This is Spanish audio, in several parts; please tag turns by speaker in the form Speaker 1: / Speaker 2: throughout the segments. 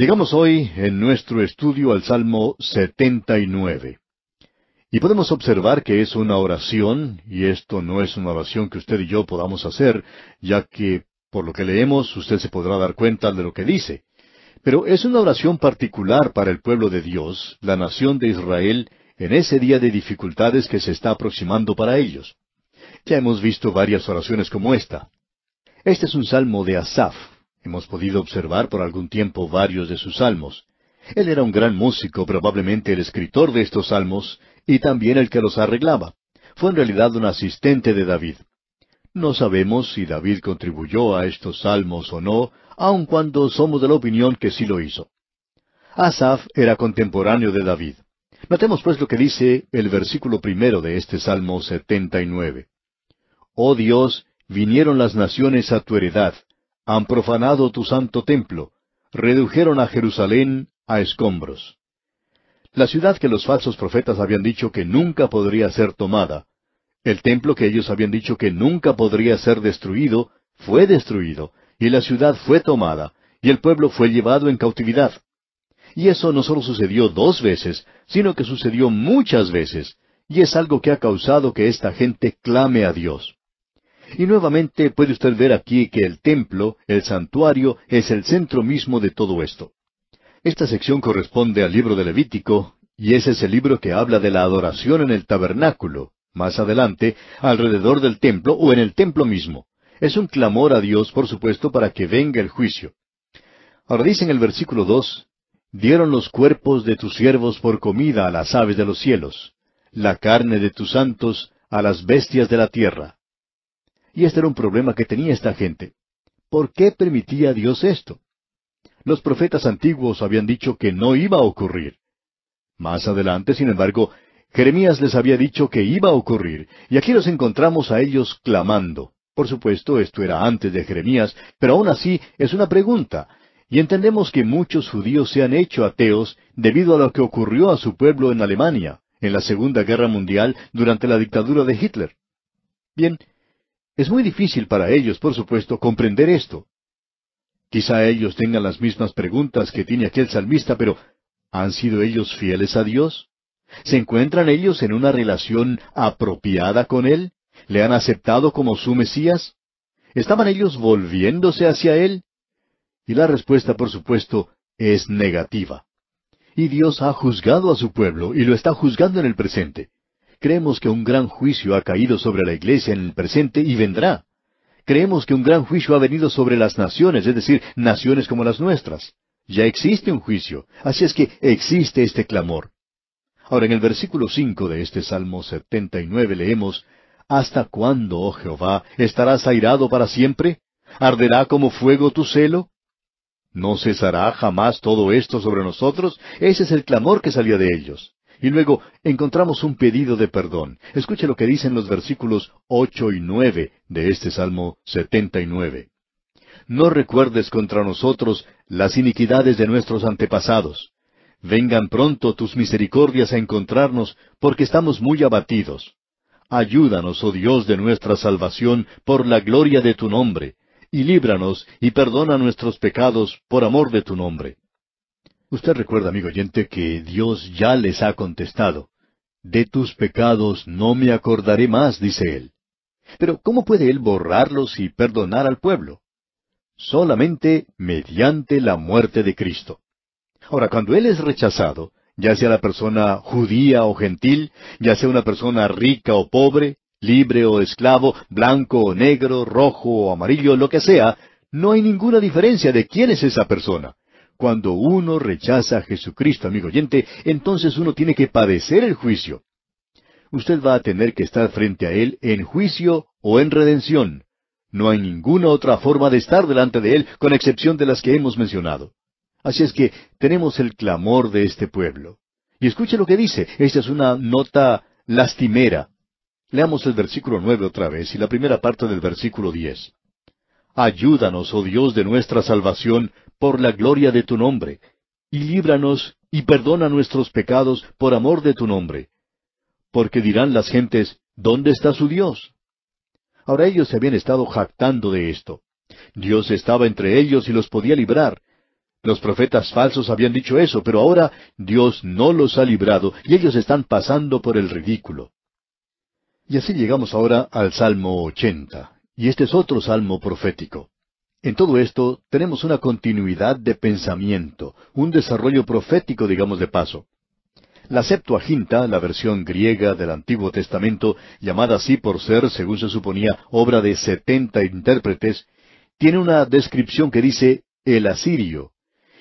Speaker 1: Llegamos hoy en nuestro estudio al Salmo 79. Y podemos observar que es una oración, y esto no es una oración que usted y yo podamos hacer, ya que por lo que leemos usted se podrá dar cuenta de lo que dice. Pero es una oración particular para el pueblo de Dios, la nación de Israel, en ese día de dificultades que se está aproximando para ellos. Ya hemos visto varias oraciones como esta. Este es un salmo de Asaf, Hemos podido observar por algún tiempo varios de sus salmos. Él era un gran músico, probablemente el escritor de estos salmos, y también el que los arreglaba. Fue en realidad un asistente de David. No sabemos si David contribuyó a estos salmos o no, aun cuando somos de la opinión que sí lo hizo. Asaf era contemporáneo de David. Notemos pues lo que dice el versículo primero de este Salmo 79. Oh Dios, vinieron las naciones a tu heredad, han profanado tu santo templo, redujeron a Jerusalén a escombros. La ciudad que los falsos profetas habían dicho que nunca podría ser tomada, el templo que ellos habían dicho que nunca podría ser destruido, fue destruido, y la ciudad fue tomada, y el pueblo fue llevado en cautividad. Y eso no solo sucedió dos veces, sino que sucedió muchas veces, y es algo que ha causado que esta gente clame a Dios. Y nuevamente puede usted ver aquí que el templo, el santuario, es el centro mismo de todo esto. Esta sección corresponde al libro de Levítico, y ese es el libro que habla de la adoración en el tabernáculo, más adelante, alrededor del templo o en el templo mismo. Es un clamor a Dios, por supuesto, para que venga el juicio. Ahora dice en el versículo dos, dieron los cuerpos de tus siervos por comida a las aves de los cielos, la carne de tus santos a las bestias de la tierra. Y este era un problema que tenía esta gente. ¿Por qué permitía Dios esto? Los profetas antiguos habían dicho que no iba a ocurrir. Más adelante, sin embargo, Jeremías les había dicho que iba a ocurrir, y aquí los encontramos a ellos clamando. Por supuesto, esto era antes de Jeremías, pero aún así es una pregunta, y entendemos que muchos judíos se han hecho ateos debido a lo que ocurrió a su pueblo en Alemania, en la Segunda Guerra Mundial, durante la dictadura de Hitler. Bien, es muy difícil para ellos, por supuesto, comprender esto. Quizá ellos tengan las mismas preguntas que tiene aquel salmista, pero ¿han sido ellos fieles a Dios? ¿Se encuentran ellos en una relación apropiada con Él? ¿Le han aceptado como su Mesías? ¿Estaban ellos volviéndose hacia Él? Y la respuesta, por supuesto, es negativa. Y Dios ha juzgado a su pueblo y lo está juzgando en el presente. Creemos que un gran juicio ha caído sobre la iglesia en el presente y vendrá. Creemos que un gran juicio ha venido sobre las naciones, es decir, naciones como las nuestras. Ya existe un juicio, así es que existe este clamor. Ahora en el versículo cinco de este Salmo 79 leemos, ¿Hasta cuándo, oh Jehová, estarás airado para siempre? ¿Arderá como fuego tu celo? ¿No cesará jamás todo esto sobre nosotros? Ese es el clamor que salía de ellos. Y luego encontramos un pedido de perdón. Escuche lo que dicen los versículos ocho y nueve de este Salmo setenta y nueve. No recuerdes contra nosotros las iniquidades de nuestros antepasados. Vengan pronto tus misericordias a encontrarnos, porque estamos muy abatidos. Ayúdanos, oh Dios de nuestra salvación, por la gloria de tu nombre, y líbranos y perdona nuestros pecados por amor de tu nombre. Usted recuerda, amigo oyente, que Dios ya les ha contestado. De tus pecados no me acordaré más, dice él. Pero ¿cómo puede él borrarlos y perdonar al pueblo? Solamente mediante la muerte de Cristo. Ahora, cuando él es rechazado, ya sea la persona judía o gentil, ya sea una persona rica o pobre, libre o esclavo, blanco o negro, rojo o amarillo, lo que sea, no hay ninguna diferencia de quién es esa persona. Cuando uno rechaza a Jesucristo, amigo oyente, entonces uno tiene que padecer el juicio. Usted va a tener que estar frente a Él en juicio o en redención. No hay ninguna otra forma de estar delante de Él, con excepción de las que hemos mencionado. Así es que tenemos el clamor de este pueblo. Y escuche lo que dice. Esta es una nota lastimera. Leamos el versículo nueve otra vez y la primera parte del versículo diez. Ayúdanos, oh Dios de nuestra salvación, por la gloria de tu nombre, y líbranos y perdona nuestros pecados por amor de tu nombre. Porque dirán las gentes, ¿dónde está su Dios? Ahora ellos se habían estado jactando de esto. Dios estaba entre ellos y los podía librar. Los profetas falsos habían dicho eso, pero ahora Dios no los ha librado y ellos están pasando por el ridículo. Y así llegamos ahora al Salmo ochenta, y este es otro salmo profético. En todo esto tenemos una continuidad de pensamiento, un desarrollo profético, digamos de paso. La Septuaginta, la versión griega del Antiguo Testamento, llamada así por ser, según se suponía, obra de setenta intérpretes, tiene una descripción que dice el asirio.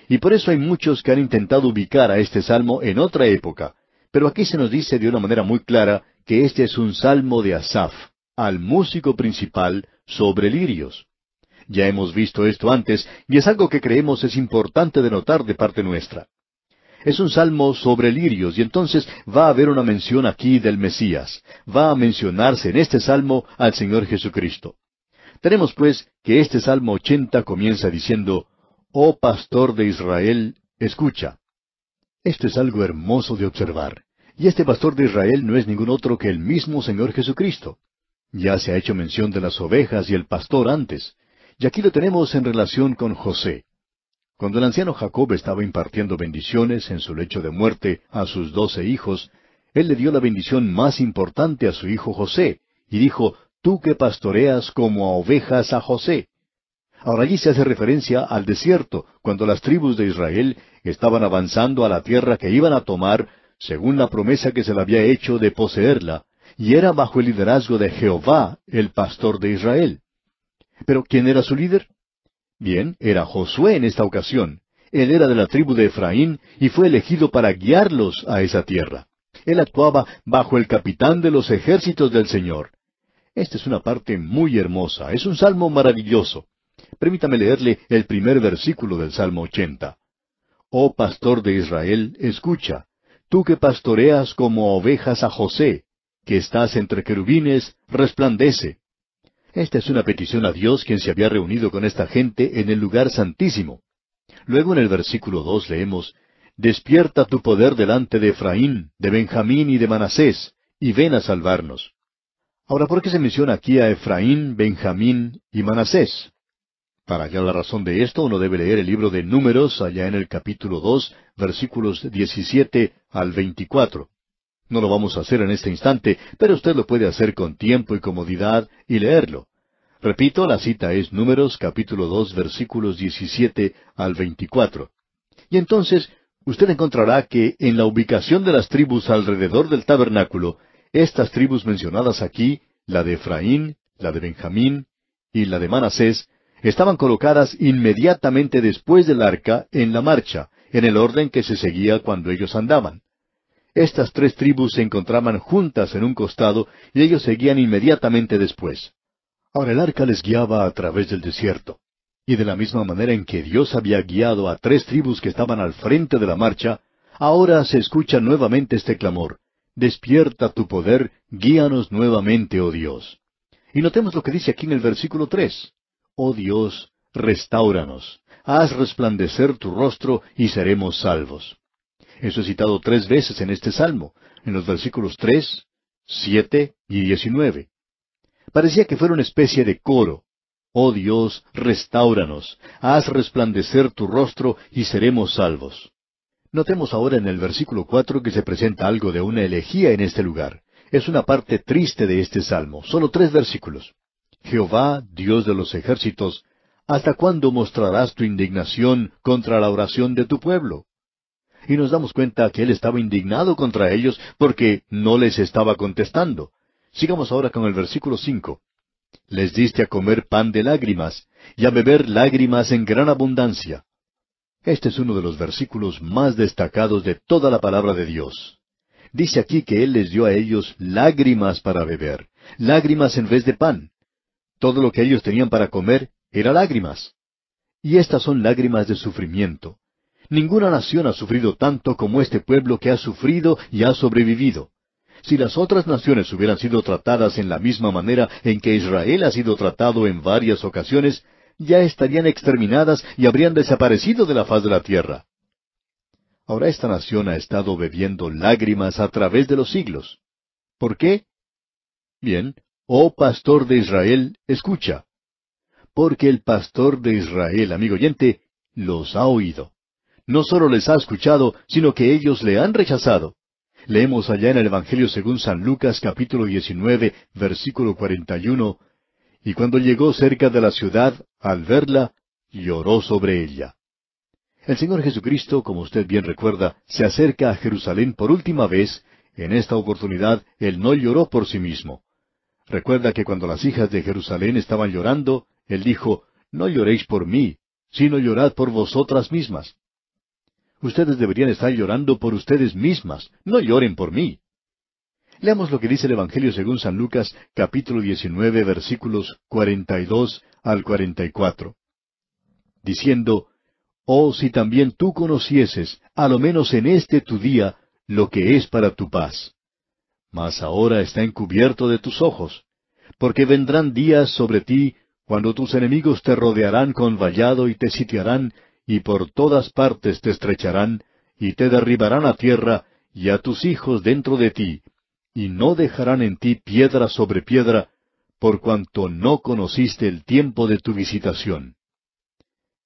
Speaker 1: Y por eso hay muchos que han intentado ubicar a este salmo en otra época, pero aquí se nos dice de una manera muy clara que este es un salmo de Asaf, al músico principal sobre lirios. Ya hemos visto esto antes y es algo que creemos es importante de notar de parte nuestra. Es un salmo sobre lirios y entonces va a haber una mención aquí del Mesías. Va a mencionarse en este salmo al Señor Jesucristo. Tenemos pues que este salmo ochenta comienza diciendo, Oh pastor de Israel, escucha. Esto es algo hermoso de observar. Y este pastor de Israel no es ningún otro que el mismo Señor Jesucristo. Ya se ha hecho mención de las ovejas y el pastor antes. Y aquí lo tenemos en relación con José. Cuando el anciano Jacob estaba impartiendo bendiciones en su lecho de muerte a sus doce hijos, él le dio la bendición más importante a su hijo José, y dijo, Tú que pastoreas como a ovejas a José. Ahora allí se hace referencia al desierto, cuando las tribus de Israel estaban avanzando a la tierra que iban a tomar, según la promesa que se le había hecho de poseerla, y era bajo el liderazgo de Jehová, el pastor de Israel. Pero ¿quién era su líder? Bien, era Josué en esta ocasión. Él era de la tribu de Efraín y fue elegido para guiarlos a esa tierra. Él actuaba bajo el capitán de los ejércitos del Señor. Esta es una parte muy hermosa, es un salmo maravilloso. Permítame leerle el primer versículo del Salmo 80. Oh pastor de Israel, escucha, tú que pastoreas como ovejas a José, que estás entre querubines, resplandece. Esta es una petición a Dios quien se había reunido con esta gente en el lugar santísimo. Luego en el versículo 2 leemos, Despierta tu poder delante de Efraín, de Benjamín y de Manasés, y ven a salvarnos. Ahora, ¿por qué se menciona aquí a Efraín, Benjamín y Manasés? Para hallar la razón de esto, uno debe leer el libro de Números, allá en el capítulo dos, versículos 17 al veinticuatro. No lo vamos a hacer en este instante, pero usted lo puede hacer con tiempo y comodidad y leerlo. Repito, la cita es Números capítulo 2 versículos 17 al 24. Y entonces usted encontrará que en la ubicación de las tribus alrededor del tabernáculo, estas tribus mencionadas aquí, la de Efraín, la de Benjamín y la de Manasés, estaban colocadas inmediatamente después del arca en la marcha, en el orden que se seguía cuando ellos andaban. Estas tres tribus se encontraban juntas en un costado y ellos seguían inmediatamente después. Ahora el arca les guiaba a través del desierto. Y de la misma manera en que Dios había guiado a tres tribus que estaban al frente de la marcha, ahora se escucha nuevamente este clamor. Despierta tu poder, guíanos nuevamente, oh Dios. Y notemos lo que dice aquí en el versículo tres. Oh Dios, restauranos, haz resplandecer tu rostro y seremos salvos. Eso es citado tres veces en este salmo, en los versículos tres, siete y diecinueve. Parecía que fuera una especie de coro. Oh Dios, restauranos, haz resplandecer tu rostro y seremos salvos. Notemos ahora en el versículo cuatro que se presenta algo de una elegía en este lugar. Es una parte triste de este salmo, solo tres versículos. Jehová, Dios de los ejércitos, ¿hasta cuándo mostrarás tu indignación contra la oración de tu pueblo? Y nos damos cuenta que él estaba indignado contra ellos porque no les estaba contestando. Sigamos ahora con el versículo cinco. Les diste a comer pan de lágrimas y a beber lágrimas en gran abundancia. Este es uno de los versículos más destacados de toda la palabra de Dios. Dice aquí que Él les dio a ellos lágrimas para beber, lágrimas en vez de pan. Todo lo que ellos tenían para comer era lágrimas. Y estas son lágrimas de sufrimiento. Ninguna nación ha sufrido tanto como este pueblo que ha sufrido y ha sobrevivido. Si las otras naciones hubieran sido tratadas en la misma manera en que Israel ha sido tratado en varias ocasiones, ya estarían exterminadas y habrían desaparecido de la faz de la tierra. Ahora esta nación ha estado bebiendo lágrimas a través de los siglos. ¿Por qué? Bien, oh pastor de Israel, escucha. Porque el pastor de Israel, amigo oyente, los ha oído. No solo les ha escuchado, sino que ellos le han rechazado leemos allá en el Evangelio según San Lucas capítulo 19, versículo 41, y cuando llegó cerca de la ciudad, al verla, lloró sobre ella. El Señor Jesucristo, como usted bien recuerda, se acerca a Jerusalén por última vez, en esta oportunidad Él no lloró por sí mismo. Recuerda que cuando las hijas de Jerusalén estaban llorando, Él dijo, No lloréis por mí, sino llorad por vosotras mismas. Ustedes deberían estar llorando por ustedes mismas, no lloren por mí. Leamos lo que dice el Evangelio según San Lucas, capítulo 19, versículos 42 al 44. Diciendo, Oh, si también tú conocieses, a lo menos en este tu día, lo que es para tu paz. Mas ahora está encubierto de tus ojos, porque vendrán días sobre ti cuando tus enemigos te rodearán con vallado y te sitiarán y por todas partes te estrecharán, y te derribarán a tierra, y a tus hijos dentro de ti, y no dejarán en ti piedra sobre piedra, por cuanto no conociste el tiempo de tu visitación.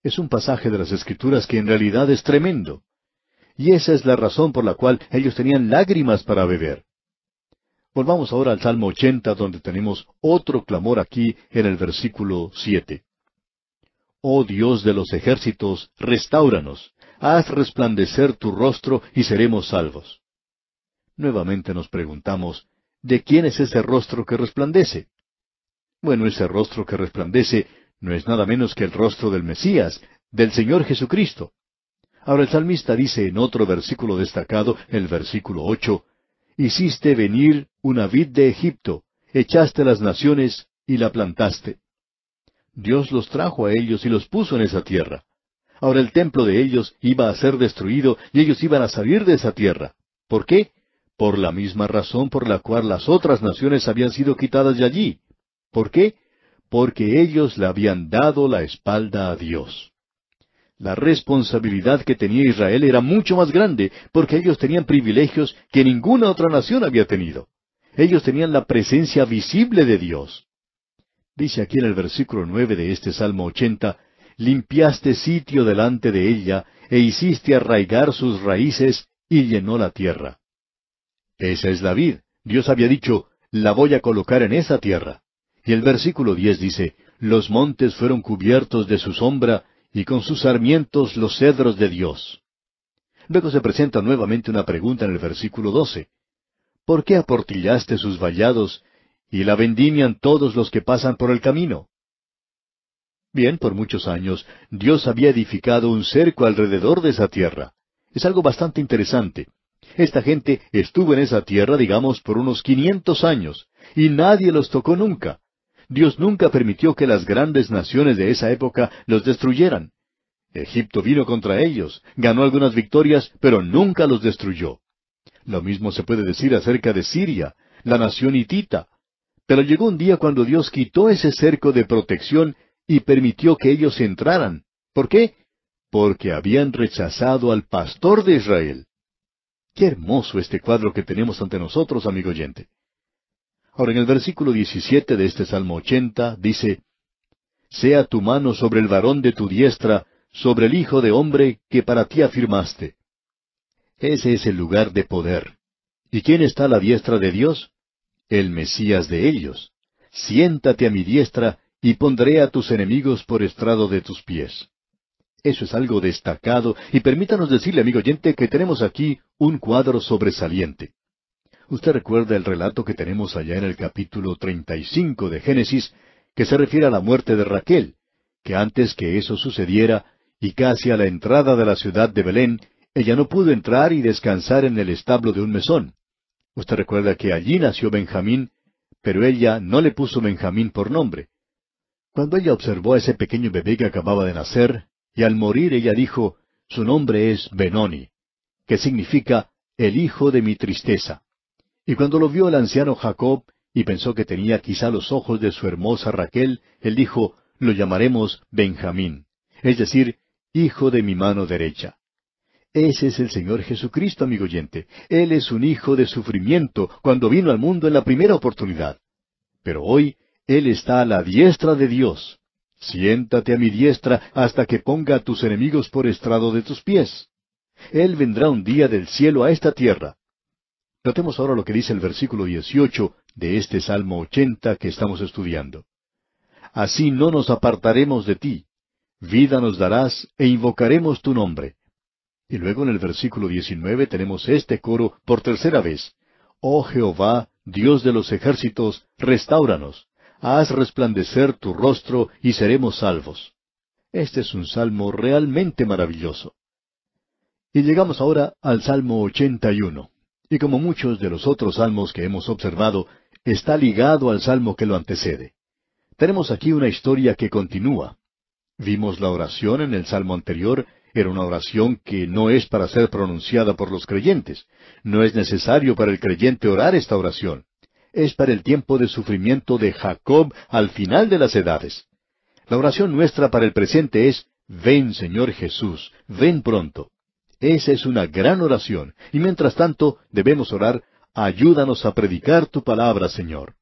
Speaker 1: Es un pasaje de las Escrituras que en realidad es tremendo. Y esa es la razón por la cual ellos tenían lágrimas para beber. Volvamos ahora al Salmo 80, donde tenemos otro clamor aquí en el versículo siete. Oh Dios de los ejércitos, restauranos, haz resplandecer tu rostro y seremos salvos. Nuevamente nos preguntamos, ¿de quién es ese rostro que resplandece? Bueno, ese rostro que resplandece no es nada menos que el rostro del Mesías, del Señor Jesucristo. Ahora el salmista dice en otro versículo destacado, el versículo ocho, Hiciste venir una vid de Egipto, echaste las naciones y la plantaste. Dios los trajo a ellos y los puso en esa tierra. Ahora el templo de ellos iba a ser destruido y ellos iban a salir de esa tierra. ¿Por qué? Por la misma razón por la cual las otras naciones habían sido quitadas de allí. ¿Por qué? Porque ellos le habían dado la espalda a Dios. La responsabilidad que tenía Israel era mucho más grande, porque ellos tenían privilegios que ninguna otra nación había tenido. Ellos tenían la presencia visible de Dios. Dice aquí en el versículo nueve de este Salmo ochenta, limpiaste sitio delante de ella, e hiciste arraigar sus raíces, y llenó la tierra. Esa es la Dios había dicho, la voy a colocar en esa tierra. Y el versículo diez dice, los montes fueron cubiertos de su sombra, y con sus sarmientos los cedros de Dios. Luego se presenta nuevamente una pregunta en el versículo doce. ¿Por qué aportillaste sus vallados y la vendimian todos los que pasan por el camino. Bien, por muchos años Dios había edificado un cerco alrededor de esa tierra. Es algo bastante interesante. Esta gente estuvo en esa tierra, digamos, por unos quinientos años, y nadie los tocó nunca. Dios nunca permitió que las grandes naciones de esa época los destruyeran. Egipto vino contra ellos, ganó algunas victorias, pero nunca los destruyó. Lo mismo se puede decir acerca de Siria, la nación hitita, pero llegó un día cuando Dios quitó ese cerco de protección y permitió que ellos entraran. ¿Por qué? Porque habían rechazado al pastor de Israel. Qué hermoso este cuadro que tenemos ante nosotros, amigo oyente. Ahora, en el versículo 17 de este Salmo 80 dice, Sea tu mano sobre el varón de tu diestra, sobre el hijo de hombre que para ti afirmaste. Ese es el lugar de poder. ¿Y quién está a la diestra de Dios? el Mesías de ellos. Siéntate a mi diestra y pondré a tus enemigos por estrado de tus pies. Eso es algo destacado y permítanos decirle, amigo oyente, que tenemos aquí un cuadro sobresaliente. Usted recuerda el relato que tenemos allá en el capítulo 35 de Génesis, que se refiere a la muerte de Raquel, que antes que eso sucediera, y casi a la entrada de la ciudad de Belén, ella no pudo entrar y descansar en el establo de un mesón. Usted recuerda que allí nació Benjamín, pero ella no le puso Benjamín por nombre. Cuando ella observó a ese pequeño bebé que acababa de nacer, y al morir ella dijo, su nombre es Benoni, que significa el hijo de mi tristeza. Y cuando lo vio el anciano Jacob, y pensó que tenía quizá los ojos de su hermosa Raquel, él dijo, lo llamaremos Benjamín, es decir, hijo de mi mano derecha. Ese es el Señor Jesucristo, amigo oyente. Él es un hijo de sufrimiento cuando vino al mundo en la primera oportunidad. Pero hoy Él está a la diestra de Dios. Siéntate a mi diestra hasta que ponga a tus enemigos por estrado de tus pies. Él vendrá un día del cielo a esta tierra. Notemos ahora lo que dice el versículo 18 de este Salmo 80 que estamos estudiando. Así no nos apartaremos de ti. Vida nos darás e invocaremos tu nombre y luego en el versículo 19 tenemos este coro por tercera vez. Oh Jehová, Dios de los ejércitos, restauranos. Haz resplandecer tu rostro y seremos salvos. Este es un salmo realmente maravilloso. Y llegamos ahora al Salmo 81. Y como muchos de los otros salmos que hemos observado, está ligado al salmo que lo antecede. Tenemos aquí una historia que continúa. Vimos la oración en el salmo anterior era una oración que no es para ser pronunciada por los creyentes. No es necesario para el creyente orar esta oración. Es para el tiempo de sufrimiento de Jacob al final de las edades. La oración nuestra para el presente es, Ven Señor Jesús, ven pronto. Esa es una gran oración, y mientras tanto debemos orar, Ayúdanos a predicar tu palabra, Señor.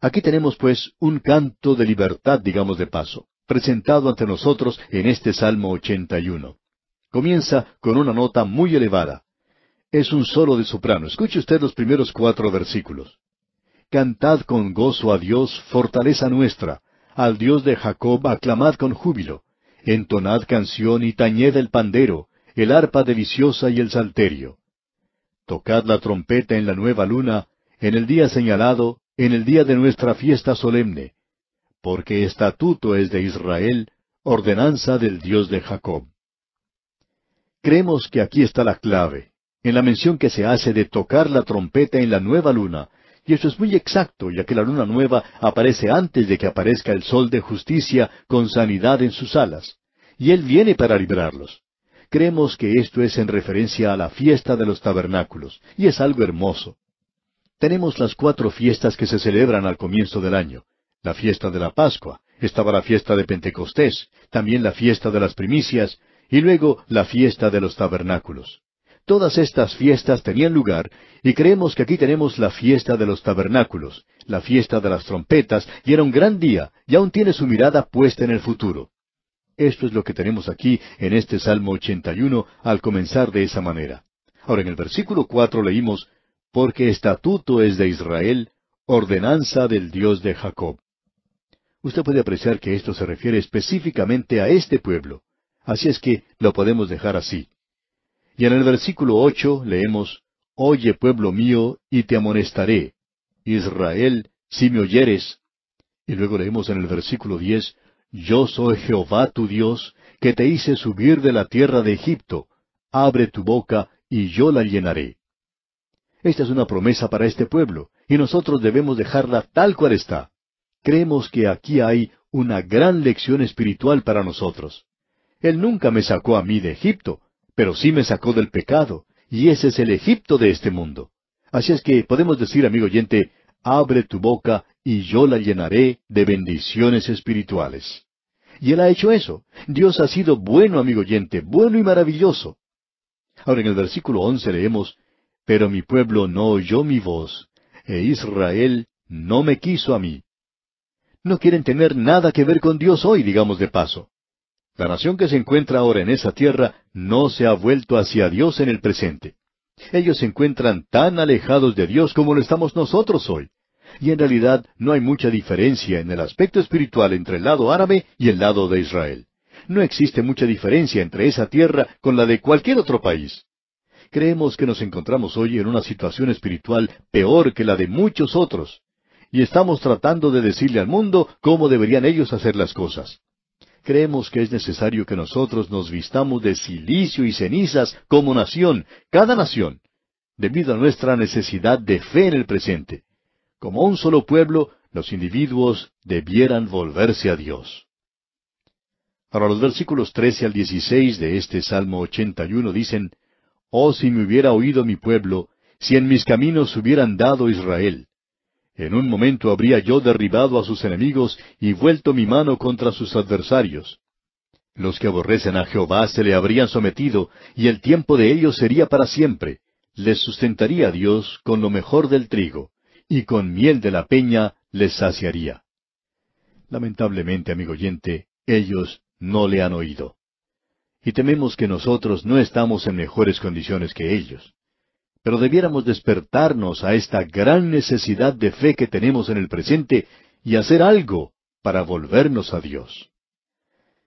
Speaker 1: Aquí tenemos pues un canto de libertad, digamos de paso presentado ante nosotros en este Salmo 81. Comienza con una nota muy elevada. Es un solo de soprano. Escuche usted los primeros cuatro versículos. Cantad con gozo a Dios, fortaleza nuestra. Al Dios de Jacob aclamad con júbilo. Entonad canción y tañed el pandero, el arpa deliciosa y el salterio. Tocad la trompeta en la nueva luna, en el día señalado, en el día de nuestra fiesta solemne porque estatuto es de Israel, ordenanza del Dios de Jacob. Creemos que aquí está la clave, en la mención que se hace de tocar la trompeta en la nueva luna, y eso es muy exacto, ya que la luna nueva aparece antes de que aparezca el sol de justicia con sanidad en sus alas, y Él viene para librarlos. Creemos que esto es en referencia a la fiesta de los tabernáculos, y es algo hermoso. Tenemos las cuatro fiestas que se celebran al comienzo del año la fiesta de la Pascua, estaba la fiesta de Pentecostés, también la fiesta de las primicias, y luego la fiesta de los tabernáculos. Todas estas fiestas tenían lugar, y creemos que aquí tenemos la fiesta de los tabernáculos, la fiesta de las trompetas, y era un gran día, y aún tiene su mirada puesta en el futuro. Esto es lo que tenemos aquí en este Salmo 81 al comenzar de esa manera. Ahora en el versículo 4 leímos, Porque estatuto es de Israel, ordenanza del Dios de Jacob. Usted puede apreciar que esto se refiere específicamente a este pueblo. Así es que lo podemos dejar así. Y en el versículo ocho leemos, Oye pueblo mío, y te amonestaré. Israel, si me oyeres. Y luego leemos en el versículo diez, Yo soy Jehová tu Dios, que te hice subir de la tierra de Egipto. Abre tu boca, y yo la llenaré. Esta es una promesa para este pueblo, y nosotros debemos dejarla tal cual está. Creemos que aquí hay una gran lección espiritual para nosotros. Él nunca me sacó a mí de Egipto, pero sí me sacó del pecado, y ese es el Egipto de este mundo. Así es que podemos decir, amigo oyente, abre tu boca y yo la llenaré de bendiciones espirituales. Y él ha hecho eso. Dios ha sido bueno, amigo oyente, bueno y maravilloso. Ahora en el versículo once leemos, Pero mi pueblo no oyó mi voz, e Israel no me quiso a mí no quieren tener nada que ver con Dios hoy, digamos de paso. La nación que se encuentra ahora en esa tierra no se ha vuelto hacia Dios en el presente. Ellos se encuentran tan alejados de Dios como lo estamos nosotros hoy. Y en realidad no hay mucha diferencia en el aspecto espiritual entre el lado árabe y el lado de Israel. No existe mucha diferencia entre esa tierra con la de cualquier otro país. Creemos que nos encontramos hoy en una situación espiritual peor que la de muchos otros, y estamos tratando de decirle al mundo cómo deberían ellos hacer las cosas. Creemos que es necesario que nosotros nos vistamos de silicio y cenizas como nación, cada nación, debido a nuestra necesidad de fe en el presente. Como un solo pueblo, los individuos debieran volverse a Dios. Para los versículos 13 al 16 de este Salmo 81 dicen, Oh si me hubiera oído mi pueblo, si en mis caminos hubieran dado Israel. En un momento habría yo derribado a sus enemigos y vuelto mi mano contra sus adversarios. Los que aborrecen a Jehová se le habrían sometido, y el tiempo de ellos sería para siempre. Les sustentaría Dios con lo mejor del trigo, y con miel de la peña les saciaría. Lamentablemente, amigo oyente, ellos no le han oído. Y tememos que nosotros no estamos en mejores condiciones que ellos. Pero debiéramos despertarnos a esta gran necesidad de fe que tenemos en el presente y hacer algo para volvernos a Dios.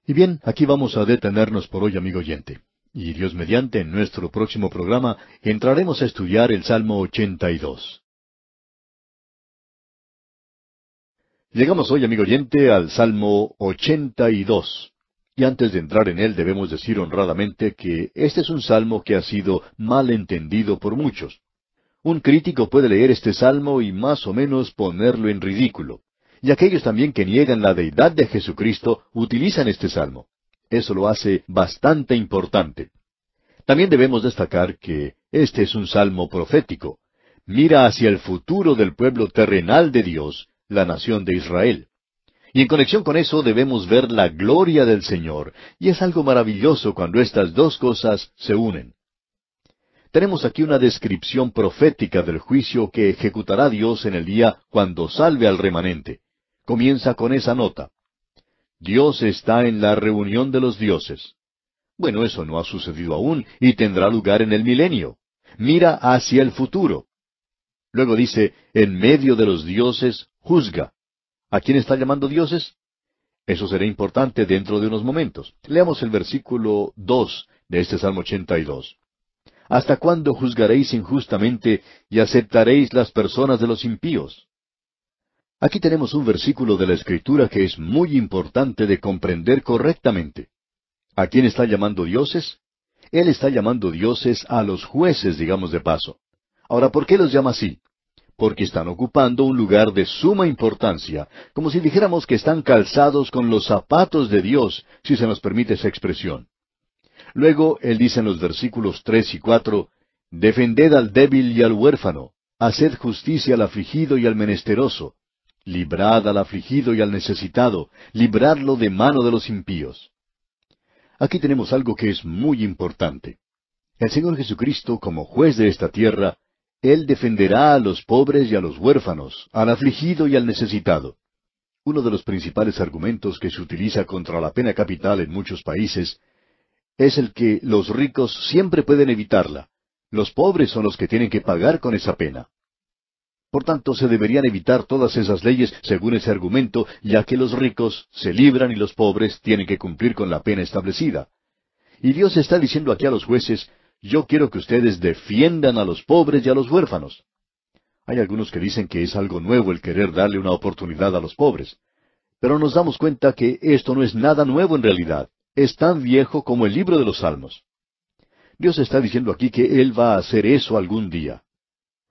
Speaker 1: Y bien, aquí vamos a detenernos por hoy, amigo oyente. Y Dios mediante, en nuestro próximo programa entraremos a estudiar el Salmo 82. Llegamos hoy, amigo oyente, al Salmo 82. Y antes de entrar en él debemos decir honradamente que este es un salmo que ha sido mal entendido por muchos. Un crítico puede leer este salmo y más o menos ponerlo en ridículo. Y aquellos también que niegan la deidad de Jesucristo utilizan este salmo. Eso lo hace bastante importante. También debemos destacar que este es un salmo profético. Mira hacia el futuro del pueblo terrenal de Dios, la nación de Israel. Y en conexión con eso debemos ver la gloria del Señor, y es algo maravilloso cuando estas dos cosas se unen. Tenemos aquí una descripción profética del juicio que ejecutará Dios en el día cuando salve al remanente. Comienza con esa nota. Dios está en la reunión de los dioses. Bueno, eso no ha sucedido aún y tendrá lugar en el milenio. Mira hacia el futuro. Luego dice, en medio de los dioses juzga. ¿A quién está llamando dioses? Eso será importante dentro de unos momentos. Leamos el versículo 2 de este Salmo 82. ¿Hasta cuándo juzgaréis injustamente y aceptaréis las personas de los impíos? Aquí tenemos un versículo de la Escritura que es muy importante de comprender correctamente. ¿A quién está llamando dioses? Él está llamando dioses a los jueces, digamos de paso. Ahora, ¿por qué los llama así? porque están ocupando un lugar de suma importancia, como si dijéramos que están calzados con los zapatos de Dios, si se nos permite esa expresión. Luego él dice en los versículos tres y cuatro Defended al débil y al huérfano, haced justicia al afligido y al menesteroso, librad al afligido y al necesitado, libradlo de mano de los impíos. Aquí tenemos algo que es muy importante. El Señor Jesucristo, como juez de esta tierra, él defenderá a los pobres y a los huérfanos, al afligido y al necesitado. Uno de los principales argumentos que se utiliza contra la pena capital en muchos países es el que los ricos siempre pueden evitarla. Los pobres son los que tienen que pagar con esa pena. Por tanto, se deberían evitar todas esas leyes según ese argumento, ya que los ricos se libran y los pobres tienen que cumplir con la pena establecida. Y Dios está diciendo aquí a los jueces, yo quiero que ustedes defiendan a los pobres y a los huérfanos. Hay algunos que dicen que es algo nuevo el querer darle una oportunidad a los pobres. Pero nos damos cuenta que esto no es nada nuevo en realidad. Es tan viejo como el libro de los Salmos. Dios está diciendo aquí que Él va a hacer eso algún día.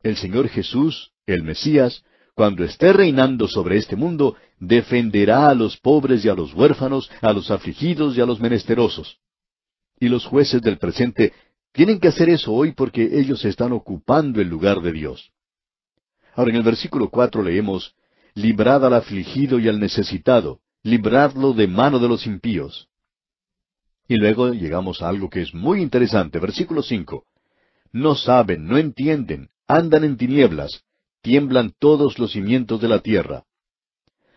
Speaker 1: El Señor Jesús, el Mesías, cuando esté reinando sobre este mundo, defenderá a los pobres y a los huérfanos, a los afligidos y a los menesterosos. Y los jueces del presente tienen que hacer eso hoy porque ellos están ocupando el lugar de Dios. Ahora en el versículo cuatro leemos, Librad al afligido y al necesitado, libradlo de mano de los impíos. Y luego llegamos a algo que es muy interesante, versículo cinco. No saben, no entienden, andan en tinieblas, tiemblan todos los cimientos de la tierra.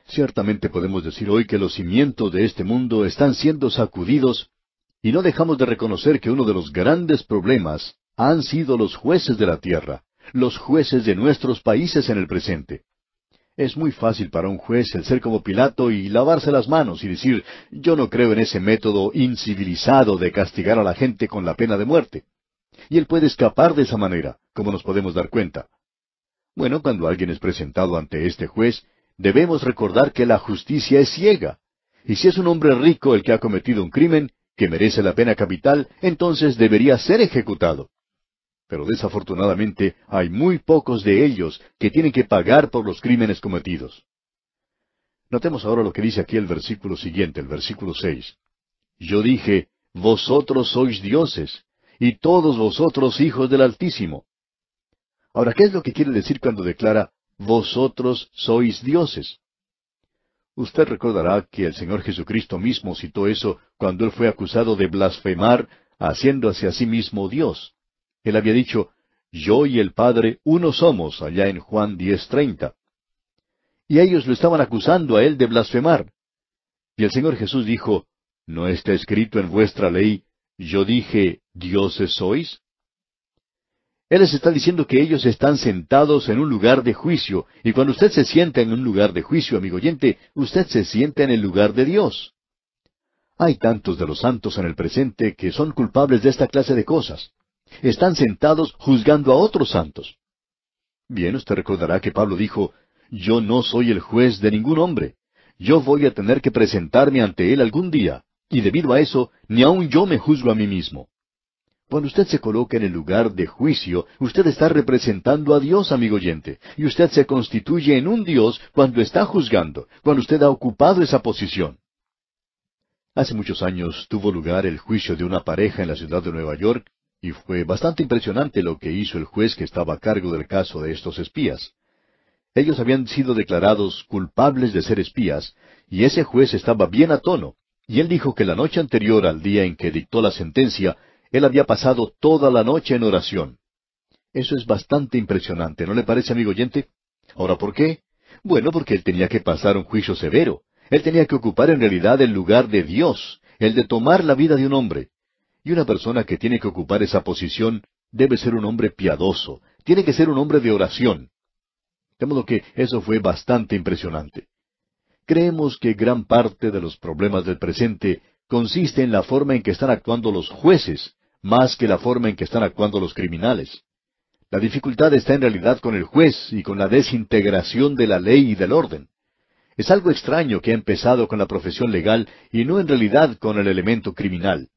Speaker 1: Ciertamente podemos decir hoy que los cimientos de este mundo están siendo sacudidos y no dejamos de reconocer que uno de los grandes problemas han sido los jueces de la tierra, los jueces de nuestros países en el presente. Es muy fácil para un juez el ser como Pilato y lavarse las manos y decir, yo no creo en ese método incivilizado de castigar a la gente con la pena de muerte. Y él puede escapar de esa manera, como nos podemos dar cuenta. Bueno, cuando alguien es presentado ante este juez, debemos recordar que la justicia es ciega. Y si es un hombre rico el que ha cometido un crimen, que merece la pena capital, entonces debería ser ejecutado. Pero desafortunadamente hay muy pocos de ellos que tienen que pagar por los crímenes cometidos. Notemos ahora lo que dice aquí el versículo siguiente, el versículo seis. Yo dije, vosotros sois dioses, y todos vosotros hijos del Altísimo. Ahora, ¿qué es lo que quiere decir cuando declara, vosotros sois dioses? Usted recordará que el Señor Jesucristo mismo citó eso cuando él fue acusado de blasfemar, haciéndose hacia sí mismo Dios. Él había dicho, Yo y el Padre uno somos, allá en Juan 10:30. Y ellos lo estaban acusando a él de blasfemar. Y el Señor Jesús dijo, ¿No está escrito en vuestra ley, yo dije, dioses sois? Él les está diciendo que ellos están sentados en un lugar de juicio, y cuando usted se sienta en un lugar de juicio, amigo oyente, usted se sienta en el lugar de Dios. Hay tantos de los santos en el presente que son culpables de esta clase de cosas. Están sentados juzgando a otros santos. Bien, usted recordará que Pablo dijo, Yo no soy el juez de ningún hombre. Yo voy a tener que presentarme ante él algún día, y debido a eso, ni aun yo me juzgo a mí mismo. Cuando usted se coloca en el lugar de juicio, usted está representando a Dios, amigo oyente, y usted se constituye en un Dios cuando está juzgando, cuando usted ha ocupado esa posición. Hace muchos años tuvo lugar el juicio de una pareja en la ciudad de Nueva York, y fue bastante impresionante lo que hizo el juez que estaba a cargo del caso de estos espías. Ellos habían sido declarados culpables de ser espías, y ese juez estaba bien a tono, y él dijo que la noche anterior al día en que dictó la sentencia, él había pasado toda la noche en oración. Eso es bastante impresionante, ¿no le parece, amigo oyente? Ahora, ¿por qué? Bueno, porque él tenía que pasar un juicio severo. Él tenía que ocupar en realidad el lugar de Dios, el de tomar la vida de un hombre. Y una persona que tiene que ocupar esa posición debe ser un hombre piadoso, tiene que ser un hombre de oración. De modo que eso fue bastante impresionante. Creemos que gran parte de los problemas del presente consiste en la forma en que están actuando los jueces más que la forma en que están actuando los criminales. La dificultad está en realidad con el juez y con la desintegración de la ley y del orden. Es algo extraño que ha empezado con la profesión legal y no en realidad con el elemento criminal.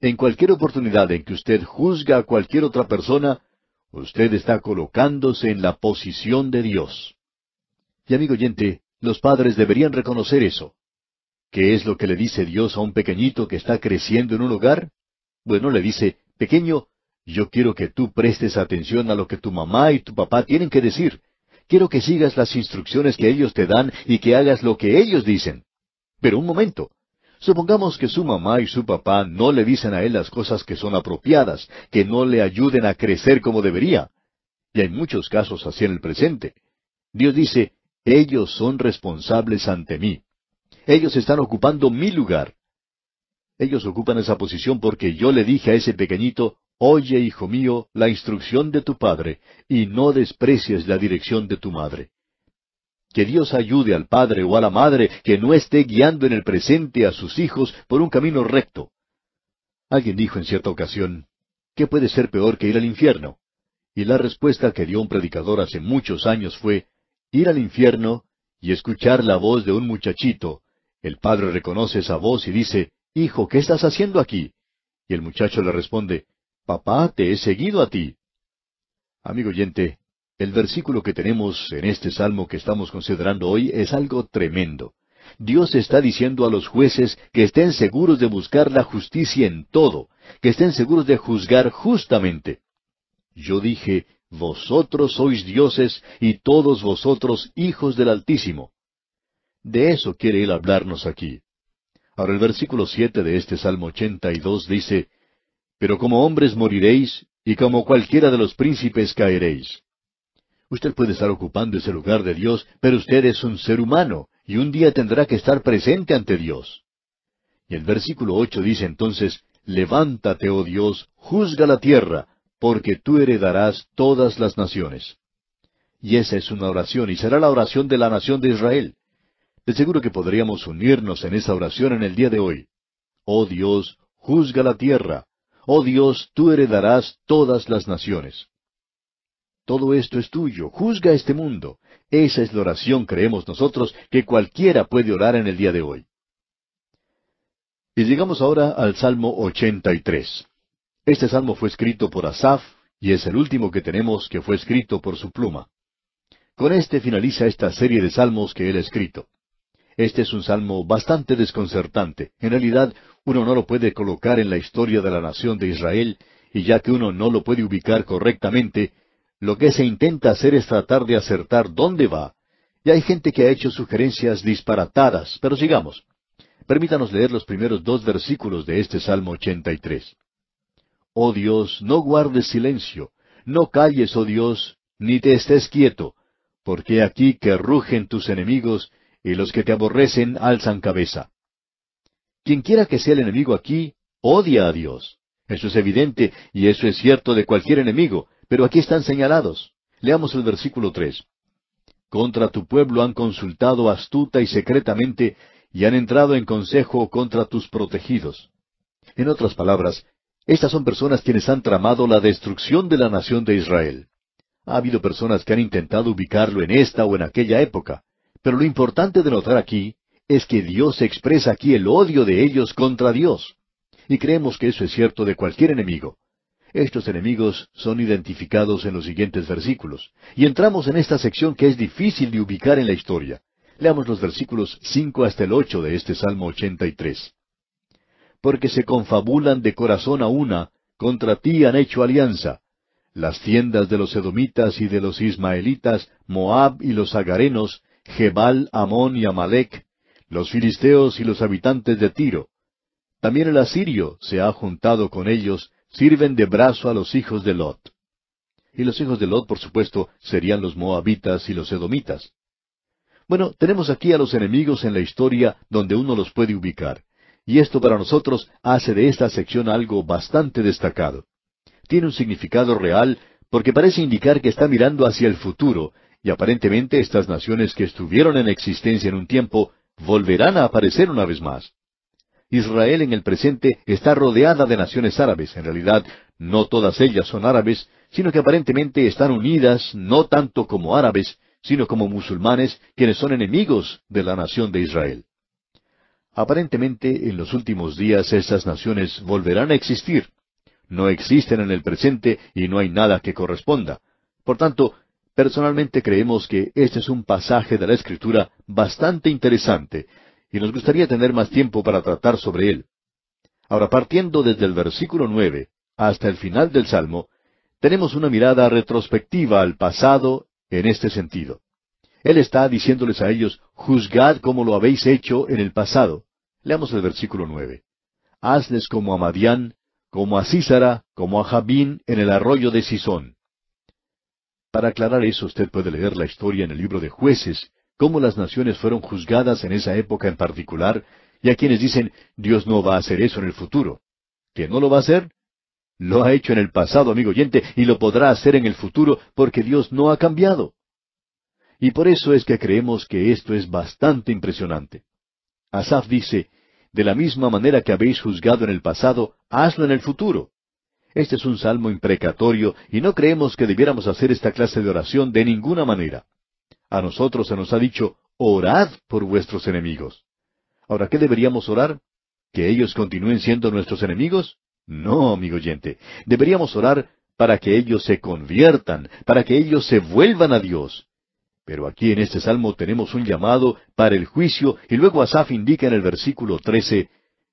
Speaker 1: En cualquier oportunidad en que usted juzga a cualquier otra persona, usted está colocándose en la posición de Dios. Y amigo oyente, los padres deberían reconocer eso. ¿Qué es lo que le dice Dios a un pequeñito que está creciendo en un hogar? Bueno, le dice, pequeño, yo quiero que tú prestes atención a lo que tu mamá y tu papá tienen que decir. Quiero que sigas las instrucciones que ellos te dan y que hagas lo que ellos dicen. Pero un momento. Supongamos que su mamá y su papá no le dicen a él las cosas que son apropiadas, que no le ayuden a crecer como debería. Y hay muchos casos así en el presente. Dios dice, ellos son responsables ante mí. Ellos están ocupando mi lugar. Ellos ocupan esa posición porque yo le dije a ese pequeñito, Oye, hijo mío, la instrucción de tu padre, y no desprecies la dirección de tu madre. Que Dios ayude al padre o a la madre que no esté guiando en el presente a sus hijos por un camino recto. Alguien dijo en cierta ocasión, ¿qué puede ser peor que ir al infierno? Y la respuesta que dio un predicador hace muchos años fue, ir al infierno y escuchar la voz de un muchachito. El padre reconoce esa voz y dice, Hijo, ¿qué estás haciendo aquí? Y el muchacho le responde, Papá, te he seguido a ti. Amigo oyente, el versículo que tenemos en este salmo que estamos considerando hoy es algo tremendo. Dios está diciendo a los jueces que estén seguros de buscar la justicia en todo, que estén seguros de juzgar justamente. Yo dije, vosotros sois dioses y todos vosotros hijos del Altísimo. De eso quiere Él hablarnos aquí. Ahora el versículo siete de este Salmo 82 dice, Pero como hombres moriréis, y como cualquiera de los príncipes caeréis. Usted puede estar ocupando ese lugar de Dios, pero usted es un ser humano, y un día tendrá que estar presente ante Dios. Y el versículo ocho dice entonces, Levántate, oh Dios, juzga la tierra, porque tú heredarás todas las naciones. Y esa es una oración, y será la oración de la nación de Israel. De seguro que podríamos unirnos en esa oración en el día de hoy. Oh Dios, juzga la tierra. Oh Dios, tú heredarás todas las naciones. Todo esto es tuyo, juzga este mundo. Esa es la oración, creemos nosotros, que cualquiera puede orar en el día de hoy. Y llegamos ahora al Salmo 83. Este salmo fue escrito por Asaf y es el último que tenemos que fue escrito por su pluma. Con este finaliza esta serie de salmos que él ha escrito. Este es un salmo bastante desconcertante. En realidad, uno no lo puede colocar en la historia de la nación de Israel, y ya que uno no lo puede ubicar correctamente, lo que se intenta hacer es tratar de acertar dónde va. Y hay gente que ha hecho sugerencias disparatadas, pero sigamos. Permítanos leer los primeros dos versículos de este Salmo 83. Oh Dios, no guardes silencio, no calles, oh Dios, ni te estés quieto, porque aquí que rugen tus enemigos y los que te aborrecen alzan cabeza. Quien quiera que sea el enemigo aquí, odia a Dios. Eso es evidente, y eso es cierto de cualquier enemigo, pero aquí están señalados. Leamos el versículo tres. Contra tu pueblo han consultado astuta y secretamente, y han entrado en consejo contra tus protegidos. En otras palabras, estas son personas quienes han tramado la destrucción de la nación de Israel. Ha habido personas que han intentado ubicarlo en esta o en aquella época. Pero lo importante de notar aquí es que Dios expresa aquí el odio de ellos contra Dios. Y creemos que eso es cierto de cualquier enemigo. Estos enemigos son identificados en los siguientes versículos. Y entramos en esta sección que es difícil de ubicar en la historia. Leamos los versículos cinco hasta el ocho de este Salmo 83. Porque se confabulan de corazón a una, contra ti han hecho alianza. Las tiendas de los edomitas y de los ismaelitas, Moab y los agarenos, Jebal, Amón y Amalek, los filisteos y los habitantes de Tiro. También el asirio se ha juntado con ellos, sirven de brazo a los hijos de Lot. Y los hijos de Lot, por supuesto, serían los moabitas y los edomitas. Bueno, tenemos aquí a los enemigos en la historia donde uno los puede ubicar. Y esto para nosotros hace de esta sección algo bastante destacado. Tiene un significado real porque parece indicar que está mirando hacia el futuro y aparentemente estas naciones que estuvieron en existencia en un tiempo volverán a aparecer una vez más. Israel en el presente está rodeada de naciones árabes. En realidad, no todas ellas son árabes, sino que aparentemente están unidas no tanto como árabes, sino como musulmanes, quienes son enemigos de la nación de Israel. Aparentemente, en los últimos días estas naciones volverán a existir. No existen en el presente y no hay nada que corresponda. Por tanto, Personalmente creemos que este es un pasaje de la Escritura bastante interesante y nos gustaría tener más tiempo para tratar sobre él. Ahora, partiendo desde el versículo nueve hasta el final del Salmo, tenemos una mirada retrospectiva al pasado en este sentido. Él está diciéndoles a ellos, juzgad como lo habéis hecho en el pasado. Leamos el versículo nueve. Hazles como a Madián, como a Sísara, como a Jabín en el arroyo de Sison. Para aclarar eso usted puede leer la historia en el libro de jueces, cómo las naciones fueron juzgadas en esa época en particular, y a quienes dicen, Dios no va a hacer eso en el futuro. ¿Que no lo va a hacer? Lo ha hecho en el pasado, amigo oyente, y lo podrá hacer en el futuro porque Dios no ha cambiado. Y por eso es que creemos que esto es bastante impresionante. Asaf dice, De la misma manera que habéis juzgado en el pasado, hazlo en el futuro. Este es un salmo imprecatorio y no creemos que debiéramos hacer esta clase de oración de ninguna manera. A nosotros se nos ha dicho, orad por vuestros enemigos. Ahora, ¿qué deberíamos orar? ¿Que ellos continúen siendo nuestros enemigos? No, amigo oyente, deberíamos orar para que ellos se conviertan, para que ellos se vuelvan a Dios. Pero aquí en este salmo tenemos un llamado para el juicio y luego Asaf indica en el versículo 13,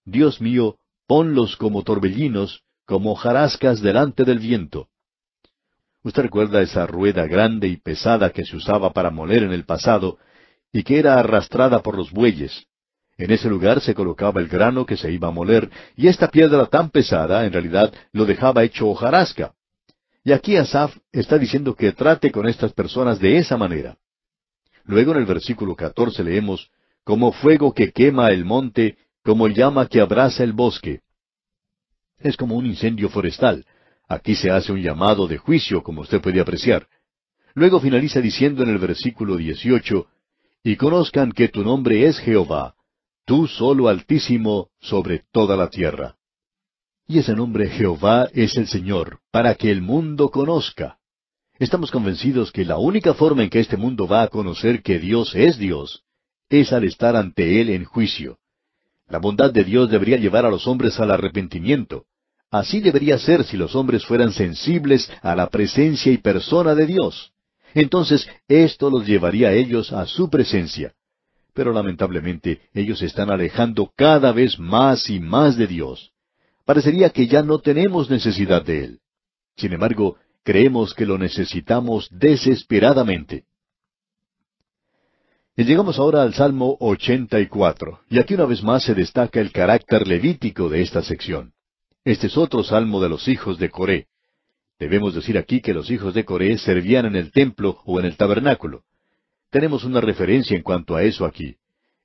Speaker 1: Dios mío, ponlos como torbellinos como jarascas delante del viento. Usted recuerda esa rueda grande y pesada que se usaba para moler en el pasado y que era arrastrada por los bueyes. En ese lugar se colocaba el grano que se iba a moler y esta piedra tan pesada en realidad lo dejaba hecho hojarasca. Y aquí Asaf está diciendo que trate con estas personas de esa manera. Luego en el versículo 14 leemos, como fuego que quema el monte, como llama que abraza el bosque. Es como un incendio forestal. Aquí se hace un llamado de juicio, como usted puede apreciar. Luego finaliza diciendo en el versículo 18, Y conozcan que tu nombre es Jehová, tú solo altísimo sobre toda la tierra. Y ese nombre Jehová es el Señor, para que el mundo conozca. Estamos convencidos que la única forma en que este mundo va a conocer que Dios es Dios es al estar ante Él en juicio. La bondad de Dios debería llevar a los hombres al arrepentimiento. Así debería ser si los hombres fueran sensibles a la presencia y persona de Dios. Entonces esto los llevaría a ellos a su presencia. Pero lamentablemente ellos se están alejando cada vez más y más de Dios. Parecería que ya no tenemos necesidad de Él. Sin embargo, creemos que lo necesitamos desesperadamente. Y llegamos ahora al Salmo 84, y aquí una vez más se destaca el carácter levítico de esta sección. Este es otro salmo de los hijos de Coré. Debemos decir aquí que los hijos de Coré servían en el templo o en el tabernáculo. Tenemos una referencia en cuanto a eso aquí.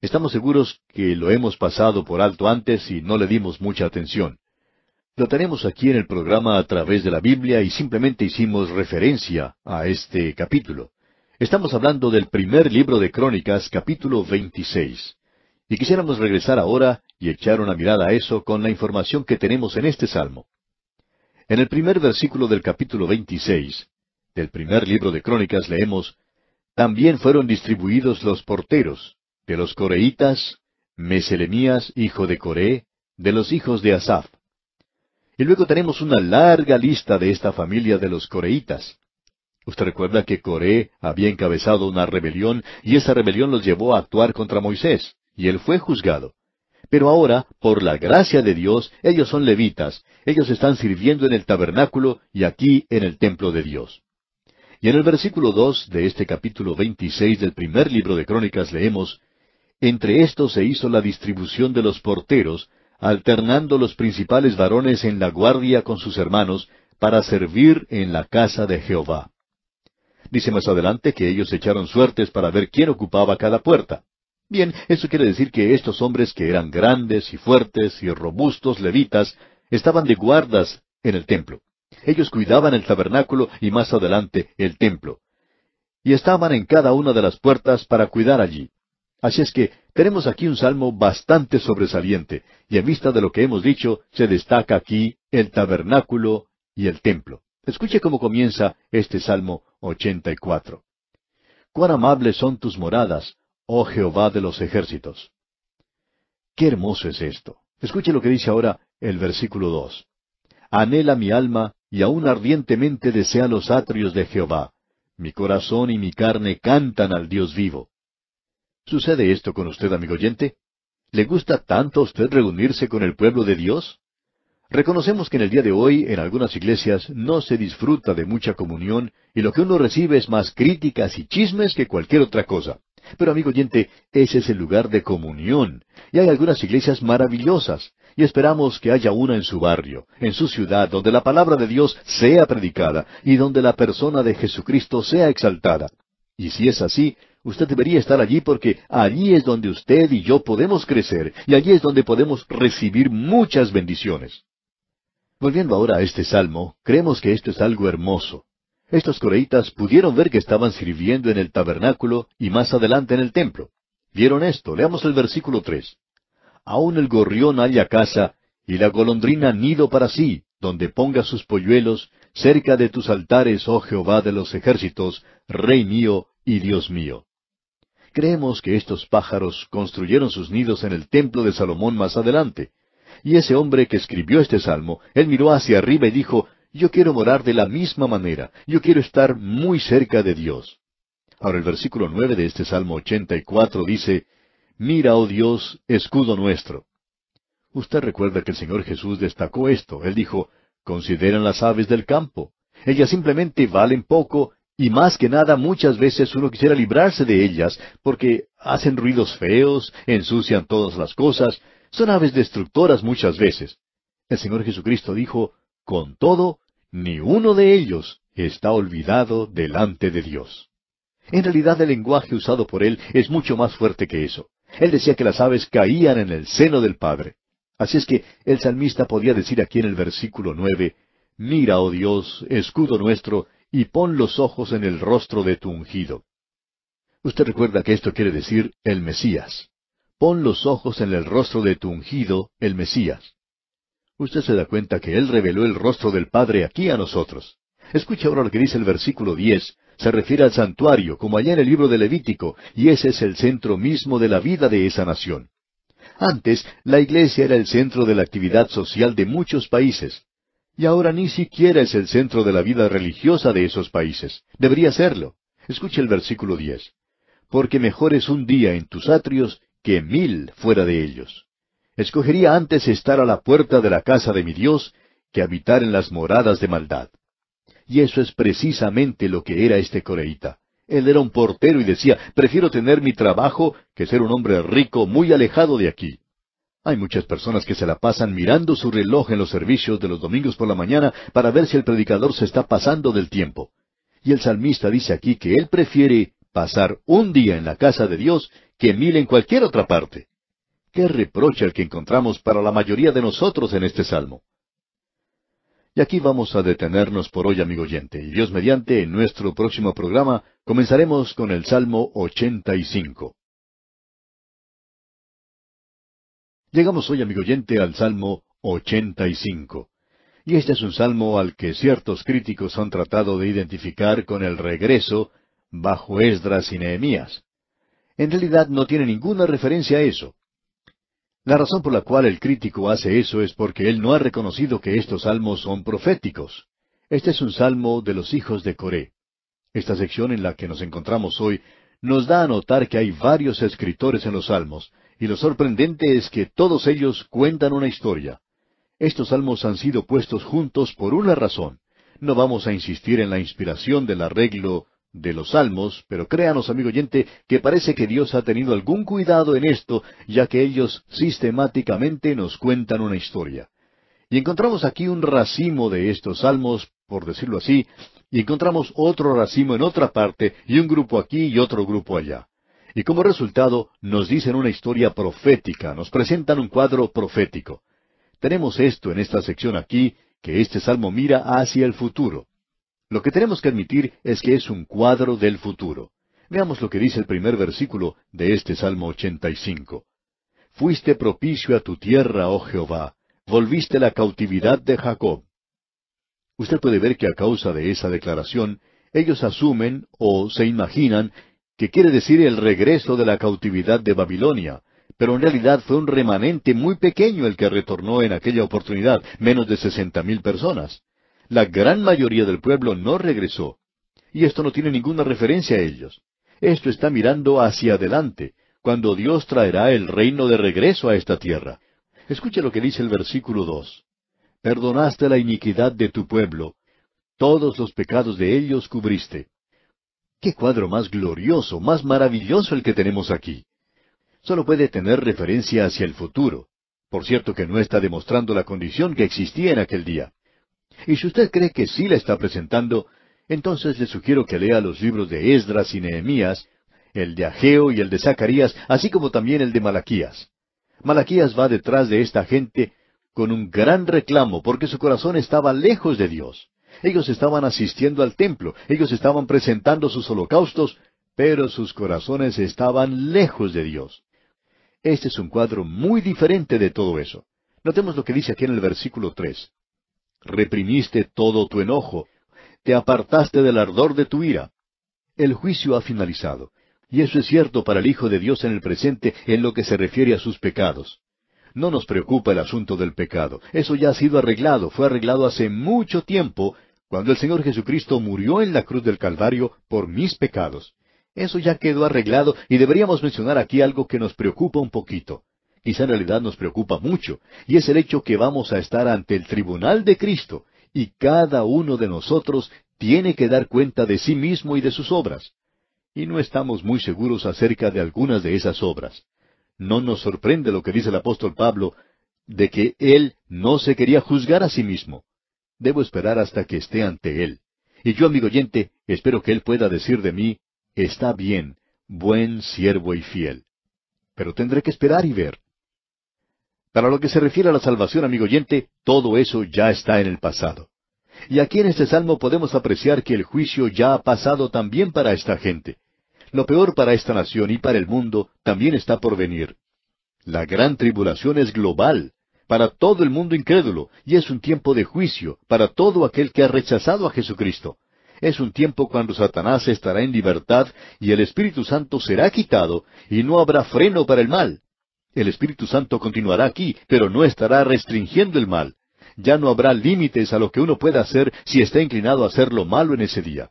Speaker 1: Estamos seguros que lo hemos pasado por alto antes y no le dimos mucha atención. Lo tenemos aquí en el programa a través de la Biblia y simplemente hicimos referencia a este capítulo. Estamos hablando del primer libro de Crónicas, capítulo 26. Y quisiéramos regresar ahora y echar una mirada a eso con la información que tenemos en este salmo. En el primer versículo del capítulo 26, del primer libro de Crónicas leemos, También fueron distribuidos los porteros, de los coreitas, Meselemías, hijo de Coré, de los hijos de Asaf. Y luego tenemos una larga lista de esta familia de los coreitas. Usted recuerda que Coré había encabezado una rebelión y esa rebelión los llevó a actuar contra Moisés, y él fue juzgado. Pero ahora, por la gracia de Dios, ellos son levitas, ellos están sirviendo en el tabernáculo y aquí en el templo de Dios. Y en el versículo dos de este capítulo 26 del primer libro de Crónicas leemos Entre estos se hizo la distribución de los porteros, alternando los principales varones en la guardia con sus hermanos, para servir en la casa de Jehová. Dice más adelante que ellos echaron suertes para ver quién ocupaba cada puerta. Bien, eso quiere decir que estos hombres que eran grandes y fuertes y robustos levitas estaban de guardas en el templo. Ellos cuidaban el tabernáculo y más adelante el templo. Y estaban en cada una de las puertas para cuidar allí. Así es que tenemos aquí un salmo bastante sobresaliente, y en vista de lo que hemos dicho, se destaca aquí el tabernáculo y el templo. Escuche cómo comienza este Salmo 84. Cuán amables son tus moradas, oh Jehová de los ejércitos. Qué hermoso es esto. Escuche lo que dice ahora el versículo 2. Anhela mi alma y aún ardientemente desea los atrios de Jehová. Mi corazón y mi carne cantan al Dios vivo. ¿Sucede esto con usted, amigo oyente? ¿Le gusta tanto a usted reunirse con el pueblo de Dios? Reconocemos que en el día de hoy en algunas iglesias no se disfruta de mucha comunión y lo que uno recibe es más críticas y chismes que cualquier otra cosa. Pero amigo oyente, ese es el lugar de comunión. Y hay algunas iglesias maravillosas y esperamos que haya una en su barrio, en su ciudad, donde la palabra de Dios sea predicada y donde la persona de Jesucristo sea exaltada. Y si es así, usted debería estar allí porque allí es donde usted y yo podemos crecer y allí es donde podemos recibir muchas bendiciones. Volviendo ahora a este salmo, creemos que esto es algo hermoso. Estos coreitas pudieron ver que estaban sirviendo en el tabernáculo y más adelante en el templo. Vieron esto. Leamos el versículo tres. Aún el gorrión halla casa y la golondrina nido para sí, donde ponga sus polluelos, cerca de tus altares, oh Jehová de los ejércitos, Rey mío y Dios mío. Creemos que estos pájaros construyeron sus nidos en el templo de Salomón más adelante, y ese hombre que escribió este salmo, él miró hacia arriba y dijo, yo quiero morar de la misma manera, yo quiero estar muy cerca de Dios. Ahora el versículo nueve de este Salmo 84 dice, Mira, oh Dios, escudo nuestro. Usted recuerda que el Señor Jesús destacó esto. Él dijo, Consideran las aves del campo. Ellas simplemente valen poco y más que nada muchas veces uno quisiera librarse de ellas porque hacen ruidos feos, ensucian todas las cosas, son aves destructoras muchas veces. El Señor Jesucristo dijo, con todo, ni uno de ellos está olvidado delante de Dios. En realidad el lenguaje usado por él es mucho más fuerte que eso. Él decía que las aves caían en el seno del Padre. Así es que el salmista podía decir aquí en el versículo nueve, Mira, oh Dios, escudo nuestro, y pon los ojos en el rostro de tu ungido. Usted recuerda que esto quiere decir el Mesías. Pon los ojos en el rostro de tu ungido, el Mesías. Usted se da cuenta que Él reveló el rostro del Padre aquí a nosotros. Escucha ahora lo que dice el versículo diez. Se refiere al santuario, como allá en el libro de Levítico, y ese es el centro mismo de la vida de esa nación. Antes, la iglesia era el centro de la actividad social de muchos países, y ahora ni siquiera es el centro de la vida religiosa de esos países. Debería serlo. Escuche el versículo diez. Porque mejor es un día en tus atrios que mil fuera de ellos. Escogería antes estar a la puerta de la casa de mi Dios que habitar en las moradas de maldad. Y eso es precisamente lo que era este coreíta. Él era un portero y decía, prefiero tener mi trabajo que ser un hombre rico muy alejado de aquí. Hay muchas personas que se la pasan mirando su reloj en los servicios de los domingos por la mañana para ver si el predicador se está pasando del tiempo. Y el salmista dice aquí que él prefiere pasar un día en la casa de Dios que mil en cualquier otra parte. Qué reproche el que encontramos para la mayoría de nosotros en este salmo. Y aquí vamos a detenernos por hoy, amigo oyente, y Dios mediante, en nuestro próximo programa comenzaremos con el Salmo 85. Llegamos hoy, amigo oyente, al Salmo 85. Y este es un salmo al que ciertos críticos han tratado de identificar con el regreso bajo Esdras y Nehemías en realidad no tiene ninguna referencia a eso. La razón por la cual el crítico hace eso es porque él no ha reconocido que estos salmos son proféticos. Este es un salmo de los hijos de Coré. Esta sección en la que nos encontramos hoy nos da a notar que hay varios escritores en los salmos, y lo sorprendente es que todos ellos cuentan una historia. Estos salmos han sido puestos juntos por una razón. No vamos a insistir en la inspiración del arreglo de los salmos, pero créanos, amigo oyente, que parece que Dios ha tenido algún cuidado en esto, ya que ellos sistemáticamente nos cuentan una historia. Y encontramos aquí un racimo de estos salmos, por decirlo así, y encontramos otro racimo en otra parte, y un grupo aquí y otro grupo allá. Y como resultado, nos dicen una historia profética, nos presentan un cuadro profético. Tenemos esto en esta sección aquí, que este salmo mira hacia el futuro. Lo que tenemos que admitir es que es un cuadro del futuro. Veamos lo que dice el primer versículo de este Salmo 85. Fuiste propicio a tu tierra, oh Jehová, volviste la cautividad de Jacob. Usted puede ver que a causa de esa declaración, ellos asumen o se imaginan que quiere decir el regreso de la cautividad de Babilonia, pero en realidad fue un remanente muy pequeño el que retornó en aquella oportunidad, menos de sesenta mil personas la gran mayoría del pueblo no regresó. Y esto no tiene ninguna referencia a ellos. Esto está mirando hacia adelante, cuando Dios traerá el reino de regreso a esta tierra. Escuche lo que dice el versículo dos. Perdonaste la iniquidad de tu pueblo, todos los pecados de ellos cubriste. Qué cuadro más glorioso, más maravilloso el que tenemos aquí. Solo puede tener referencia hacia el futuro. Por cierto que no está demostrando la condición que existía en aquel día. Y si usted cree que sí la está presentando, entonces le sugiero que lea los libros de Esdras y Nehemías, el de Ageo y el de Zacarías, así como también el de Malaquías. Malaquías va detrás de esta gente con un gran reclamo porque su corazón estaba lejos de Dios. Ellos estaban asistiendo al templo, ellos estaban presentando sus holocaustos, pero sus corazones estaban lejos de Dios. Este es un cuadro muy diferente de todo eso. Notemos lo que dice aquí en el versículo tres. Reprimiste todo tu enojo, te apartaste del ardor de tu ira. El juicio ha finalizado, y eso es cierto para el Hijo de Dios en el presente en lo que se refiere a sus pecados. No nos preocupa el asunto del pecado, eso ya ha sido arreglado, fue arreglado hace mucho tiempo, cuando el Señor Jesucristo murió en la cruz del Calvario por mis pecados. Eso ya quedó arreglado y deberíamos mencionar aquí algo que nos preocupa un poquito. Esa realidad nos preocupa mucho, y es el hecho que vamos a estar ante el tribunal de Cristo, y cada uno de nosotros tiene que dar cuenta de sí mismo y de sus obras. Y no estamos muy seguros acerca de algunas de esas obras. No nos sorprende lo que dice el apóstol Pablo, de que él no se quería juzgar a sí mismo. Debo esperar hasta que esté ante él. Y yo, amigo oyente, espero que él pueda decir de mí, está bien, buen siervo y fiel. Pero tendré que esperar y ver. Para lo que se refiere a la salvación, amigo oyente, todo eso ya está en el pasado. Y aquí en este salmo podemos apreciar que el juicio ya ha pasado también para esta gente. Lo peor para esta nación y para el mundo también está por venir. La gran tribulación es global, para todo el mundo incrédulo, y es un tiempo de juicio para todo aquel que ha rechazado a Jesucristo. Es un tiempo cuando Satanás estará en libertad y el Espíritu Santo será quitado y no habrá freno para el mal. El Espíritu Santo continuará aquí, pero no estará restringiendo el mal. Ya no habrá límites a lo que uno pueda hacer si está inclinado a hacer lo malo en ese día.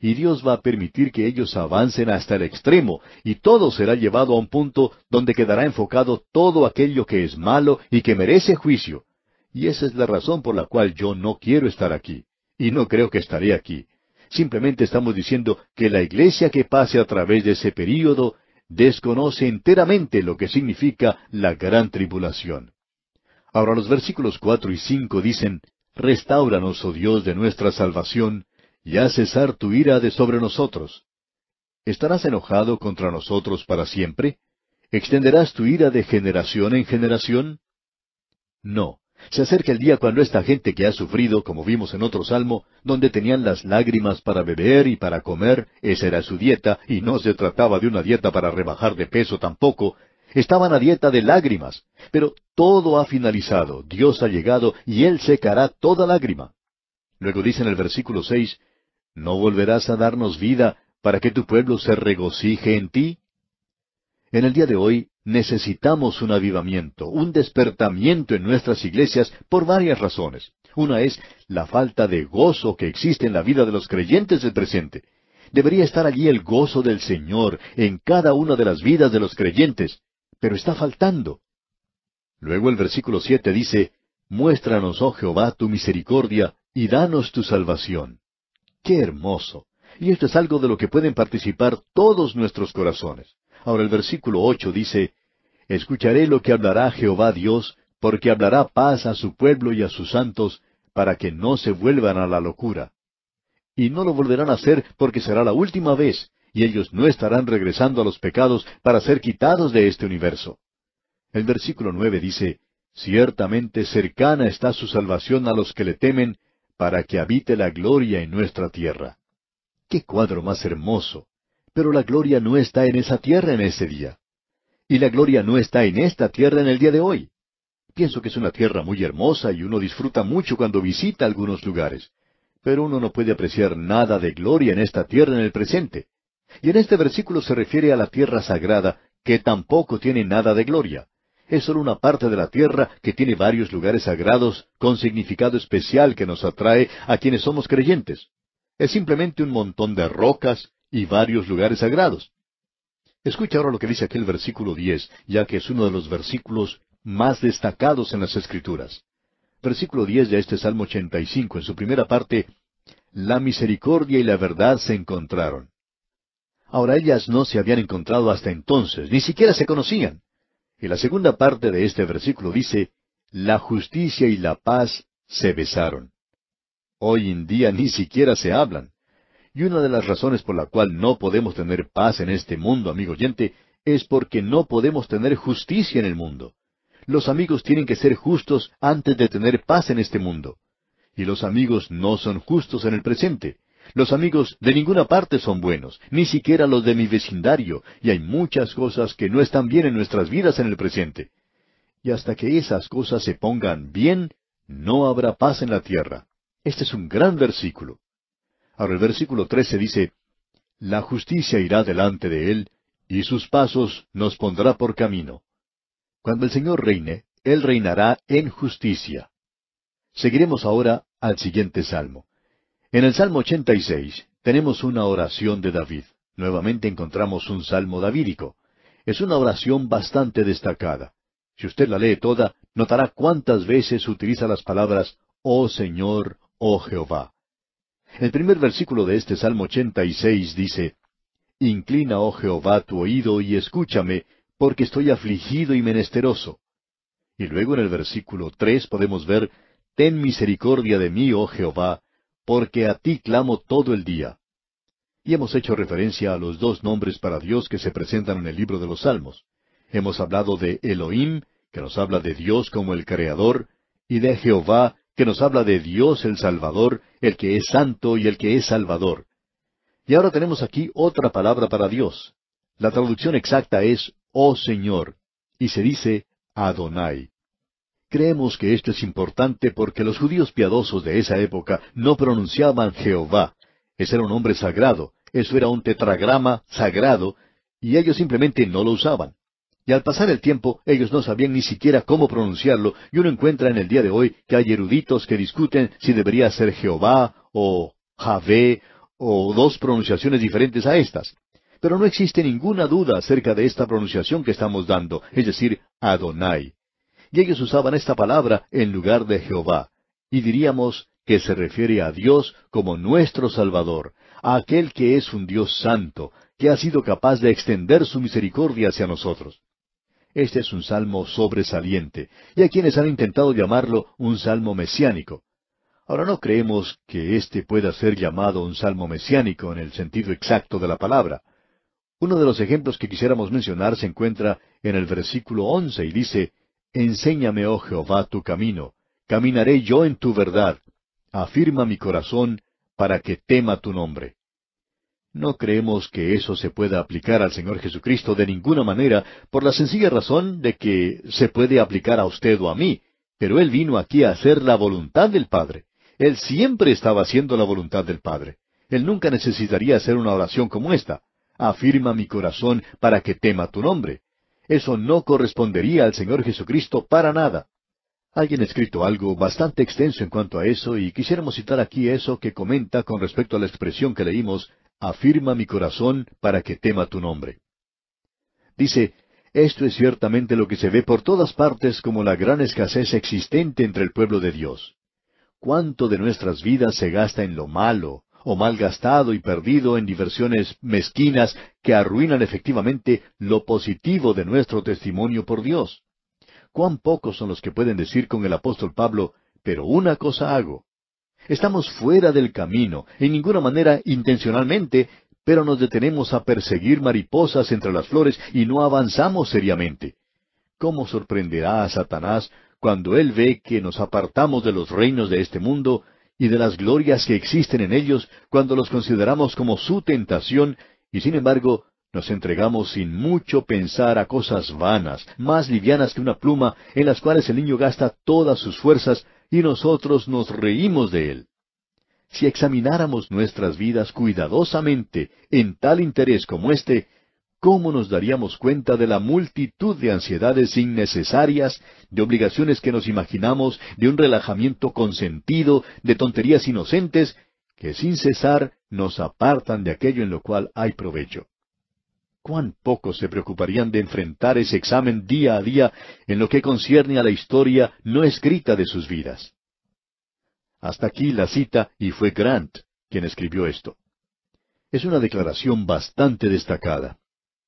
Speaker 1: Y Dios va a permitir que ellos avancen hasta el extremo, y todo será llevado a un punto donde quedará enfocado todo aquello que es malo y que merece juicio. Y esa es la razón por la cual yo no quiero estar aquí, y no creo que estaré aquí. Simplemente estamos diciendo que la iglesia que pase a través de ese período desconoce enteramente lo que significa la gran tribulación. Ahora los versículos cuatro y cinco dicen, Restáuranos, oh Dios, de nuestra salvación, y haz cesar tu ira de sobre nosotros. ¿Estarás enojado contra nosotros para siempre? ¿Extenderás tu ira de generación en generación? No. Se acerca el día cuando esta gente que ha sufrido, como vimos en otro salmo, donde tenían las lágrimas para beber y para comer, esa era su dieta, y no se trataba de una dieta para rebajar de peso tampoco, estaban a dieta de lágrimas. Pero todo ha finalizado, Dios ha llegado y Él secará toda lágrima. Luego dice en el versículo seis, ¿No volverás a darnos vida para que tu pueblo se regocije en ti? En el día de hoy, necesitamos un avivamiento, un despertamiento en nuestras iglesias por varias razones. Una es la falta de gozo que existe en la vida de los creyentes del presente. Debería estar allí el gozo del Señor en cada una de las vidas de los creyentes, pero está faltando. Luego el versículo siete dice, Muéstranos, oh Jehová, tu misericordia y danos tu salvación. ¡Qué hermoso! Y esto es algo de lo que pueden participar todos nuestros corazones. Ahora el versículo ocho dice, Escucharé lo que hablará Jehová Dios, porque hablará paz a su pueblo y a sus santos, para que no se vuelvan a la locura. Y no lo volverán a hacer porque será la última vez, y ellos no estarán regresando a los pecados para ser quitados de este universo. El versículo nueve dice, Ciertamente cercana está su salvación a los que le temen, para que habite la gloria en nuestra tierra. ¡Qué cuadro más hermoso! Pero la gloria no está en esa tierra en ese día. Y la gloria no está en esta tierra en el día de hoy. Pienso que es una tierra muy hermosa y uno disfruta mucho cuando visita algunos lugares. Pero uno no puede apreciar nada de gloria en esta tierra en el presente. Y en este versículo se refiere a la tierra sagrada, que tampoco tiene nada de gloria. Es solo una parte de la tierra que tiene varios lugares sagrados con significado especial que nos atrae a quienes somos creyentes. Es simplemente un montón de rocas, y varios lugares sagrados. Escucha ahora lo que dice aquel versículo diez, ya que es uno de los versículos más destacados en las Escrituras. Versículo diez de este Salmo 85, en su primera parte, la misericordia y la verdad se encontraron. Ahora ellas no se habían encontrado hasta entonces, ni siquiera se conocían. Y la segunda parte de este versículo dice, la justicia y la paz se besaron. Hoy en día ni siquiera se hablan. Y una de las razones por la cual no podemos tener paz en este mundo, amigo oyente, es porque no podemos tener justicia en el mundo. Los amigos tienen que ser justos antes de tener paz en este mundo. Y los amigos no son justos en el presente. Los amigos de ninguna parte son buenos, ni siquiera los de mi vecindario, y hay muchas cosas que no están bien en nuestras vidas en el presente. Y hasta que esas cosas se pongan bien, no habrá paz en la tierra. Este es un gran versículo. Ahora el versículo 13 dice, La justicia irá delante de él, y sus pasos nos pondrá por camino. Cuando el Señor reine, Él reinará en justicia. Seguiremos ahora al siguiente salmo. En el Salmo 86 tenemos una oración de David. Nuevamente encontramos un salmo davídico. Es una oración bastante destacada. Si usted la lee toda, notará cuántas veces utiliza las palabras Oh Señor, oh Jehová. El primer versículo de este Salmo 86 dice, Inclina, oh Jehová, tu oído y escúchame, porque estoy afligido y menesteroso. Y luego en el versículo tres podemos ver, Ten misericordia de mí, oh Jehová, porque a ti clamo todo el día. Y hemos hecho referencia a los dos nombres para Dios que se presentan en el libro de los Salmos. Hemos hablado de Elohim, que nos habla de Dios como el Creador, y de Jehová, que nos habla de Dios el Salvador, el que es santo y el que es Salvador. Y ahora tenemos aquí otra palabra para Dios. La traducción exacta es Oh Señor, y se dice Adonai. Creemos que esto es importante porque los judíos piadosos de esa época no pronunciaban Jehová. Ese era un nombre sagrado, eso era un tetragrama sagrado, y ellos simplemente no lo usaban. Y al pasar el tiempo, ellos no sabían ni siquiera cómo pronunciarlo, y uno encuentra en el día de hoy que hay eruditos que discuten si debería ser Jehová o Javé o dos pronunciaciones diferentes a estas. Pero no existe ninguna duda acerca de esta pronunciación que estamos dando, es decir, Adonai. Y ellos usaban esta palabra en lugar de Jehová, y diríamos que se refiere a Dios como nuestro Salvador, a aquel que es un Dios santo, que ha sido capaz de extender su misericordia hacia nosotros. Este es un salmo sobresaliente, y a quienes han intentado llamarlo un salmo mesiánico. Ahora no creemos que éste pueda ser llamado un salmo mesiánico en el sentido exacto de la palabra. Uno de los ejemplos que quisiéramos mencionar se encuentra en el versículo once y dice, Enséñame, oh Jehová, tu camino, caminaré yo en tu verdad, afirma mi corazón, para que tema tu nombre. No creemos que eso se pueda aplicar al Señor Jesucristo de ninguna manera por la sencilla razón de que se puede aplicar a usted o a mí, pero Él vino aquí a hacer la voluntad del Padre. Él siempre estaba haciendo la voluntad del Padre. Él nunca necesitaría hacer una oración como esta. Afirma mi corazón para que tema tu nombre. Eso no correspondería al Señor Jesucristo para nada. Alguien ha escrito algo bastante extenso en cuanto a eso y quisiéramos citar aquí eso que comenta con respecto a la expresión que leímos afirma mi corazón para que tema tu nombre. Dice, esto es ciertamente lo que se ve por todas partes como la gran escasez existente entre el pueblo de Dios. ¿Cuánto de nuestras vidas se gasta en lo malo, o mal gastado y perdido en diversiones mezquinas que arruinan efectivamente lo positivo de nuestro testimonio por Dios? ¿Cuán pocos son los que pueden decir con el apóstol Pablo, pero una cosa hago? Estamos fuera del camino, en ninguna manera intencionalmente, pero nos detenemos a perseguir mariposas entre las flores y no avanzamos seriamente. ¿Cómo sorprenderá a Satanás cuando él ve que nos apartamos de los reinos de este mundo y de las glorias que existen en ellos cuando los consideramos como su tentación y sin embargo nos entregamos sin mucho pensar a cosas vanas, más livianas que una pluma, en las cuales el niño gasta todas sus fuerzas y nosotros nos reímos de él. Si examináramos nuestras vidas cuidadosamente en tal interés como este, ¿cómo nos daríamos cuenta de la multitud de ansiedades innecesarias, de obligaciones que nos imaginamos, de un relajamiento consentido, de tonterías inocentes, que sin cesar nos apartan de aquello en lo cual hay provecho? cuán pocos se preocuparían de enfrentar ese examen día a día en lo que concierne a la historia no escrita de sus vidas. Hasta aquí la cita y fue Grant quien escribió esto. Es una declaración bastante destacada.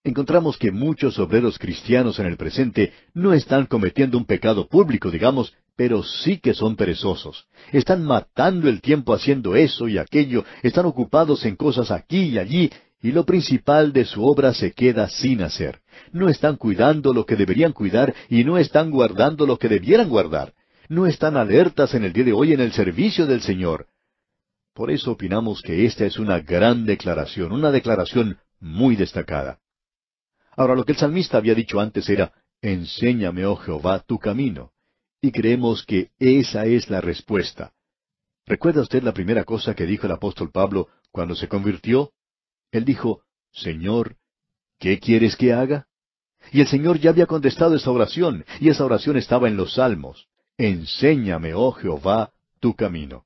Speaker 1: Encontramos que muchos obreros cristianos en el presente no están cometiendo un pecado público, digamos, pero sí que son perezosos. Están matando el tiempo haciendo eso y aquello, están ocupados en cosas aquí y allí, y lo principal de su obra se queda sin hacer. No están cuidando lo que deberían cuidar y no están guardando lo que debieran guardar. No están alertas en el día de hoy en el servicio del Señor. Por eso opinamos que esta es una gran declaración, una declaración muy destacada. Ahora, lo que el salmista había dicho antes era, Enséñame, oh Jehová, tu camino. Y creemos que esa es la respuesta. ¿Recuerda usted la primera cosa que dijo el apóstol Pablo cuando se convirtió? Él dijo, Señor, ¿qué quieres que haga? Y el Señor ya había contestado esa oración, y esa oración estaba en los Salmos. Enséñame, oh Jehová, tu camino.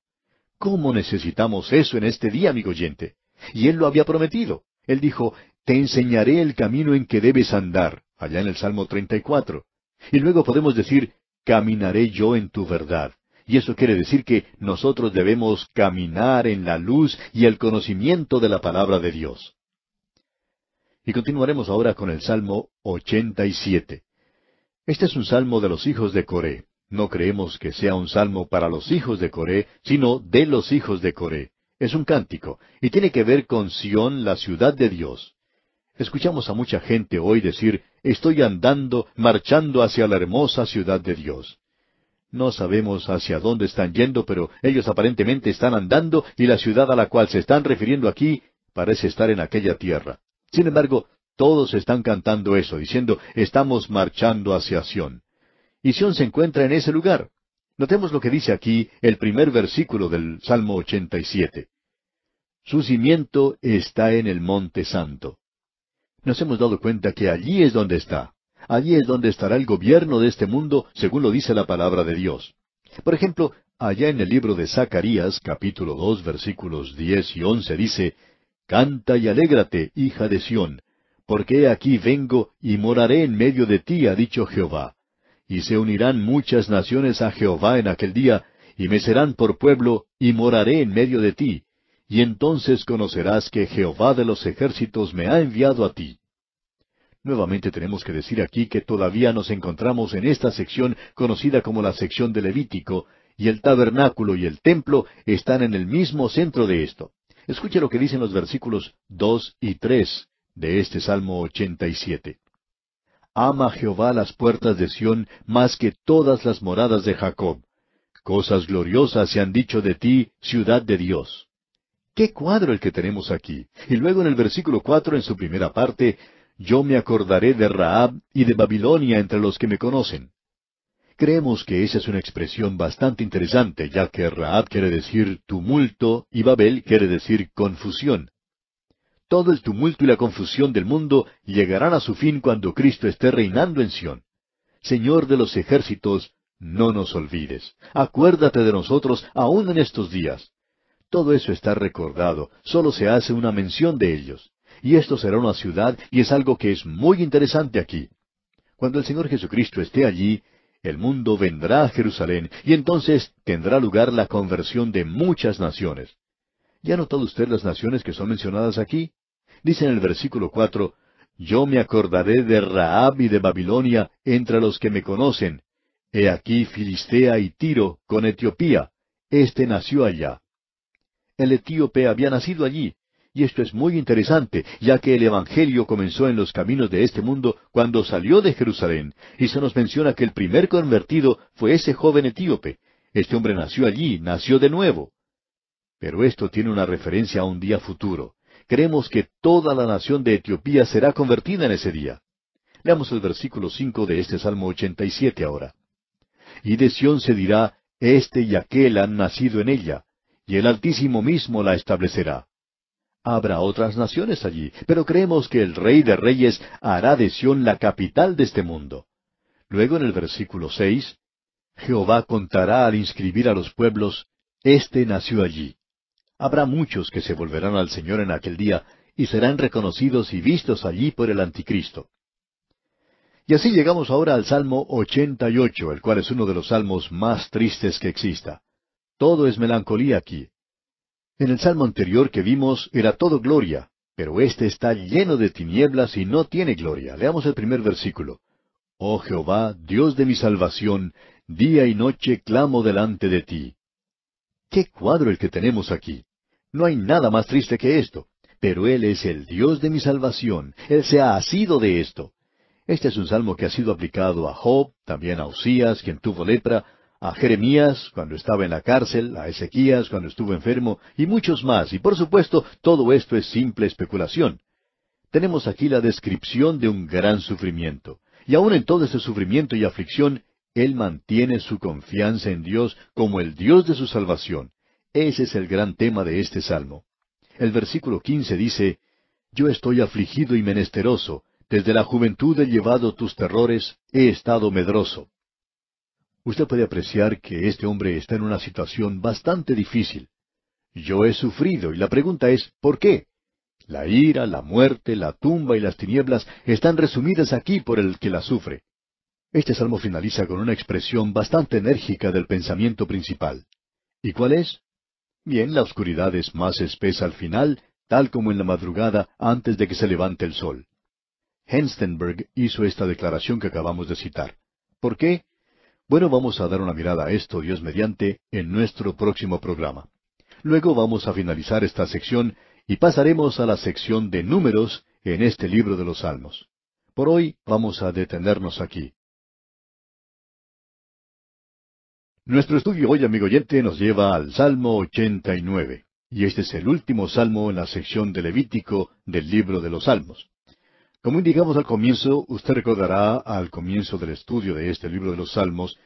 Speaker 1: ¿Cómo necesitamos eso en este día, amigo oyente? Y Él lo había prometido. Él dijo, Te enseñaré el camino en que debes andar, allá en el Salmo 34. Y luego podemos decir, Caminaré yo en tu verdad. Y eso quiere decir que nosotros debemos caminar en la luz y el conocimiento de la palabra de Dios. Y continuaremos ahora con el Salmo 87. Este es un salmo de los hijos de Coré. No creemos que sea un salmo para los hijos de Coré, sino de los hijos de Coré. Es un cántico, y tiene que ver con Sión, la ciudad de Dios. Escuchamos a mucha gente hoy decir, estoy andando, marchando hacia la hermosa ciudad de Dios. No sabemos hacia dónde están yendo, pero ellos aparentemente están andando y la ciudad a la cual se están refiriendo aquí parece estar en aquella tierra. Sin embargo, todos están cantando eso, diciendo, estamos marchando hacia Sión. Y Sión se encuentra en ese lugar. Notemos lo que dice aquí el primer versículo del Salmo 87. Su cimiento está en el monte santo. Nos hemos dado cuenta que allí es donde está. Allí es donde estará el gobierno de este mundo, según lo dice la palabra de Dios. Por ejemplo, allá en el libro de Zacarías, capítulo dos, versículos diez y once, dice Canta y alégrate, hija de Sión, porque aquí vengo y moraré en medio de ti, ha dicho Jehová. Y se unirán muchas naciones a Jehová en aquel día, y me serán por pueblo, y moraré en medio de ti. Y entonces conocerás que Jehová de los ejércitos me ha enviado a ti. Nuevamente tenemos que decir aquí que todavía nos encontramos en esta sección conocida como la sección de Levítico, y el tabernáculo y el templo están en el mismo centro de esto. Escuche lo que dicen los versículos dos y tres de este Salmo 87. Ama Jehová las puertas de Sión más que todas las moradas de Jacob. Cosas gloriosas se han dicho de ti, ciudad de Dios. Qué cuadro el que tenemos aquí. Y luego en el versículo cuatro, en su primera parte, yo me acordaré de Raab y de Babilonia entre los que me conocen. Creemos que esa es una expresión bastante interesante, ya que Raab quiere decir tumulto y Babel quiere decir confusión. Todo el tumulto y la confusión del mundo llegarán a su fin cuando Cristo esté reinando en Sión. Señor de los ejércitos, no nos olvides. Acuérdate de nosotros aún en estos días. Todo eso está recordado, solo se hace una mención de ellos y esto será una ciudad y es algo que es muy interesante aquí. Cuando el Señor Jesucristo esté allí, el mundo vendrá a Jerusalén y entonces tendrá lugar la conversión de muchas naciones. ¿Ya ha notado usted las naciones que son mencionadas aquí? Dice en el versículo cuatro, Yo me acordaré de Raab y de Babilonia entre los que me conocen. He aquí Filistea y Tiro con Etiopía. Este nació allá. El etíope había nacido allí, y esto es muy interesante, ya que el Evangelio comenzó en los caminos de este mundo cuando salió de Jerusalén, y se nos menciona que el primer convertido fue ese joven etíope. Este hombre nació allí, nació de nuevo. Pero esto tiene una referencia a un día futuro. Creemos que toda la nación de Etiopía será convertida en ese día. Leamos el versículo cinco de este Salmo 87 ahora. Y de Sión se dirá, Este y aquel han nacido en ella, y el Altísimo mismo la establecerá. Habrá otras naciones allí, pero creemos que el Rey de Reyes hará de Sión la capital de este mundo. Luego en el versículo seis, Jehová contará al inscribir a los pueblos, Este nació allí. Habrá muchos que se volverán al Señor en aquel día, y serán reconocidos y vistos allí por el anticristo. Y así llegamos ahora al Salmo 88, el cual es uno de los salmos más tristes que exista. Todo es melancolía aquí. En el salmo anterior que vimos era todo gloria, pero este está lleno de tinieblas y no tiene gloria. Leamos el primer versículo. Oh Jehová, Dios de mi salvación, día y noche clamo delante de ti. Qué cuadro el que tenemos aquí. No hay nada más triste que esto. Pero Él es el Dios de mi salvación. Él se ha asido de esto. Este es un salmo que ha sido aplicado a Job, también a Usías, quien tuvo lepra, a Jeremías cuando estaba en la cárcel, a Ezequías cuando estuvo enfermo, y muchos más. Y por supuesto, todo esto es simple especulación. Tenemos aquí la descripción de un gran sufrimiento. Y aun en todo ese sufrimiento y aflicción, Él mantiene su confianza en Dios como el Dios de su salvación. Ese es el gran tema de este salmo. El versículo quince dice, Yo estoy afligido y menesteroso, desde la juventud he llevado tus terrores, he estado medroso. Usted puede apreciar que este hombre está en una situación bastante difícil. Yo he sufrido y la pregunta es, ¿por qué? La ira, la muerte, la tumba y las tinieblas están resumidas aquí por el que la sufre. Este salmo finaliza con una expresión bastante enérgica del pensamiento principal. ¿Y cuál es? Bien, la oscuridad es más espesa al final, tal como en la madrugada antes de que se levante el sol. Henstenberg hizo esta declaración que acabamos de citar. ¿Por qué? Bueno, vamos a dar una mirada a esto, Dios mediante, en nuestro próximo programa. Luego vamos a finalizar esta sección y pasaremos a la sección de números en este libro de los Salmos. Por hoy vamos a detenernos aquí. Nuestro estudio hoy, amigo oyente, nos lleva al Salmo 89, y este es el último salmo en la sección de Levítico del libro de los Salmos. Como indicamos al comienzo, usted recordará al comienzo del estudio de este libro de los Salmos,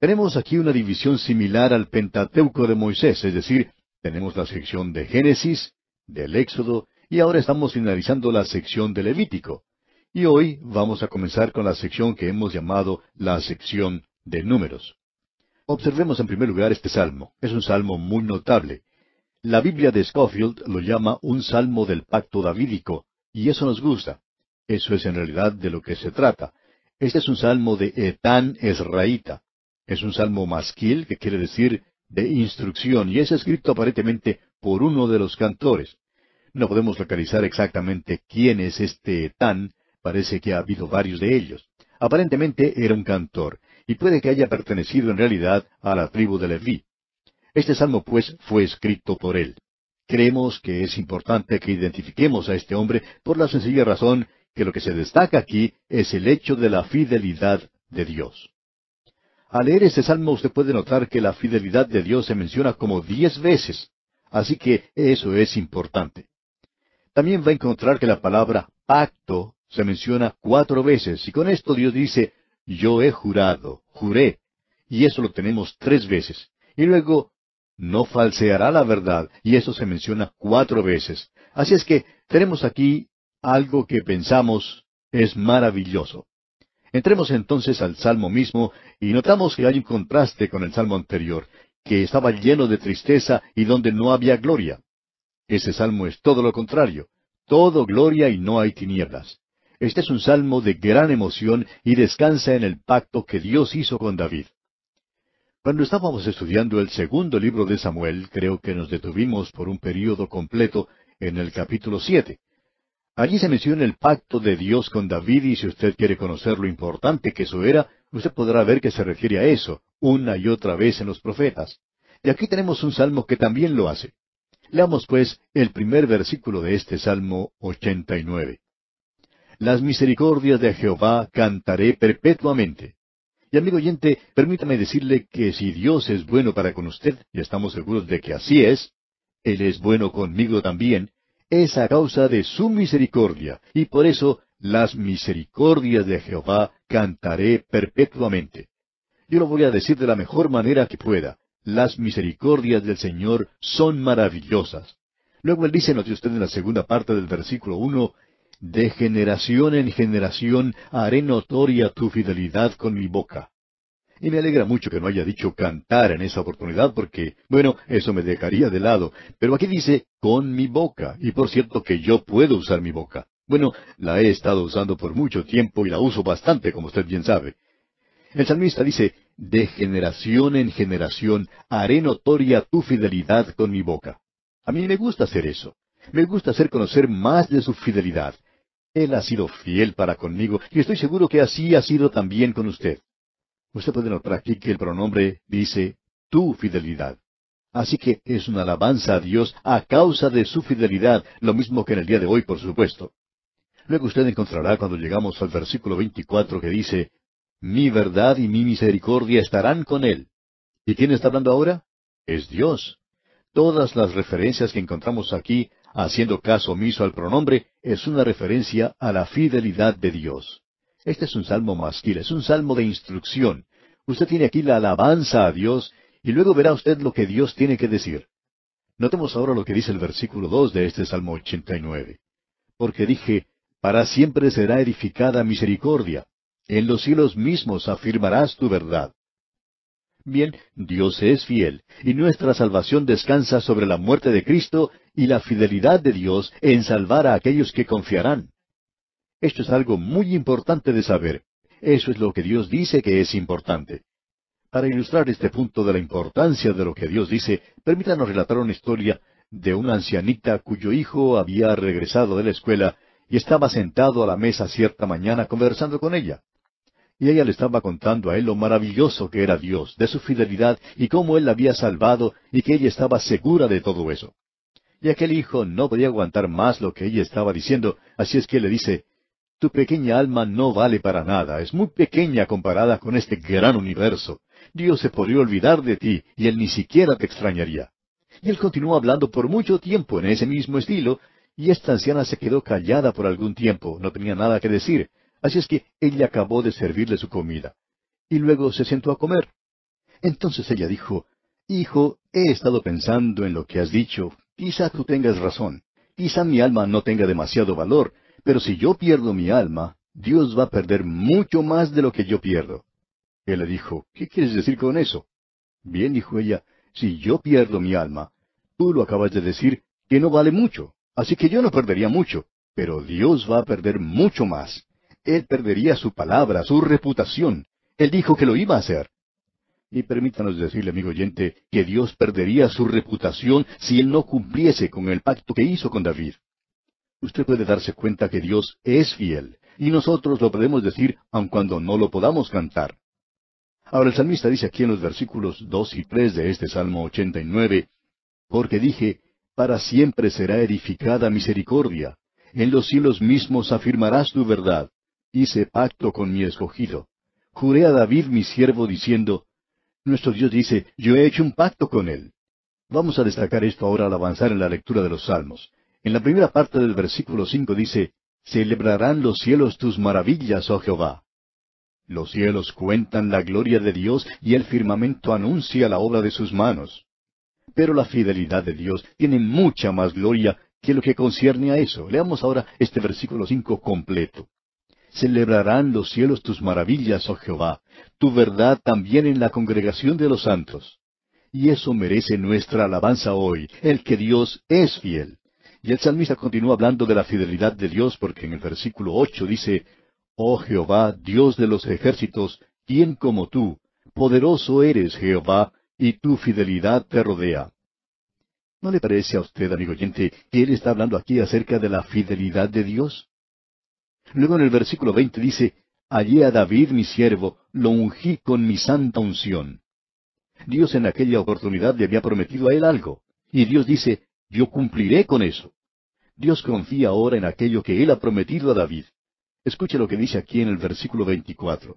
Speaker 1: tenemos aquí una división similar al Pentateuco de Moisés, es decir, tenemos la sección de Génesis, del Éxodo, y ahora estamos finalizando la sección de Levítico. Y hoy vamos a comenzar con la sección que hemos llamado la sección de números. Observemos en primer lugar este salmo. Es un salmo muy notable. La Biblia de Schofield lo llama un salmo del pacto davídico, y eso nos gusta. Eso es en realidad de lo que se trata. Este es un salmo de Etán Esraíta. Es un salmo masquil, que quiere decir de instrucción, y es escrito aparentemente por uno de los cantores. No podemos localizar exactamente quién es este Etán, parece que ha habido varios de ellos. Aparentemente era un cantor, y puede que haya pertenecido en realidad a la tribu de Leví. Este salmo, pues, fue escrito por él. Creemos que es importante que identifiquemos a este hombre por la sencilla razón que lo que se destaca aquí es el hecho de la fidelidad de Dios. Al leer este salmo usted puede notar que la fidelidad de Dios se menciona como diez veces, así que eso es importante. También va a encontrar que la palabra pacto se menciona cuatro veces, y con esto Dios dice, yo he jurado, juré, y eso lo tenemos tres veces. Y luego, no falseará la verdad, y eso se menciona cuatro veces. Así es que tenemos aquí algo que pensamos es maravilloso. Entremos entonces al Salmo mismo y notamos que hay un contraste con el Salmo anterior, que estaba lleno de tristeza y donde no había gloria. Ese Salmo es todo lo contrario, todo gloria y no hay tinieblas. Este es un salmo de gran emoción y descansa en el pacto que Dios hizo con David. Cuando estábamos estudiando el segundo libro de Samuel, creo que nos detuvimos por un período completo en el capítulo siete, Allí se menciona el pacto de Dios con David y si usted quiere conocer lo importante que eso era, usted podrá ver que se refiere a eso una y otra vez en los profetas. Y aquí tenemos un salmo que también lo hace. Leamos pues el primer versículo de este Salmo 89. Las misericordias de Jehová cantaré perpetuamente. Y amigo oyente, permítame decirle que si Dios es bueno para con usted, y estamos seguros de que así es, Él es bueno conmigo también, es a causa de su misericordia, y por eso las misericordias de Jehová cantaré perpetuamente. Yo lo voy a decir de la mejor manera que pueda. Las misericordias del Señor son maravillosas. Luego él dice, usted en la segunda parte del versículo uno, de generación en generación haré notoria tu fidelidad con mi boca. Y me alegra mucho que no haya dicho cantar en esa oportunidad porque, bueno, eso me dejaría de lado. Pero aquí dice con mi boca. Y por cierto que yo puedo usar mi boca. Bueno, la he estado usando por mucho tiempo y la uso bastante, como usted bien sabe. El salmista dice, de generación en generación haré notoria tu fidelidad con mi boca. A mí me gusta hacer eso. Me gusta hacer conocer más de su fidelidad. Él ha sido fiel para conmigo y estoy seguro que así ha sido también con usted. Usted puede notar aquí que el pronombre dice tu fidelidad. Así que es una alabanza a Dios a causa de su fidelidad, lo mismo que en el día de hoy, por supuesto. Luego usted encontrará cuando llegamos al versículo 24 que dice, mi verdad y mi misericordia estarán con él. ¿Y quién está hablando ahora? Es Dios. Todas las referencias que encontramos aquí, haciendo caso omiso al pronombre, es una referencia a la fidelidad de Dios. Este es un salmo masquil, es un salmo de instrucción. Usted tiene aquí la alabanza a Dios y luego verá usted lo que Dios tiene que decir. Notemos ahora lo que dice el versículo 2 de este Salmo 89. Porque dije, para siempre será edificada misericordia. En los cielos mismos afirmarás tu verdad. Bien, Dios es fiel, y nuestra salvación descansa sobre la muerte de Cristo y la fidelidad de Dios en salvar a aquellos que confiarán. Esto es algo muy importante de saber. Eso es lo que Dios dice que es importante. Para ilustrar este punto de la importancia de lo que Dios dice, permítanos relatar una historia de una ancianita cuyo hijo había regresado de la escuela y estaba sentado a la mesa cierta mañana conversando con ella. Y ella le estaba contando a él lo maravilloso que era Dios, de su fidelidad y cómo él la había salvado y que ella estaba segura de todo eso. Y aquel hijo no podía aguantar más lo que ella estaba diciendo, así es que le dice, tu pequeña alma no vale para nada, es muy pequeña comparada con este gran universo. Dios se podría olvidar de ti y él ni siquiera te extrañaría. Y él continuó hablando por mucho tiempo en ese mismo estilo, y esta anciana se quedó callada por algún tiempo, no tenía nada que decir, así es que ella acabó de servirle su comida. Y luego se sentó a comer. Entonces ella dijo, Hijo, he estado pensando en lo que has dicho, quizá tú tengas razón, quizá mi alma no tenga demasiado valor, pero si yo pierdo mi alma, Dios va a perder mucho más de lo que yo pierdo. Él le dijo, ¿qué quieres decir con eso? Bien, dijo ella, si yo pierdo mi alma, tú lo acabas de decir, que no vale mucho, así que yo no perdería mucho, pero Dios va a perder mucho más. Él perdería su palabra, su reputación. Él dijo que lo iba a hacer. Y permítanos decirle, amigo oyente, que Dios perdería su reputación si él no cumpliese con el pacto que hizo con David usted puede darse cuenta que Dios es fiel, y nosotros lo podemos decir aun cuando no lo podamos cantar. Ahora el salmista dice aquí en los versículos dos y tres de este Salmo y nueve, porque dije, para siempre será edificada misericordia, en los cielos mismos afirmarás tu verdad, hice pacto con mi escogido. Juré a David mi siervo diciendo, nuestro Dios dice, yo he hecho un pacto con él. Vamos a destacar esto ahora al avanzar en la lectura de los salmos. En la primera parte del versículo cinco dice, Celebrarán los cielos tus maravillas, oh Jehová. Los cielos cuentan la gloria de Dios y el firmamento anuncia la obra de sus manos. Pero la fidelidad de Dios tiene mucha más gloria que lo que concierne a eso. Leamos ahora este versículo cinco completo. Celebrarán los cielos tus maravillas, oh Jehová, tu verdad también en la congregación de los santos. Y eso merece nuestra alabanza hoy, el que Dios es fiel. Y el salmista continúa hablando de la fidelidad de Dios porque en el versículo ocho dice, Oh Jehová, Dios de los ejércitos, ¿quién como tú? Poderoso eres Jehová, y tu fidelidad te rodea. ¿No le parece a usted, amigo oyente, que él está hablando aquí acerca de la fidelidad de Dios? Luego en el versículo veinte dice, Hallé a David mi siervo, lo ungí con mi santa unción. Dios en aquella oportunidad le había prometido a él algo, y Dios dice, yo cumpliré con eso. Dios confía ahora en aquello que Él ha prometido a David. Escuche lo que dice aquí en el versículo 24.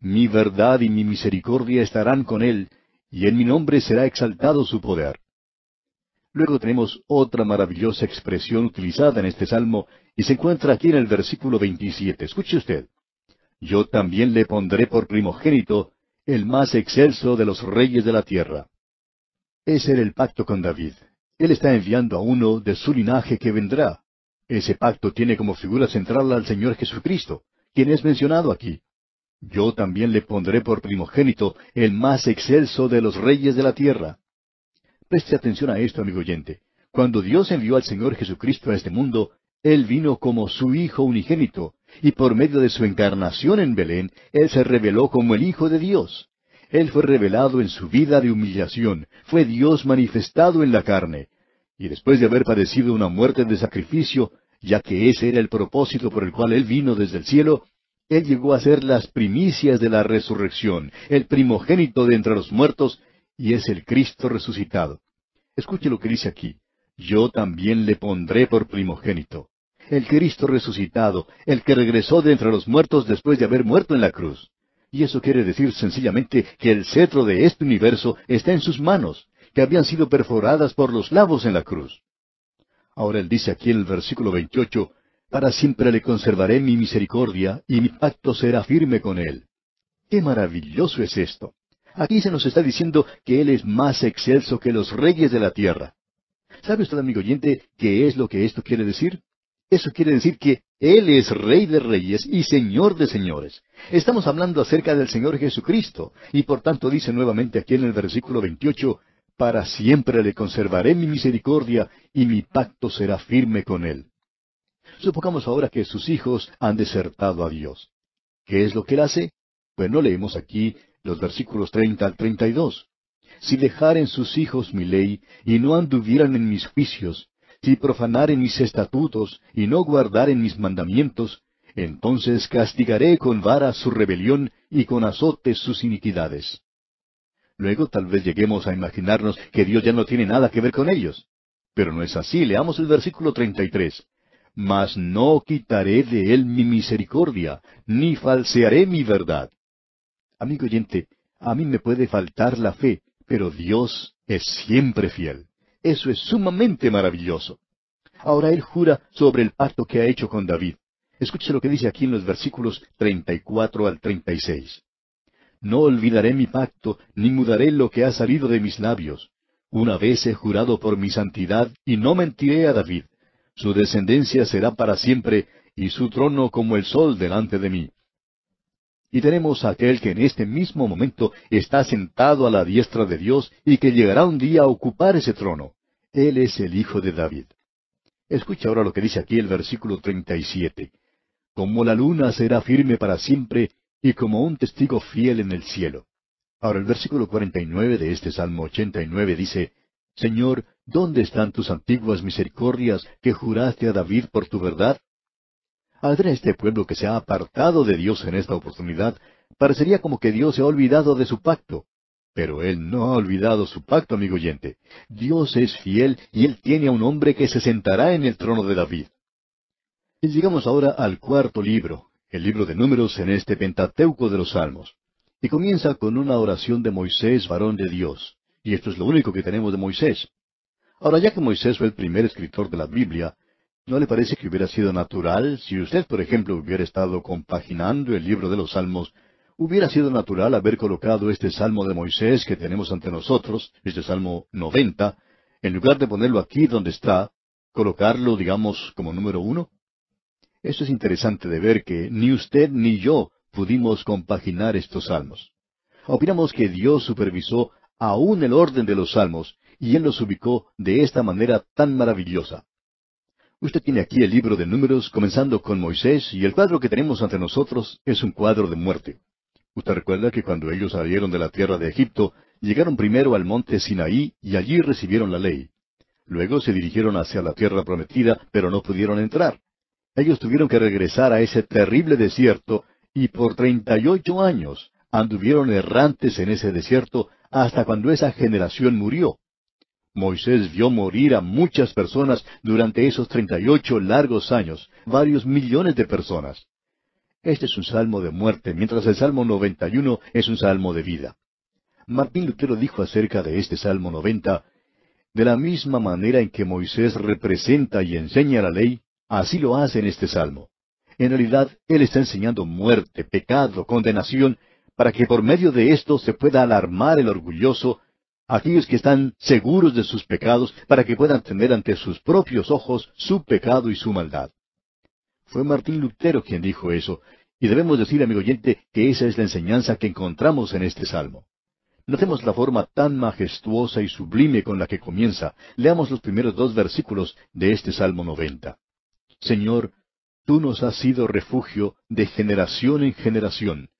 Speaker 1: Mi verdad y mi misericordia estarán con Él, y en mi nombre será exaltado su poder. Luego tenemos otra maravillosa expresión utilizada en este salmo, y se encuentra aquí en el versículo 27. Escuche usted. Yo también le pondré por primogénito, el más excelso de los reyes de la tierra. Ese era el pacto con David. Él está enviando a uno de su linaje que vendrá. Ese pacto tiene como figura central al Señor Jesucristo, quien es mencionado aquí. Yo también le pondré por primogénito el más excelso de los reyes de la tierra. Preste atención a esto, amigo oyente. Cuando Dios envió al Señor Jesucristo a este mundo, Él vino como su Hijo unigénito, y por medio de su encarnación en Belén, Él se reveló como el Hijo de Dios. Él fue revelado en su vida de humillación, fue Dios manifestado en la carne, y después de haber padecido una muerte de sacrificio, ya que ese era el propósito por el cual Él vino desde el cielo, Él llegó a ser las primicias de la resurrección, el primogénito de entre los muertos, y es el Cristo resucitado. Escuche lo que dice aquí. Yo también le pondré por primogénito. El Cristo resucitado, el que regresó de entre los muertos después de haber muerto en la cruz. Y eso quiere decir sencillamente que el cetro de este universo está en sus manos, que habían sido perforadas por los clavos en la cruz. Ahora él dice aquí en el versículo 28, para siempre le conservaré mi misericordia y mi pacto será firme con él. ¡Qué maravilloso es esto! Aquí se nos está diciendo que él es más excelso que los reyes de la tierra. ¿Sabe usted, amigo oyente, qué es lo que esto quiere decir? Eso quiere decir que Él es Rey de Reyes y Señor de Señores. Estamos hablando acerca del Señor Jesucristo, y por tanto dice nuevamente aquí en el versículo 28, Para siempre le conservaré mi misericordia y mi pacto será firme con Él. Supongamos ahora que sus hijos han desertado a Dios. ¿Qué es lo que Él hace? Pues no leemos aquí los versículos 30 al 32. Si dejaren sus hijos mi ley y no anduvieran en mis juicios, si profanaren mis estatutos y no guardaren mis mandamientos, entonces castigaré con vara su rebelión y con azotes sus iniquidades. Luego tal vez lleguemos a imaginarnos que Dios ya no tiene nada que ver con ellos. Pero no es así, leamos el versículo 33. Mas no quitaré de él mi misericordia, ni falsearé mi verdad. Amigo oyente, a mí me puede faltar la fe, pero Dios es siempre fiel. Eso es sumamente maravilloso. Ahora él jura sobre el pacto que ha hecho con David. Escuche lo que dice aquí en los versículos 34 al 36. No olvidaré mi pacto, ni mudaré lo que ha salido de mis labios. Una vez he jurado por mi santidad, y no mentiré a David. Su descendencia será para siempre, y su trono como el sol delante de mí. Y tenemos a aquel que en este mismo momento está sentado a la diestra de Dios y que llegará un día a ocupar ese trono. Él es el Hijo de David. Escucha ahora lo que dice aquí el versículo 37. Como la luna será firme para siempre y como un testigo fiel en el cielo. Ahora el versículo 49 de este Salmo 89 dice, Señor, ¿dónde están tus antiguas misericordias que juraste a David por tu verdad? Al este pueblo que se ha apartado de Dios en esta oportunidad, parecería como que Dios se ha olvidado de su pacto. Pero Él no ha olvidado su pacto, amigo oyente. Dios es fiel y Él tiene a un hombre que se sentará en el trono de David. Y llegamos ahora al cuarto libro, el libro de números en este Pentateuco de los Salmos. Y comienza con una oración de Moisés, varón de Dios. Y esto es lo único que tenemos de Moisés. Ahora, ya que Moisés fue el primer escritor de la Biblia, ¿No le parece que hubiera sido natural si usted, por ejemplo, hubiera estado compaginando el libro de los Salmos? Hubiera sido natural haber colocado este Salmo de Moisés que tenemos ante nosotros, este Salmo 90, en lugar de ponerlo aquí donde está, colocarlo, digamos, como número uno? Eso es interesante de ver que ni usted ni yo pudimos compaginar estos salmos. Opinamos que Dios supervisó aún el orden de los salmos y Él los ubicó de esta manera tan maravillosa. Usted tiene aquí el libro de números comenzando con Moisés y el cuadro que tenemos ante nosotros es un cuadro de muerte. Usted recuerda que cuando ellos salieron de la tierra de Egipto, llegaron primero al monte Sinaí y allí recibieron la ley. Luego se dirigieron hacia la tierra prometida, pero no pudieron entrar. Ellos tuvieron que regresar a ese terrible desierto y por treinta y ocho años anduvieron errantes en ese desierto hasta cuando esa generación murió. Moisés vio morir a muchas personas durante esos treinta y ocho largos años, varios millones de personas. Este es un salmo de muerte, mientras el Salmo 91 es un salmo de vida. Martín Lutero dijo acerca de este Salmo 90, de la misma manera en que Moisés representa y enseña la ley, así lo hace en este Salmo. En realidad, él está enseñando muerte, pecado, condenación, para que por medio de esto se pueda alarmar el orgulloso aquellos que están seguros de sus pecados para que puedan tener ante sus propios ojos su pecado y su maldad. Fue Martín Lutero quien dijo eso, y debemos decir, amigo oyente, que esa es la enseñanza que encontramos en este salmo. Notemos la forma tan majestuosa y sublime con la que comienza. Leamos los primeros dos versículos de este Salmo 90. Señor, tú nos has sido refugio de generación en generación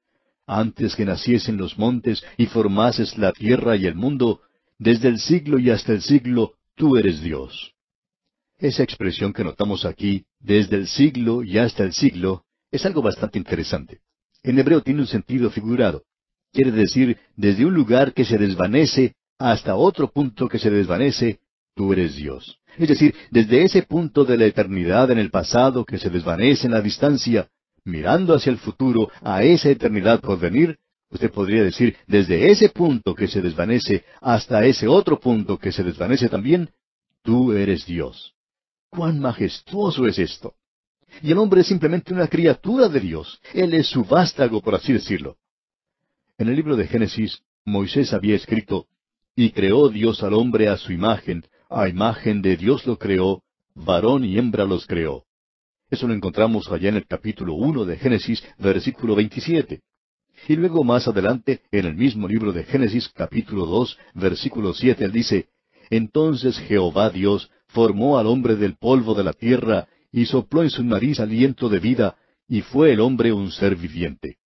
Speaker 1: antes que naciesen los montes y formases la tierra y el mundo, desde el siglo y hasta el siglo, tú eres Dios. Esa expresión que notamos aquí, desde el siglo y hasta el siglo, es algo bastante interesante. En hebreo tiene un sentido figurado. Quiere decir, desde un lugar que se desvanece hasta otro punto que se desvanece, tú eres Dios. Es decir, desde ese punto de la eternidad en el pasado que se desvanece en la distancia, mirando hacia el futuro, a esa eternidad por venir, usted podría decir, desde ese punto que se desvanece hasta ese otro punto que se desvanece también, tú eres Dios. ¡Cuán majestuoso es esto! Y el hombre es simplemente una criatura de Dios. Él es su vástago, por así decirlo. En el libro de Génesis, Moisés había escrito, Y creó Dios al hombre a su imagen, a imagen de Dios lo creó, varón y hembra los creó. Eso lo encontramos allá en el capítulo 1 de Génesis, versículo 27. Y luego más adelante, en el mismo libro de Génesis, capítulo 2, versículo 7, él dice, Entonces Jehová Dios formó al hombre del polvo de la tierra, y sopló en su nariz aliento de vida, y fue el hombre un ser viviente.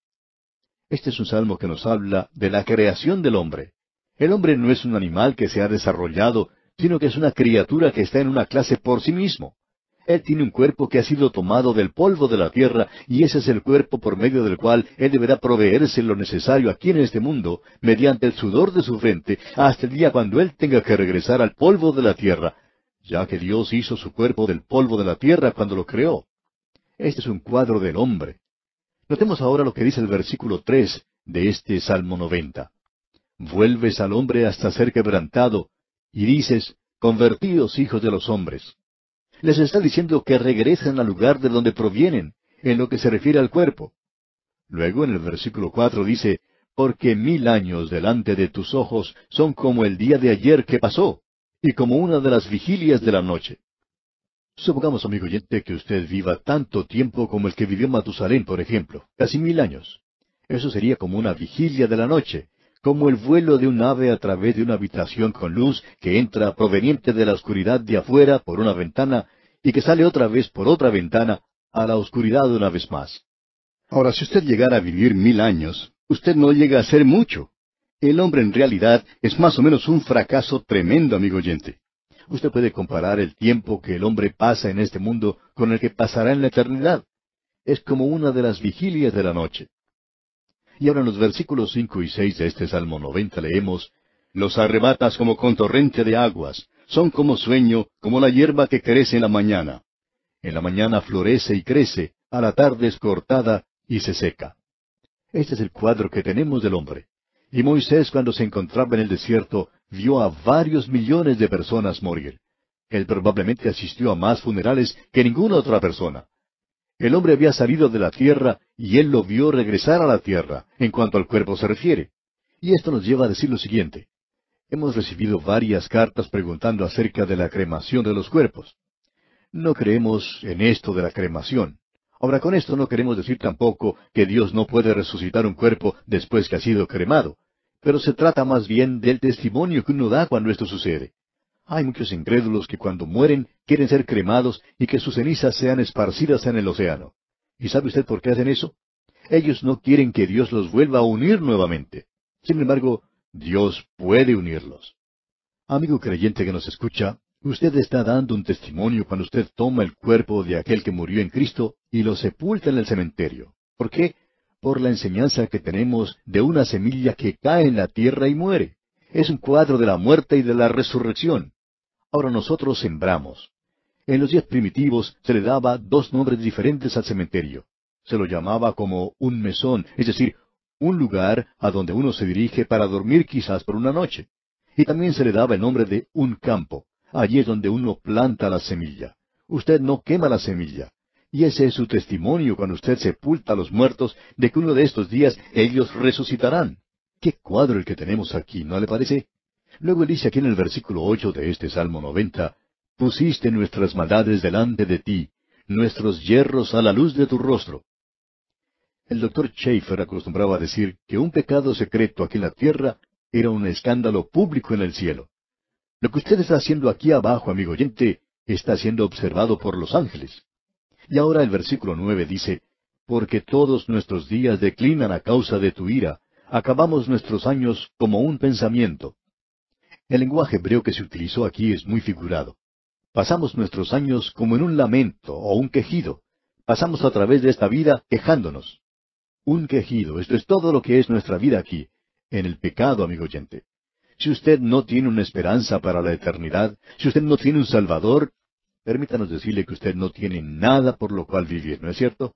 Speaker 1: Este es un salmo que nos habla de la creación del hombre. El hombre no es un animal que se ha desarrollado, sino que es una criatura que está en una clase por sí mismo. Él tiene un cuerpo que ha sido tomado del polvo de la tierra y ese es el cuerpo por medio del cual Él deberá proveerse lo necesario aquí en este mundo, mediante el sudor de su frente, hasta el día cuando Él tenga que regresar al polvo de la tierra, ya que Dios hizo su cuerpo del polvo de la tierra cuando lo creó. Este es un cuadro del hombre. Notemos ahora lo que dice el versículo 3 de este Salmo 90. Vuelves al hombre hasta ser quebrantado, y dices, Convertidos hijos de los hombres les está diciendo que regresen al lugar de donde provienen, en lo que se refiere al cuerpo. Luego en el versículo cuatro dice, porque mil años delante de tus ojos son como el día de ayer que pasó, y como una de las vigilias de la noche. Supongamos, amigo oyente, que usted viva tanto tiempo como el que vivió Matusalén, por ejemplo, casi mil años. Eso sería como una vigilia de la noche, como el vuelo de un ave a través de una habitación con luz que entra proveniente de la oscuridad de afuera por una ventana y que sale otra vez por otra ventana a la oscuridad una vez más. Ahora, si usted llegara a vivir mil años, usted no llega a ser mucho. El hombre en realidad es más o menos un fracaso tremendo, amigo oyente. Usted puede comparar el tiempo que el hombre pasa en este mundo con el que pasará en la eternidad. Es como una de las vigilias de la noche. Y ahora en los versículos cinco y seis de este Salmo noventa leemos, Los arrebatas como con torrente de aguas, son como sueño, como la hierba que crece en la mañana. En la mañana florece y crece, a la tarde es cortada y se seca. Este es el cuadro que tenemos del hombre. Y Moisés cuando se encontraba en el desierto vio a varios millones de personas morir. Él probablemente asistió a más funerales que ninguna otra persona. El hombre había salido de la tierra y él lo vio regresar a la tierra, en cuanto al cuerpo se refiere. Y esto nos lleva a decir lo siguiente. Hemos recibido varias cartas preguntando acerca de la cremación de los cuerpos. No creemos en esto de la cremación. Ahora, con esto no queremos decir tampoco que Dios no puede resucitar un cuerpo después que ha sido cremado, pero se trata más bien del testimonio que uno da cuando esto sucede. Hay muchos incrédulos que cuando mueren quieren ser cremados y que sus cenizas sean esparcidas en el océano. ¿Y sabe usted por qué hacen eso? Ellos no quieren que Dios los vuelva a unir nuevamente. Sin embargo, Dios puede unirlos. Amigo creyente que nos escucha, usted está dando un testimonio cuando usted toma el cuerpo de aquel que murió en Cristo y lo sepulta en el cementerio. ¿Por qué? Por la enseñanza que tenemos de una semilla que cae en la tierra y muere. Es un cuadro de la muerte y de la resurrección. Ahora nosotros sembramos. En los días primitivos se le daba dos nombres diferentes al cementerio. Se lo llamaba como un mesón, es decir, un lugar a donde uno se dirige para dormir quizás por una noche. Y también se le daba el nombre de un campo. Allí es donde uno planta la semilla. Usted no quema la semilla. Y ese es su testimonio cuando usted sepulta a los muertos de que uno de estos días ellos resucitarán. Qué cuadro el que tenemos aquí, ¿no le parece? Luego dice aquí en el versículo ocho de este Salmo noventa, Pusiste nuestras maldades delante de ti, nuestros yerros a la luz de tu rostro. El doctor Schaefer acostumbraba a decir que un pecado secreto aquí en la tierra era un escándalo público en el cielo. Lo que usted está haciendo aquí abajo, amigo oyente, está siendo observado por los ángeles. Y ahora el versículo nueve dice, Porque todos nuestros días declinan a causa de tu ira, acabamos nuestros años como un pensamiento. El lenguaje hebreo que se utilizó aquí es muy figurado. Pasamos nuestros años como en un lamento o un quejido. Pasamos a través de esta vida quejándonos. Un quejido, esto es todo lo que es nuestra vida aquí, en el pecado, amigo oyente. Si usted no tiene una esperanza para la eternidad, si usted no tiene un Salvador, permítanos decirle que usted no tiene nada por lo cual vivir, ¿no es cierto?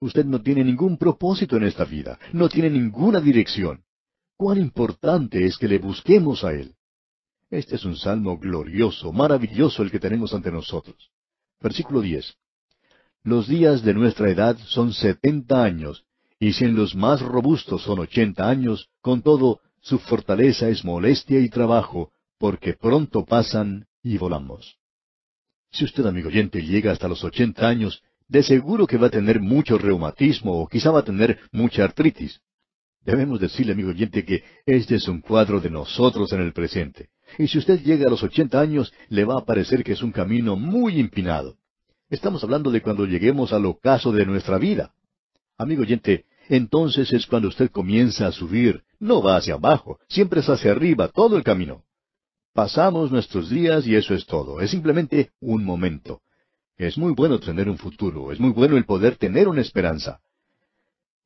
Speaker 1: Usted no tiene ningún propósito en esta vida, no tiene ninguna dirección cuán importante es que le busquemos a Él. Este es un salmo glorioso, maravilloso el que tenemos ante nosotros. Versículo 10. Los días de nuestra edad son setenta años, y si en los más robustos son ochenta años, con todo, su fortaleza es molestia y trabajo, porque pronto pasan y volamos. Si usted, amigo oyente, llega hasta los ochenta años, de seguro que va a tener mucho reumatismo o quizá va a tener mucha artritis. Debemos decirle, amigo oyente, que este es un cuadro de nosotros en el presente. Y si usted llega a los ochenta años, le va a parecer que es un camino muy empinado. Estamos hablando de cuando lleguemos al ocaso de nuestra vida. Amigo oyente, entonces es cuando usted comienza a subir, no va hacia abajo, siempre es hacia arriba, todo el camino. Pasamos nuestros días y eso es todo, es simplemente un momento. Es muy bueno tener un futuro, es muy bueno el poder tener una esperanza.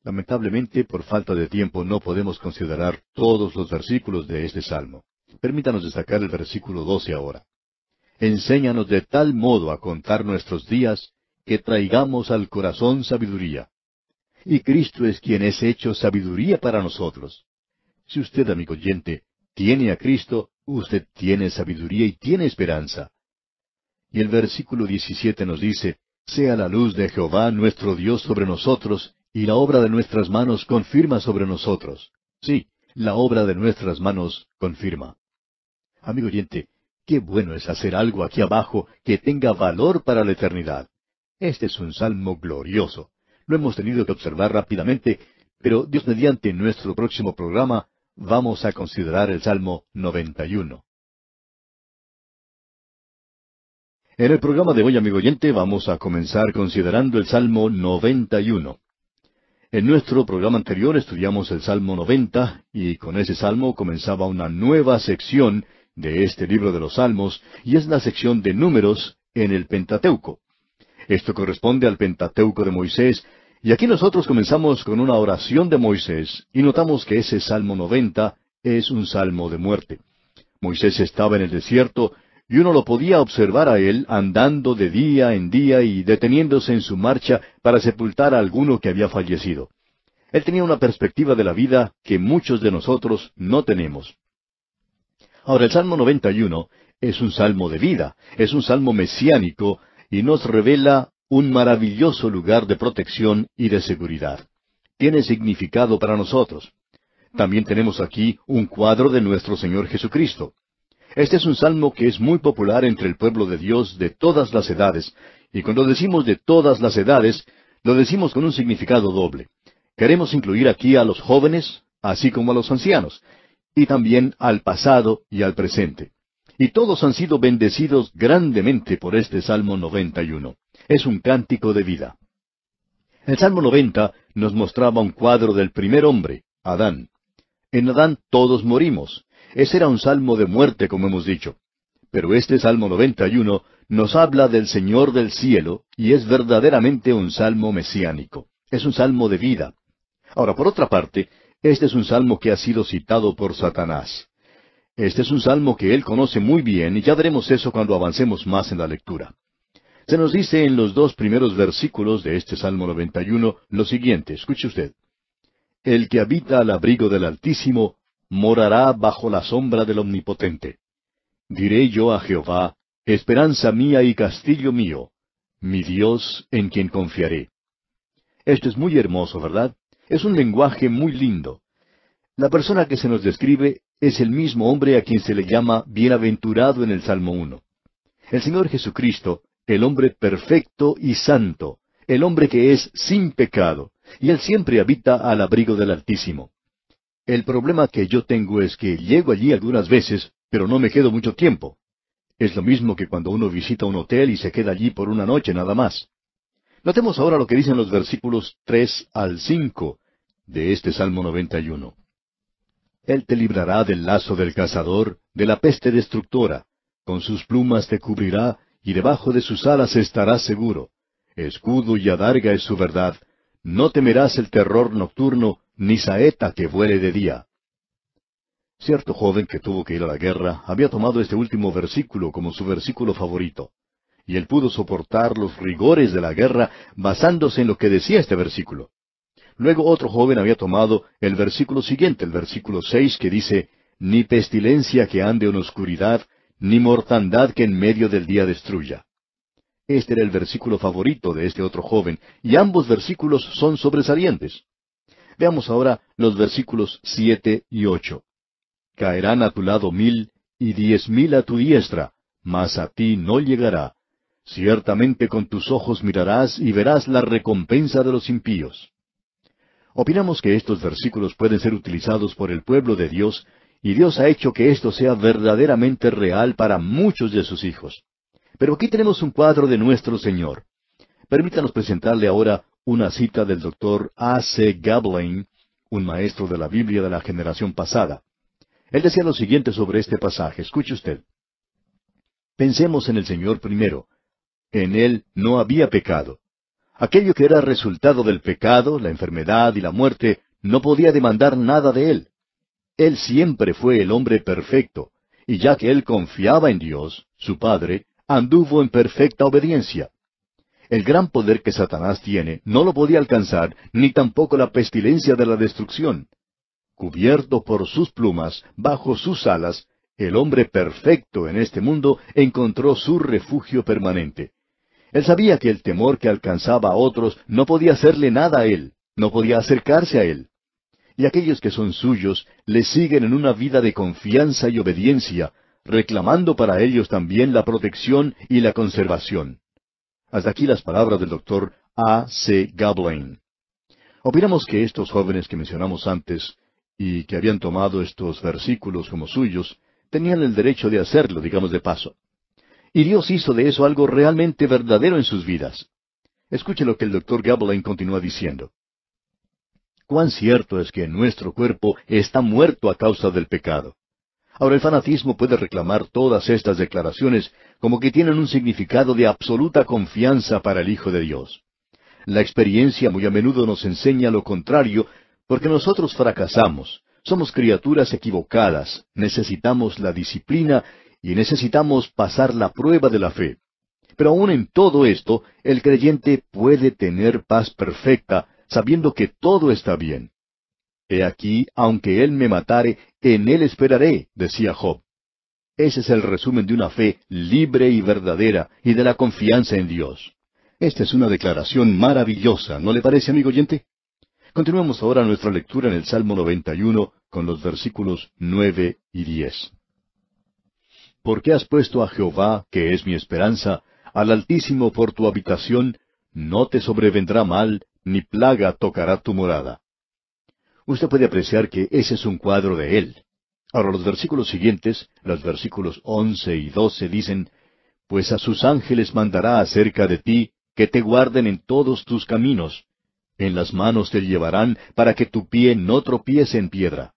Speaker 1: Lamentablemente, por falta de tiempo, no podemos considerar todos los versículos de este salmo. Permítanos destacar el versículo 12 ahora. Enséñanos de tal modo a contar nuestros días que traigamos al corazón sabiduría. Y Cristo es quien es hecho sabiduría para nosotros. Si usted, amigo oyente, tiene a Cristo, usted tiene sabiduría y tiene esperanza. Y el versículo 17 nos dice, Sea la luz de Jehová nuestro Dios sobre nosotros y la obra de nuestras manos confirma sobre nosotros. Sí, la obra de nuestras manos confirma. Amigo oyente, qué bueno es hacer algo aquí abajo que tenga valor para la eternidad. Este es un salmo glorioso. Lo hemos tenido que observar rápidamente, pero Dios mediante nuestro próximo programa vamos a considerar el Salmo 91. En el programa de hoy, amigo oyente, vamos a comenzar considerando el Salmo 91. En nuestro programa anterior estudiamos el Salmo 90 y con ese salmo comenzaba una nueva sección de este libro de los Salmos y es la sección de números en el Pentateuco. Esto corresponde al Pentateuco de Moisés y aquí nosotros comenzamos con una oración de Moisés y notamos que ese Salmo 90 es un salmo de muerte. Moisés estaba en el desierto y uno lo podía observar a él andando de día en día y deteniéndose en su marcha para sepultar a alguno que había fallecido. Él tenía una perspectiva de la vida que muchos de nosotros no tenemos. Ahora el Salmo 91 es un salmo de vida, es un salmo mesiánico y nos revela un maravilloso lugar de protección y de seguridad. Tiene significado para nosotros. También tenemos aquí un cuadro de nuestro Señor Jesucristo. Este es un salmo que es muy popular entre el pueblo de Dios de todas las edades, y cuando decimos de todas las edades, lo decimos con un significado doble. Queremos incluir aquí a los jóvenes, así como a los ancianos, y también al pasado y al presente. Y todos han sido bendecidos grandemente por este Salmo 91. Es un cántico de vida. El Salmo 90 nos mostraba un cuadro del primer hombre, Adán. En Adán todos morimos, ese era un salmo de muerte, como hemos dicho. Pero este Salmo 91 nos habla del Señor del cielo y es verdaderamente un salmo mesiánico. Es un salmo de vida. Ahora, por otra parte, este es un salmo que ha sido citado por Satanás. Este es un salmo que él conoce muy bien y ya veremos eso cuando avancemos más en la lectura. Se nos dice en los dos primeros versículos de este Salmo 91 lo siguiente, escuche usted. El que habita al abrigo del Altísimo morará bajo la sombra del Omnipotente. Diré yo a Jehová, esperanza mía y castillo mío, mi Dios en quien confiaré. Esto es muy hermoso, ¿verdad? Es un lenguaje muy lindo. La persona que se nos describe es el mismo hombre a quien se le llama bienaventurado en el Salmo 1. El Señor Jesucristo, el hombre perfecto y santo, el hombre que es sin pecado, y él siempre habita al abrigo del Altísimo. El problema que yo tengo es que llego allí algunas veces, pero no me quedo mucho tiempo. Es lo mismo que cuando uno visita un hotel y se queda allí por una noche nada más. Notemos ahora lo que dicen los versículos tres al cinco de este Salmo 91. Él te librará del lazo del cazador, de la peste destructora. Con sus plumas te cubrirá, y debajo de sus alas estarás seguro. Escudo y adarga es su verdad. No temerás el terror nocturno, ni saeta que vuele de día. Cierto joven que tuvo que ir a la guerra había tomado este último versículo como su versículo favorito, y él pudo soportar los rigores de la guerra basándose en lo que decía este versículo. Luego otro joven había tomado el versículo siguiente, el versículo seis, que dice, Ni pestilencia que ande en oscuridad, ni mortandad que en medio del día destruya. Este era el versículo favorito de este otro joven, y ambos versículos son sobresalientes. Veamos ahora los versículos siete y ocho. Caerán a tu lado mil y diez mil a tu diestra, mas a ti no llegará. Ciertamente con tus ojos mirarás y verás la recompensa de los impíos. Opinamos que estos versículos pueden ser utilizados por el pueblo de Dios, y Dios ha hecho que esto sea verdaderamente real para muchos de sus hijos. Pero aquí tenemos un cuadro de nuestro Señor. Permítanos presentarle ahora una cita del doctor A. C. Gablain, un maestro de la Biblia de la generación pasada. Él decía lo siguiente sobre este pasaje, escuche usted. Pensemos en el Señor primero. En Él no había pecado. Aquello que era resultado del pecado, la enfermedad y la muerte, no podía demandar nada de Él. Él siempre fue el hombre perfecto, y ya que Él confiaba en Dios, su Padre, anduvo en perfecta obediencia. El gran poder que Satanás tiene no lo podía alcanzar, ni tampoco la pestilencia de la destrucción. Cubierto por sus plumas, bajo sus alas, el hombre perfecto en este mundo encontró su refugio permanente. Él sabía que el temor que alcanzaba a otros no podía hacerle nada a él, no podía acercarse a él. Y aquellos que son suyos le siguen en una vida de confianza y obediencia, reclamando para ellos también la protección y la conservación. Hasta aquí las palabras del doctor A. C. Gablain. Opinamos que estos jóvenes que mencionamos antes y que habían tomado estos versículos como suyos, tenían el derecho de hacerlo, digamos de paso. Y Dios hizo de eso algo realmente verdadero en sus vidas. Escuche lo que el doctor Gablein continúa diciendo. Cuán cierto es que nuestro cuerpo está muerto a causa del pecado. Ahora el fanatismo puede reclamar todas estas declaraciones como que tienen un significado de absoluta confianza para el Hijo de Dios. La experiencia muy a menudo nos enseña lo contrario porque nosotros fracasamos, somos criaturas equivocadas, necesitamos la disciplina y necesitamos pasar la prueba de la fe. Pero aún en todo esto, el creyente puede tener paz perfecta, sabiendo que todo está bien. He aquí, aunque él me matare, en él esperaré, decía Job. Ese es el resumen de una fe libre y verdadera y de la confianza en Dios. Esta es una declaración maravillosa, ¿no le parece, amigo oyente? Continuamos ahora nuestra lectura en el Salmo 91 con los versículos 9 y 10. «Porque has puesto a Jehová, que es mi esperanza, al Altísimo por tu habitación? No te sobrevendrá mal, ni plaga tocará tu morada usted puede apreciar que ese es un cuadro de él. Ahora los versículos siguientes, los versículos once y doce dicen, Pues a sus ángeles mandará acerca de ti, que te guarden en todos tus caminos. En las manos te llevarán para que tu pie no tropiece en piedra.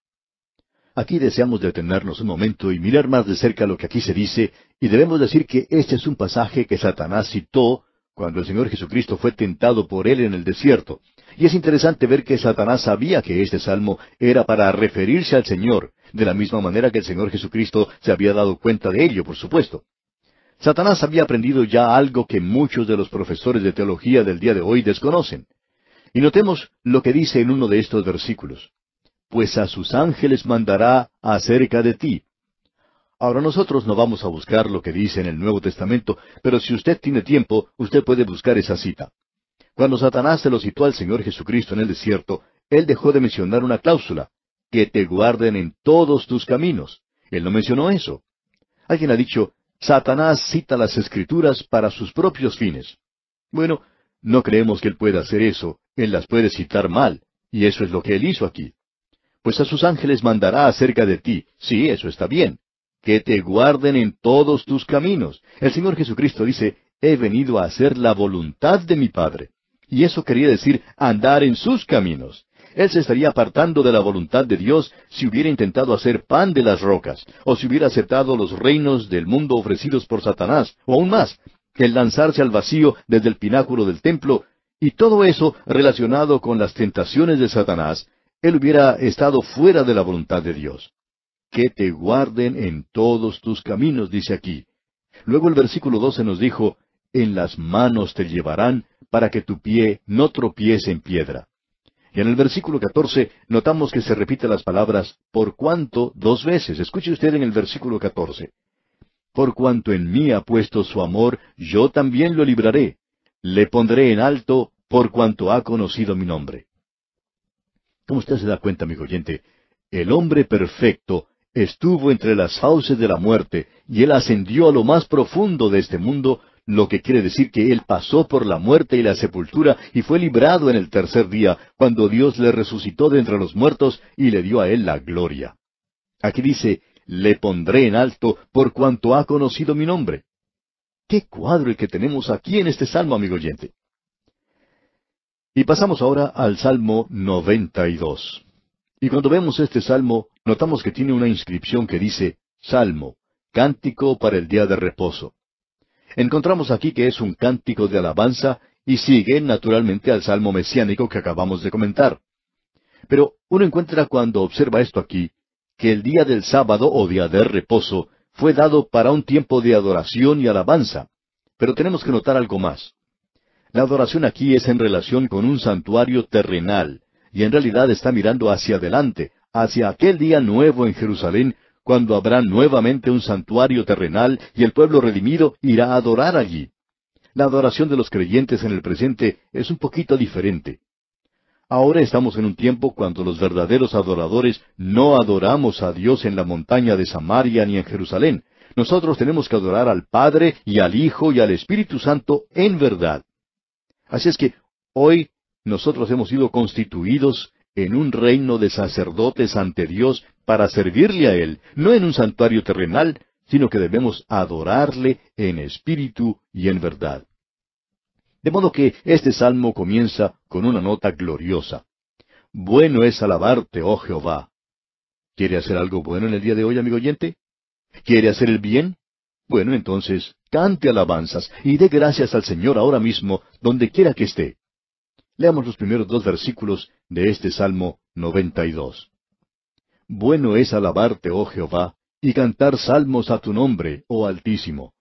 Speaker 1: Aquí deseamos detenernos un momento y mirar más de cerca lo que aquí se dice, y debemos decir que este es un pasaje que Satanás citó cuando el Señor Jesucristo fue tentado por él en el desierto, y es interesante ver que Satanás sabía que este salmo era para referirse al Señor, de la misma manera que el Señor Jesucristo se había dado cuenta de ello, por supuesto. Satanás había aprendido ya algo que muchos de los profesores de teología del día de hoy desconocen. Y notemos lo que dice en uno de estos versículos. Pues a sus ángeles mandará acerca de ti. Ahora nosotros no vamos a buscar lo que dice en el Nuevo Testamento, pero si usted tiene tiempo, usted puede buscar esa cita. Cuando Satanás se lo citó al Señor Jesucristo en el desierto, él dejó de mencionar una cláusula, que te guarden en todos tus caminos. Él no mencionó eso. Alguien ha dicho, Satanás cita las escrituras para sus propios fines. Bueno, no creemos que él pueda hacer eso, él las puede citar mal, y eso es lo que él hizo aquí. Pues a sus ángeles mandará acerca de ti, sí, eso está bien, que te guarden en todos tus caminos. El Señor Jesucristo dice, he venido a hacer la voluntad de mi Padre. Y eso quería decir andar en sus caminos. Él se estaría apartando de la voluntad de Dios si hubiera intentado hacer pan de las rocas, o si hubiera aceptado los reinos del mundo ofrecidos por Satanás, o aún más, el lanzarse al vacío desde el pináculo del templo, y todo eso relacionado con las tentaciones de Satanás, él hubiera estado fuera de la voluntad de Dios. Que te guarden en todos tus caminos, dice aquí. Luego el versículo 12 nos dijo, en las manos te llevarán para que tu pie no tropiece en piedra. Y en el versículo 14 notamos que se repite las palabras por cuanto dos veces. Escuche usted en el versículo 14. Por cuanto en mí ha puesto su amor, yo también lo libraré. Le pondré en alto por cuanto ha conocido mi nombre. Como usted se da cuenta, amigo oyente, el hombre perfecto estuvo entre las fauces de la muerte y él ascendió a lo más profundo de este mundo lo que quiere decir que Él pasó por la muerte y la sepultura y fue librado en el tercer día, cuando Dios le resucitó de entre los muertos y le dio a Él la gloria. Aquí dice, le pondré en alto por cuanto ha conocido mi nombre. Qué cuadro el que tenemos aquí en este salmo, amigo oyente. Y pasamos ahora al Salmo 92. Y cuando vemos este salmo, notamos que tiene una inscripción que dice, Salmo, cántico para el día de reposo. Encontramos aquí que es un cántico de alabanza y sigue naturalmente al salmo mesiánico que acabamos de comentar. Pero uno encuentra cuando observa esto aquí, que el día del sábado o día de reposo fue dado para un tiempo de adoración y alabanza. Pero tenemos que notar algo más. La adoración aquí es en relación con un santuario terrenal, y en realidad está mirando hacia adelante, hacia aquel día nuevo en Jerusalén, cuando habrá nuevamente un santuario terrenal y el pueblo redimido irá a adorar allí. La adoración de los creyentes en el presente es un poquito diferente. Ahora estamos en un tiempo cuando los verdaderos adoradores no adoramos a Dios en la montaña de Samaria ni en Jerusalén. Nosotros tenemos que adorar al Padre y al Hijo y al Espíritu Santo en verdad. Así es que hoy nosotros hemos sido constituidos en un reino de sacerdotes ante Dios para servirle a Él, no en un santuario terrenal, sino que debemos adorarle en espíritu y en verdad. De modo que este salmo comienza con una nota gloriosa. Bueno es alabarte, oh Jehová. ¿Quiere hacer algo bueno en el día de hoy, amigo oyente? ¿Quiere hacer el bien? Bueno, entonces, cante alabanzas y dé gracias al Señor ahora mismo, donde quiera que esté. Leamos los primeros dos versículos de este Salmo 92. Bueno es alabarte, oh Jehová, y cantar salmos a tu nombre, oh Altísimo,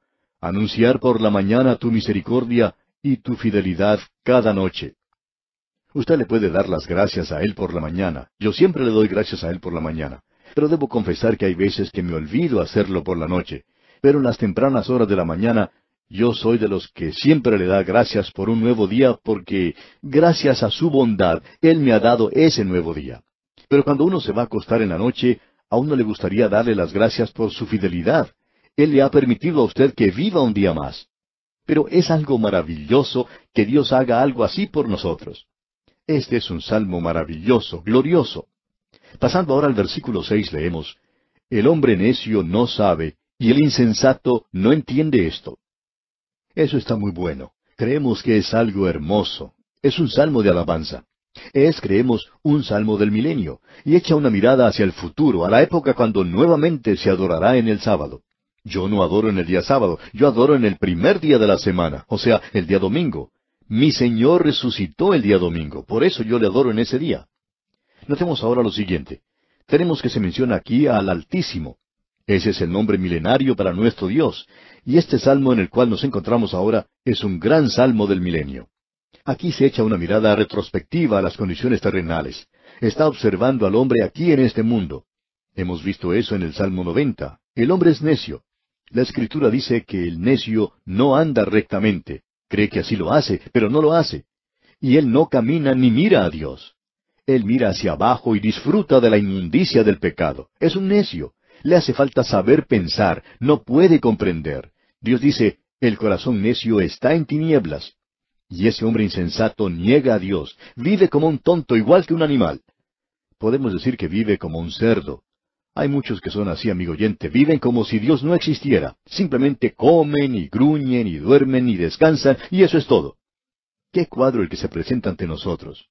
Speaker 1: anunciar por la mañana tu misericordia y tu fidelidad cada noche. Usted le puede dar las gracias a Él por la mañana. Yo siempre le doy gracias a Él por la mañana. Pero debo confesar que hay veces que me olvido hacerlo por la noche. Pero en las tempranas horas de la mañana yo soy de los que siempre le da gracias por un nuevo día porque gracias a su bondad Él me ha dado ese nuevo día. Pero cuando uno se va a acostar en la noche, a uno le gustaría darle las gracias por su fidelidad. Él le ha permitido a usted que viva un día más. Pero es algo maravilloso que Dios haga algo así por nosotros. Este es un salmo maravilloso, glorioso. Pasando ahora al versículo seis leemos El hombre necio no sabe, y el insensato no entiende esto. Eso está muy bueno. Creemos que es algo hermoso. Es un salmo de alabanza. Es, creemos, un salmo del milenio, y echa una mirada hacia el futuro, a la época cuando nuevamente se adorará en el sábado. Yo no adoro en el día sábado, yo adoro en el primer día de la semana, o sea, el día domingo. Mi Señor resucitó el día domingo, por eso yo le adoro en ese día. Notemos ahora lo siguiente. Tenemos que se menciona aquí al Altísimo. Ese es el nombre milenario para nuestro Dios, y este salmo en el cual nos encontramos ahora es un gran salmo del milenio. Aquí se echa una mirada retrospectiva a las condiciones terrenales. Está observando al hombre aquí en este mundo. Hemos visto eso en el Salmo 90. El hombre es necio. La Escritura dice que el necio no anda rectamente. Cree que así lo hace, pero no lo hace. Y él no camina ni mira a Dios. Él mira hacia abajo y disfruta de la inmundicia del pecado. Es un necio. Le hace falta saber pensar, no puede comprender. Dios dice, el corazón necio está en tinieblas. Y ese hombre insensato niega a Dios, vive como un tonto igual que un animal. Podemos decir que vive como un cerdo. Hay muchos que son así, amigo oyente, viven como si Dios no existiera. Simplemente comen y gruñen y duermen y descansan y eso es todo. Qué cuadro el que se presenta ante nosotros.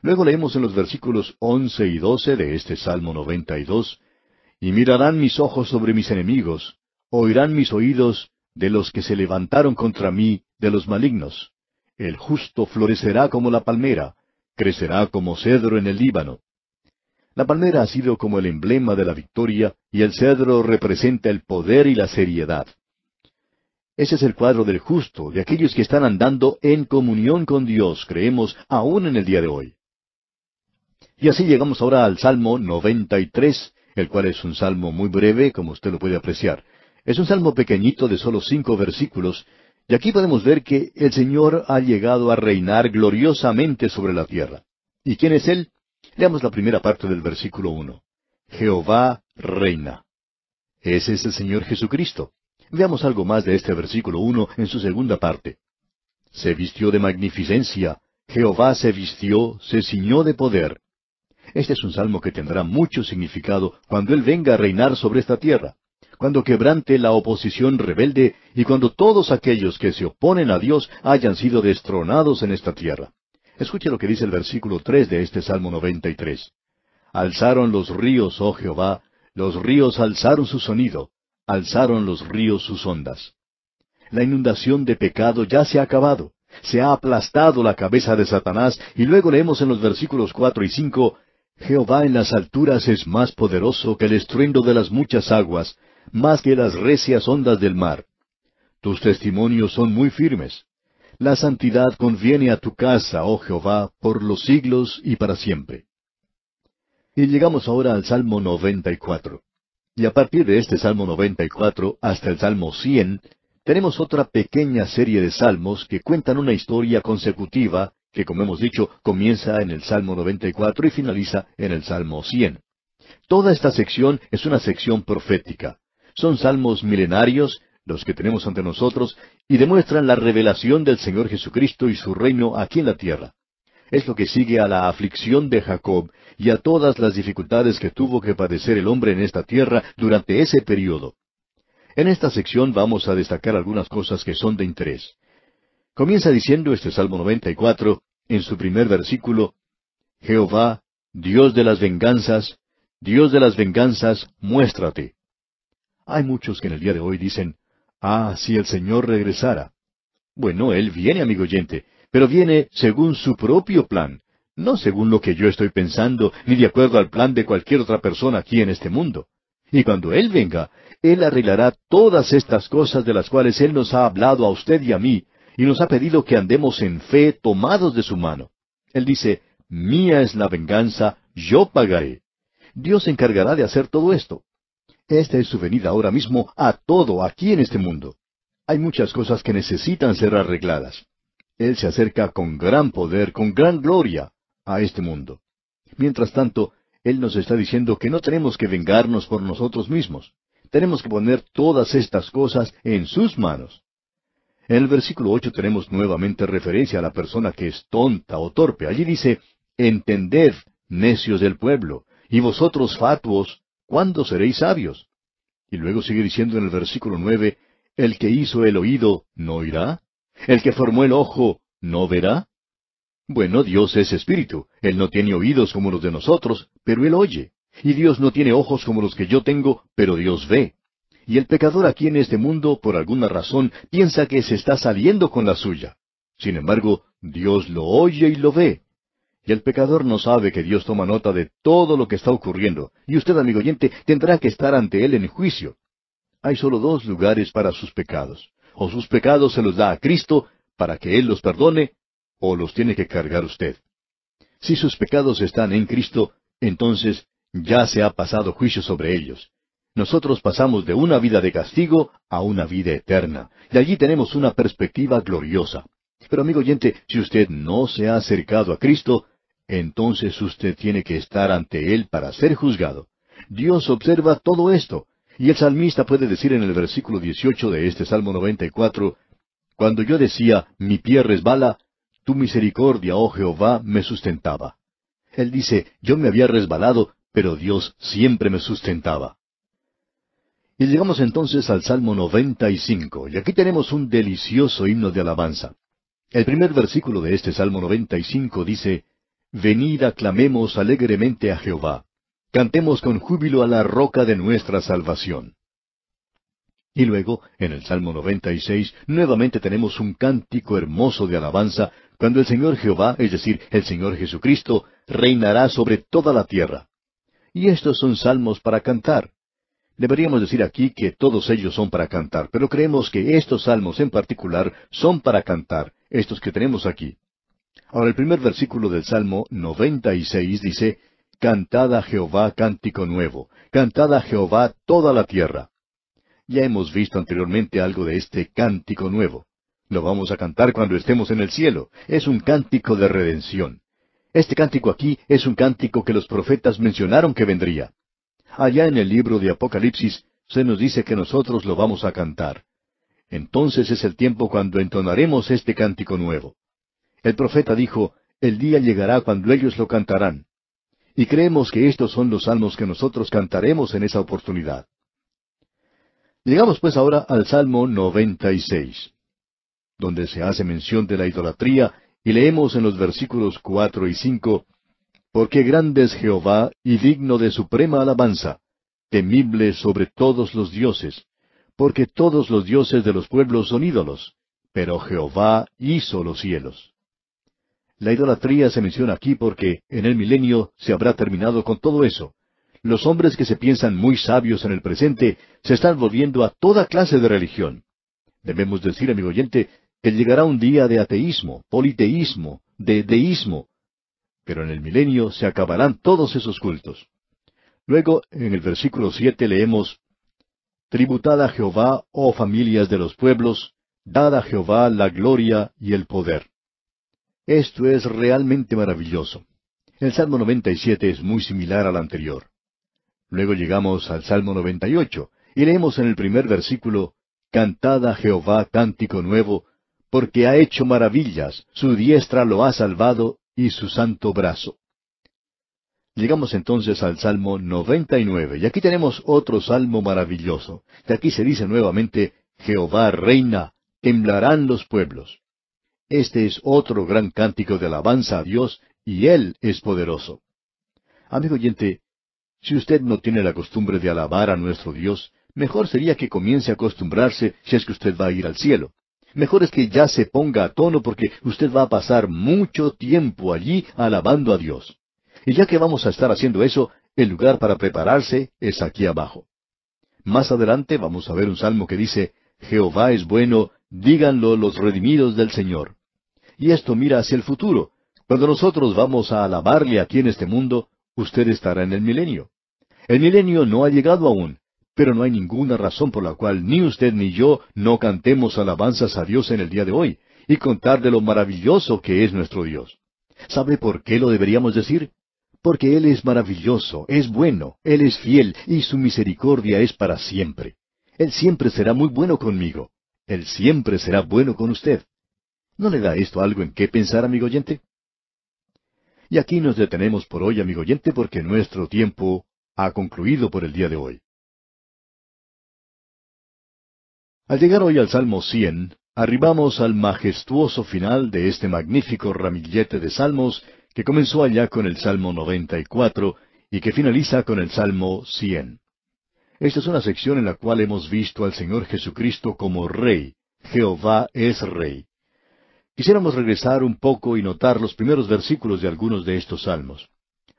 Speaker 1: Luego leemos en los versículos once y doce de este Salmo 92, Y mirarán mis ojos sobre mis enemigos, oirán mis oídos de los que se levantaron contra mí, de los malignos. El justo florecerá como la palmera, crecerá como cedro en el Líbano. La palmera ha sido como el emblema de la victoria y el cedro representa el poder y la seriedad. Ese es el cuadro del justo, de aquellos que están andando en comunión con Dios, creemos, aún en el día de hoy. Y así llegamos ahora al Salmo 93, el cual es un salmo muy breve, como usted lo puede apreciar. Es un salmo pequeñito de solo cinco versículos, y aquí podemos ver que el Señor ha llegado a reinar gloriosamente sobre la tierra. ¿Y quién es Él? Leamos la primera parte del versículo uno. Jehová reina. Ese es el Señor Jesucristo. Veamos algo más de este versículo uno en su segunda parte. Se vistió de magnificencia, Jehová se vistió, se ciñó de poder. Este es un salmo que tendrá mucho significado cuando Él venga a reinar sobre esta tierra cuando quebrante la oposición rebelde y cuando todos aquellos que se oponen a Dios hayan sido destronados en esta tierra. Escuche lo que dice el versículo tres de este Salmo 93. Alzaron los ríos, oh Jehová, los ríos alzaron su sonido, alzaron los ríos sus ondas. La inundación de pecado ya se ha acabado, se ha aplastado la cabeza de Satanás, y luego leemos en los versículos cuatro y cinco Jehová en las alturas es más poderoso que el estruendo de las muchas aguas, más que las recias ondas del mar. Tus testimonios son muy firmes. La santidad conviene a tu casa, oh Jehová, por los siglos y para siempre. Y llegamos ahora al Salmo 94. Y a partir de este Salmo 94 hasta el Salmo 100, tenemos otra pequeña serie de salmos que cuentan una historia consecutiva que, como hemos dicho, comienza en el Salmo 94 y finaliza en el Salmo 100. Toda esta sección es una sección profética. Son salmos milenarios los que tenemos ante nosotros y demuestran la revelación del Señor Jesucristo y su reino aquí en la tierra. Es lo que sigue a la aflicción de Jacob y a todas las dificultades que tuvo que padecer el hombre en esta tierra durante ese periodo. En esta sección vamos a destacar algunas cosas que son de interés. Comienza diciendo este Salmo 94, en su primer versículo, Jehová, Dios de las venganzas, Dios de las venganzas, muéstrate. Hay muchos que en el día de hoy dicen, ah, si el Señor regresara. Bueno, Él viene, amigo oyente, pero viene según su propio plan, no según lo que yo estoy pensando, ni de acuerdo al plan de cualquier otra persona aquí en este mundo. Y cuando Él venga, Él arreglará todas estas cosas de las cuales Él nos ha hablado a usted y a mí, y nos ha pedido que andemos en fe tomados de su mano. Él dice, Mía es la venganza, yo pagaré. Dios se encargará de hacer todo esto. Esta es su venida ahora mismo a todo aquí en este mundo. Hay muchas cosas que necesitan ser arregladas. Él se acerca con gran poder, con gran gloria, a este mundo. Mientras tanto, Él nos está diciendo que no tenemos que vengarnos por nosotros mismos. Tenemos que poner todas estas cosas en sus manos. En el versículo ocho tenemos nuevamente referencia a la persona que es tonta o torpe. Allí dice, Entended, necios del pueblo, y vosotros fatuos, ¿Cuándo seréis sabios? Y luego sigue diciendo en el versículo nueve, ¿el que hizo el oído no oirá? ¿El que formó el ojo no verá? Bueno, Dios es espíritu, Él no tiene oídos como los de nosotros, pero Él oye. Y Dios no tiene ojos como los que yo tengo, pero Dios ve. Y el pecador aquí en este mundo, por alguna razón, piensa que se está saliendo con la suya. Sin embargo, Dios lo oye y lo ve, y el pecador no sabe que Dios toma nota de todo lo que está ocurriendo, y usted, amigo oyente, tendrá que estar ante Él en juicio. Hay solo dos lugares para sus pecados. O sus pecados se los da a Cristo para que Él los perdone, o los tiene que cargar usted. Si sus pecados están en Cristo, entonces ya se ha pasado juicio sobre ellos. Nosotros pasamos de una vida de castigo a una vida eterna, y allí tenemos una perspectiva gloriosa. Pero amigo oyente, si usted no se ha acercado a Cristo, entonces usted tiene que estar ante Él para ser juzgado. Dios observa todo esto. Y el salmista puede decir en el versículo 18 de este Salmo 94, Cuando yo decía, mi pie resbala, tu misericordia, oh Jehová, me sustentaba. Él dice, yo me había resbalado, pero Dios siempre me sustentaba. Y llegamos entonces al Salmo 95, y aquí tenemos un delicioso himno de alabanza. El primer versículo de este Salmo 95 dice, Venid aclamemos alegremente a Jehová. Cantemos con júbilo a la roca de nuestra salvación. Y luego, en el Salmo 96, nuevamente tenemos un cántico hermoso de alabanza, cuando el Señor Jehová, es decir, el Señor Jesucristo, reinará sobre toda la tierra. Y estos son salmos para cantar. Deberíamos decir aquí que todos ellos son para cantar, pero creemos que estos salmos en particular son para cantar, estos que tenemos aquí. Ahora el primer versículo del Salmo 96 dice, Cantad a Jehová cántico nuevo, cantad a Jehová toda la tierra. Ya hemos visto anteriormente algo de este cántico nuevo. Lo vamos a cantar cuando estemos en el cielo. Es un cántico de redención. Este cántico aquí es un cántico que los profetas mencionaron que vendría. Allá en el libro de Apocalipsis se nos dice que nosotros lo vamos a cantar. Entonces es el tiempo cuando entonaremos este cántico nuevo. El profeta dijo, el día llegará cuando ellos lo cantarán. Y creemos que estos son los salmos que nosotros cantaremos en esa oportunidad. Llegamos pues ahora al Salmo 96, donde se hace mención de la idolatría y leemos en los versículos cuatro y cinco, Porque grande es Jehová y digno de suprema alabanza, temible sobre todos los dioses, porque todos los dioses de los pueblos son ídolos, pero Jehová hizo los cielos. La idolatría se menciona aquí porque en el milenio se habrá terminado con todo eso. Los hombres que se piensan muy sabios en el presente se están volviendo a toda clase de religión. Debemos decir, amigo oyente, que llegará un día de ateísmo, politeísmo, de deísmo. Pero en el milenio se acabarán todos esos cultos. Luego, en el versículo siete leemos Tributad a Jehová, oh familias de los pueblos, dad a Jehová la gloria y el poder. Esto es realmente maravilloso. El Salmo 97 es muy similar al anterior. Luego llegamos al Salmo 98 y leemos en el primer versículo, Cantad a Jehová cántico nuevo, porque ha hecho maravillas, su diestra lo ha salvado y su santo brazo. Llegamos entonces al Salmo 99, y aquí tenemos otro salmo maravilloso. De aquí se dice nuevamente, Jehová reina, temblarán los pueblos. Este es otro gran cántico de alabanza a Dios, y Él es poderoso. Amigo oyente, si usted no tiene la costumbre de alabar a nuestro Dios, mejor sería que comience a acostumbrarse si es que usted va a ir al cielo. Mejor es que ya se ponga a tono porque usted va a pasar mucho tiempo allí alabando a Dios. Y ya que vamos a estar haciendo eso, el lugar para prepararse es aquí abajo. Más adelante vamos a ver un salmo que dice, Jehová es bueno, díganlo los redimidos del Señor. Y esto mira hacia el futuro. Cuando nosotros vamos a alabarle aquí en este mundo, usted estará en el milenio. El milenio no ha llegado aún, pero no hay ninguna razón por la cual ni usted ni yo no cantemos alabanzas a Dios en el día de hoy y contar de lo maravilloso que es nuestro Dios. ¿Sabe por qué lo deberíamos decir? Porque Él es maravilloso, es bueno, Él es fiel y su misericordia es para siempre. Él siempre será muy bueno conmigo. Él siempre será bueno con usted. ¿No le da esto algo en qué pensar, amigo oyente? Y aquí nos detenemos por hoy, amigo oyente, porque nuestro tiempo ha concluido por el día de hoy. Al llegar hoy al Salmo 100, arribamos al majestuoso final de este magnífico ramillete de salmos que comenzó allá con el Salmo 94 y que finaliza con el Salmo 100. Esta es una sección en la cual hemos visto al Señor Jesucristo como Rey. Jehová es Rey. Quisiéramos regresar un poco y notar los primeros versículos de algunos de estos salmos.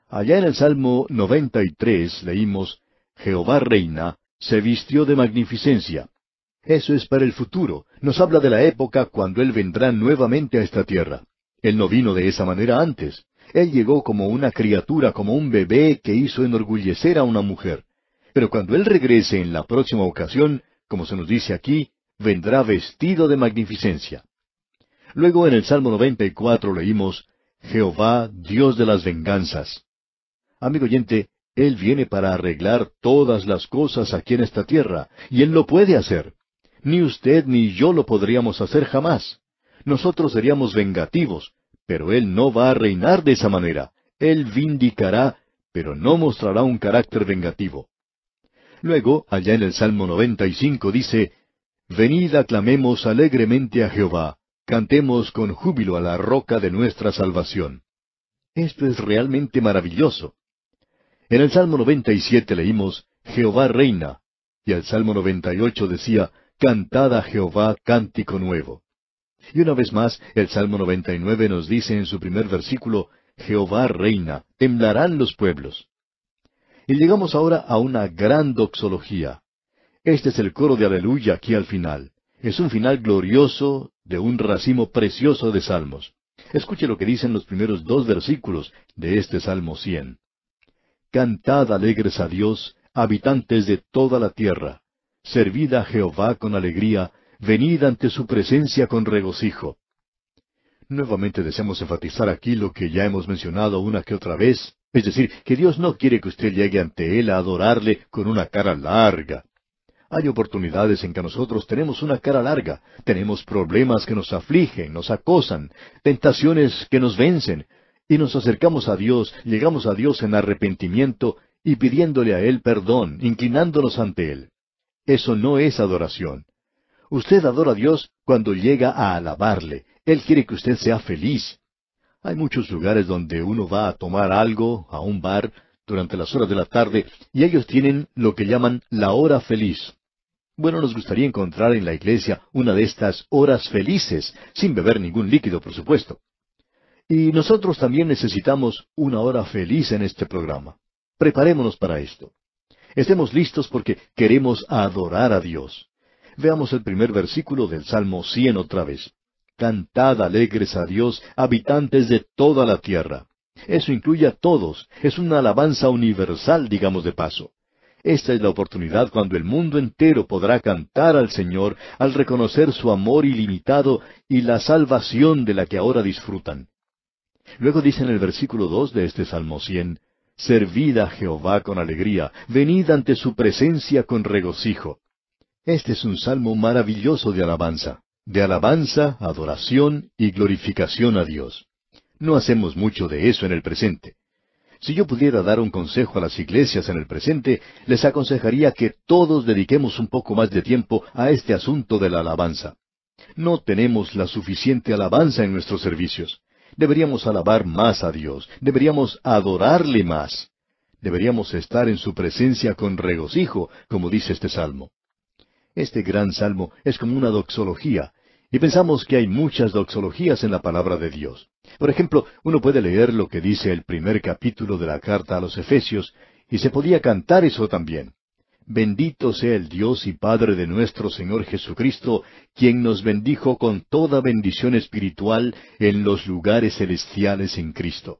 Speaker 1: Allá en el Salmo 93 leímos, Jehová reina, se vistió de magnificencia. Eso es para el futuro, nos habla de la época cuando Él vendrá nuevamente a esta tierra. Él no vino de esa manera antes. Él llegó como una criatura, como un bebé que hizo enorgullecer a una mujer. Pero cuando Él regrese en la próxima ocasión, como se nos dice aquí, vendrá vestido de magnificencia. Luego en el Salmo 94 leímos, Jehová, Dios de las venganzas. Amigo oyente, Él viene para arreglar todas las cosas aquí en esta tierra, y Él lo puede hacer. Ni usted ni yo lo podríamos hacer jamás. Nosotros seríamos vengativos, pero Él no va a reinar de esa manera. Él vindicará, pero no mostrará un carácter vengativo. Luego, allá en el Salmo 95 dice, Venid aclamemos alegremente a Jehová, Cantemos con júbilo a la roca de nuestra salvación. Esto es realmente maravilloso. En el Salmo 97 leímos, Jehová reina, y el Salmo 98 decía, Cantad a Jehová cántico nuevo. Y una vez más, el Salmo 99 nos dice en su primer versículo, Jehová reina, temblarán los pueblos. Y llegamos ahora a una gran doxología. Este es el coro de aleluya aquí al final. Es un final glorioso, de un racimo precioso de salmos. Escuche lo que dicen los primeros dos versículos de este Salmo 100. Cantad alegres a Dios, habitantes de toda la tierra. Servid a Jehová con alegría, venid ante su presencia con regocijo. Nuevamente deseamos enfatizar aquí lo que ya hemos mencionado una que otra vez, es decir, que Dios no quiere que usted llegue ante Él a adorarle con una cara larga. Hay oportunidades en que nosotros tenemos una cara larga, tenemos problemas que nos afligen, nos acosan, tentaciones que nos vencen, y nos acercamos a Dios, llegamos a Dios en arrepentimiento y pidiéndole a Él perdón, inclinándonos ante Él. Eso no es adoración. Usted adora a Dios cuando llega a alabarle. Él quiere que usted sea feliz. Hay muchos lugares donde uno va a tomar algo, a un bar, durante las horas de la tarde, y ellos tienen lo que llaman la hora feliz. Bueno, nos gustaría encontrar en la iglesia una de estas horas felices, sin beber ningún líquido, por supuesto. Y nosotros también necesitamos una hora feliz en este programa. Preparémonos para esto. Estemos listos porque queremos adorar a Dios. Veamos el primer versículo del Salmo 100 otra vez. Cantad alegres a Dios, habitantes de toda la tierra. Eso incluye a todos. Es una alabanza universal, digamos de paso. Esta es la oportunidad cuando el mundo entero podrá cantar al Señor al reconocer su amor ilimitado y la salvación de la que ahora disfrutan. Luego dice en el versículo dos de este Salmo 100, Servid a Jehová con alegría, venid ante su presencia con regocijo. Este es un salmo maravilloso de alabanza, de alabanza, adoración y glorificación a Dios. No hacemos mucho de eso en el presente. Si yo pudiera dar un consejo a las iglesias en el presente, les aconsejaría que todos dediquemos un poco más de tiempo a este asunto de la alabanza. No tenemos la suficiente alabanza en nuestros servicios. Deberíamos alabar más a Dios, deberíamos adorarle más. Deberíamos estar en su presencia con regocijo, como dice este salmo. Este gran salmo es como una doxología, y pensamos que hay muchas doxologías en la palabra de Dios. Por ejemplo, uno puede leer lo que dice el primer capítulo de la carta a los Efesios, y se podía cantar eso también. Bendito sea el Dios y Padre de nuestro Señor Jesucristo, quien nos bendijo con toda bendición espiritual en los lugares celestiales en Cristo.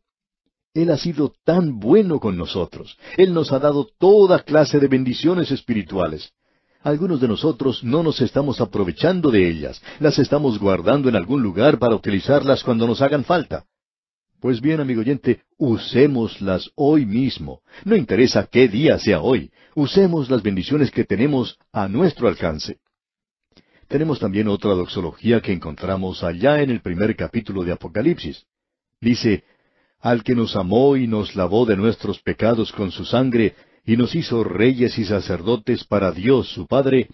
Speaker 1: Él ha sido tan bueno con nosotros. Él nos ha dado toda clase de bendiciones espirituales. Algunos de nosotros no nos estamos aprovechando de ellas, las estamos guardando en algún lugar para utilizarlas cuando nos hagan falta. Pues bien, amigo oyente, usémoslas hoy mismo. No interesa qué día sea hoy, usemos las bendiciones que tenemos a nuestro alcance. Tenemos también otra doxología que encontramos allá en el primer capítulo de Apocalipsis. Dice, Al que nos amó y nos lavó de nuestros pecados con su sangre, y nos hizo reyes y sacerdotes para Dios su Padre,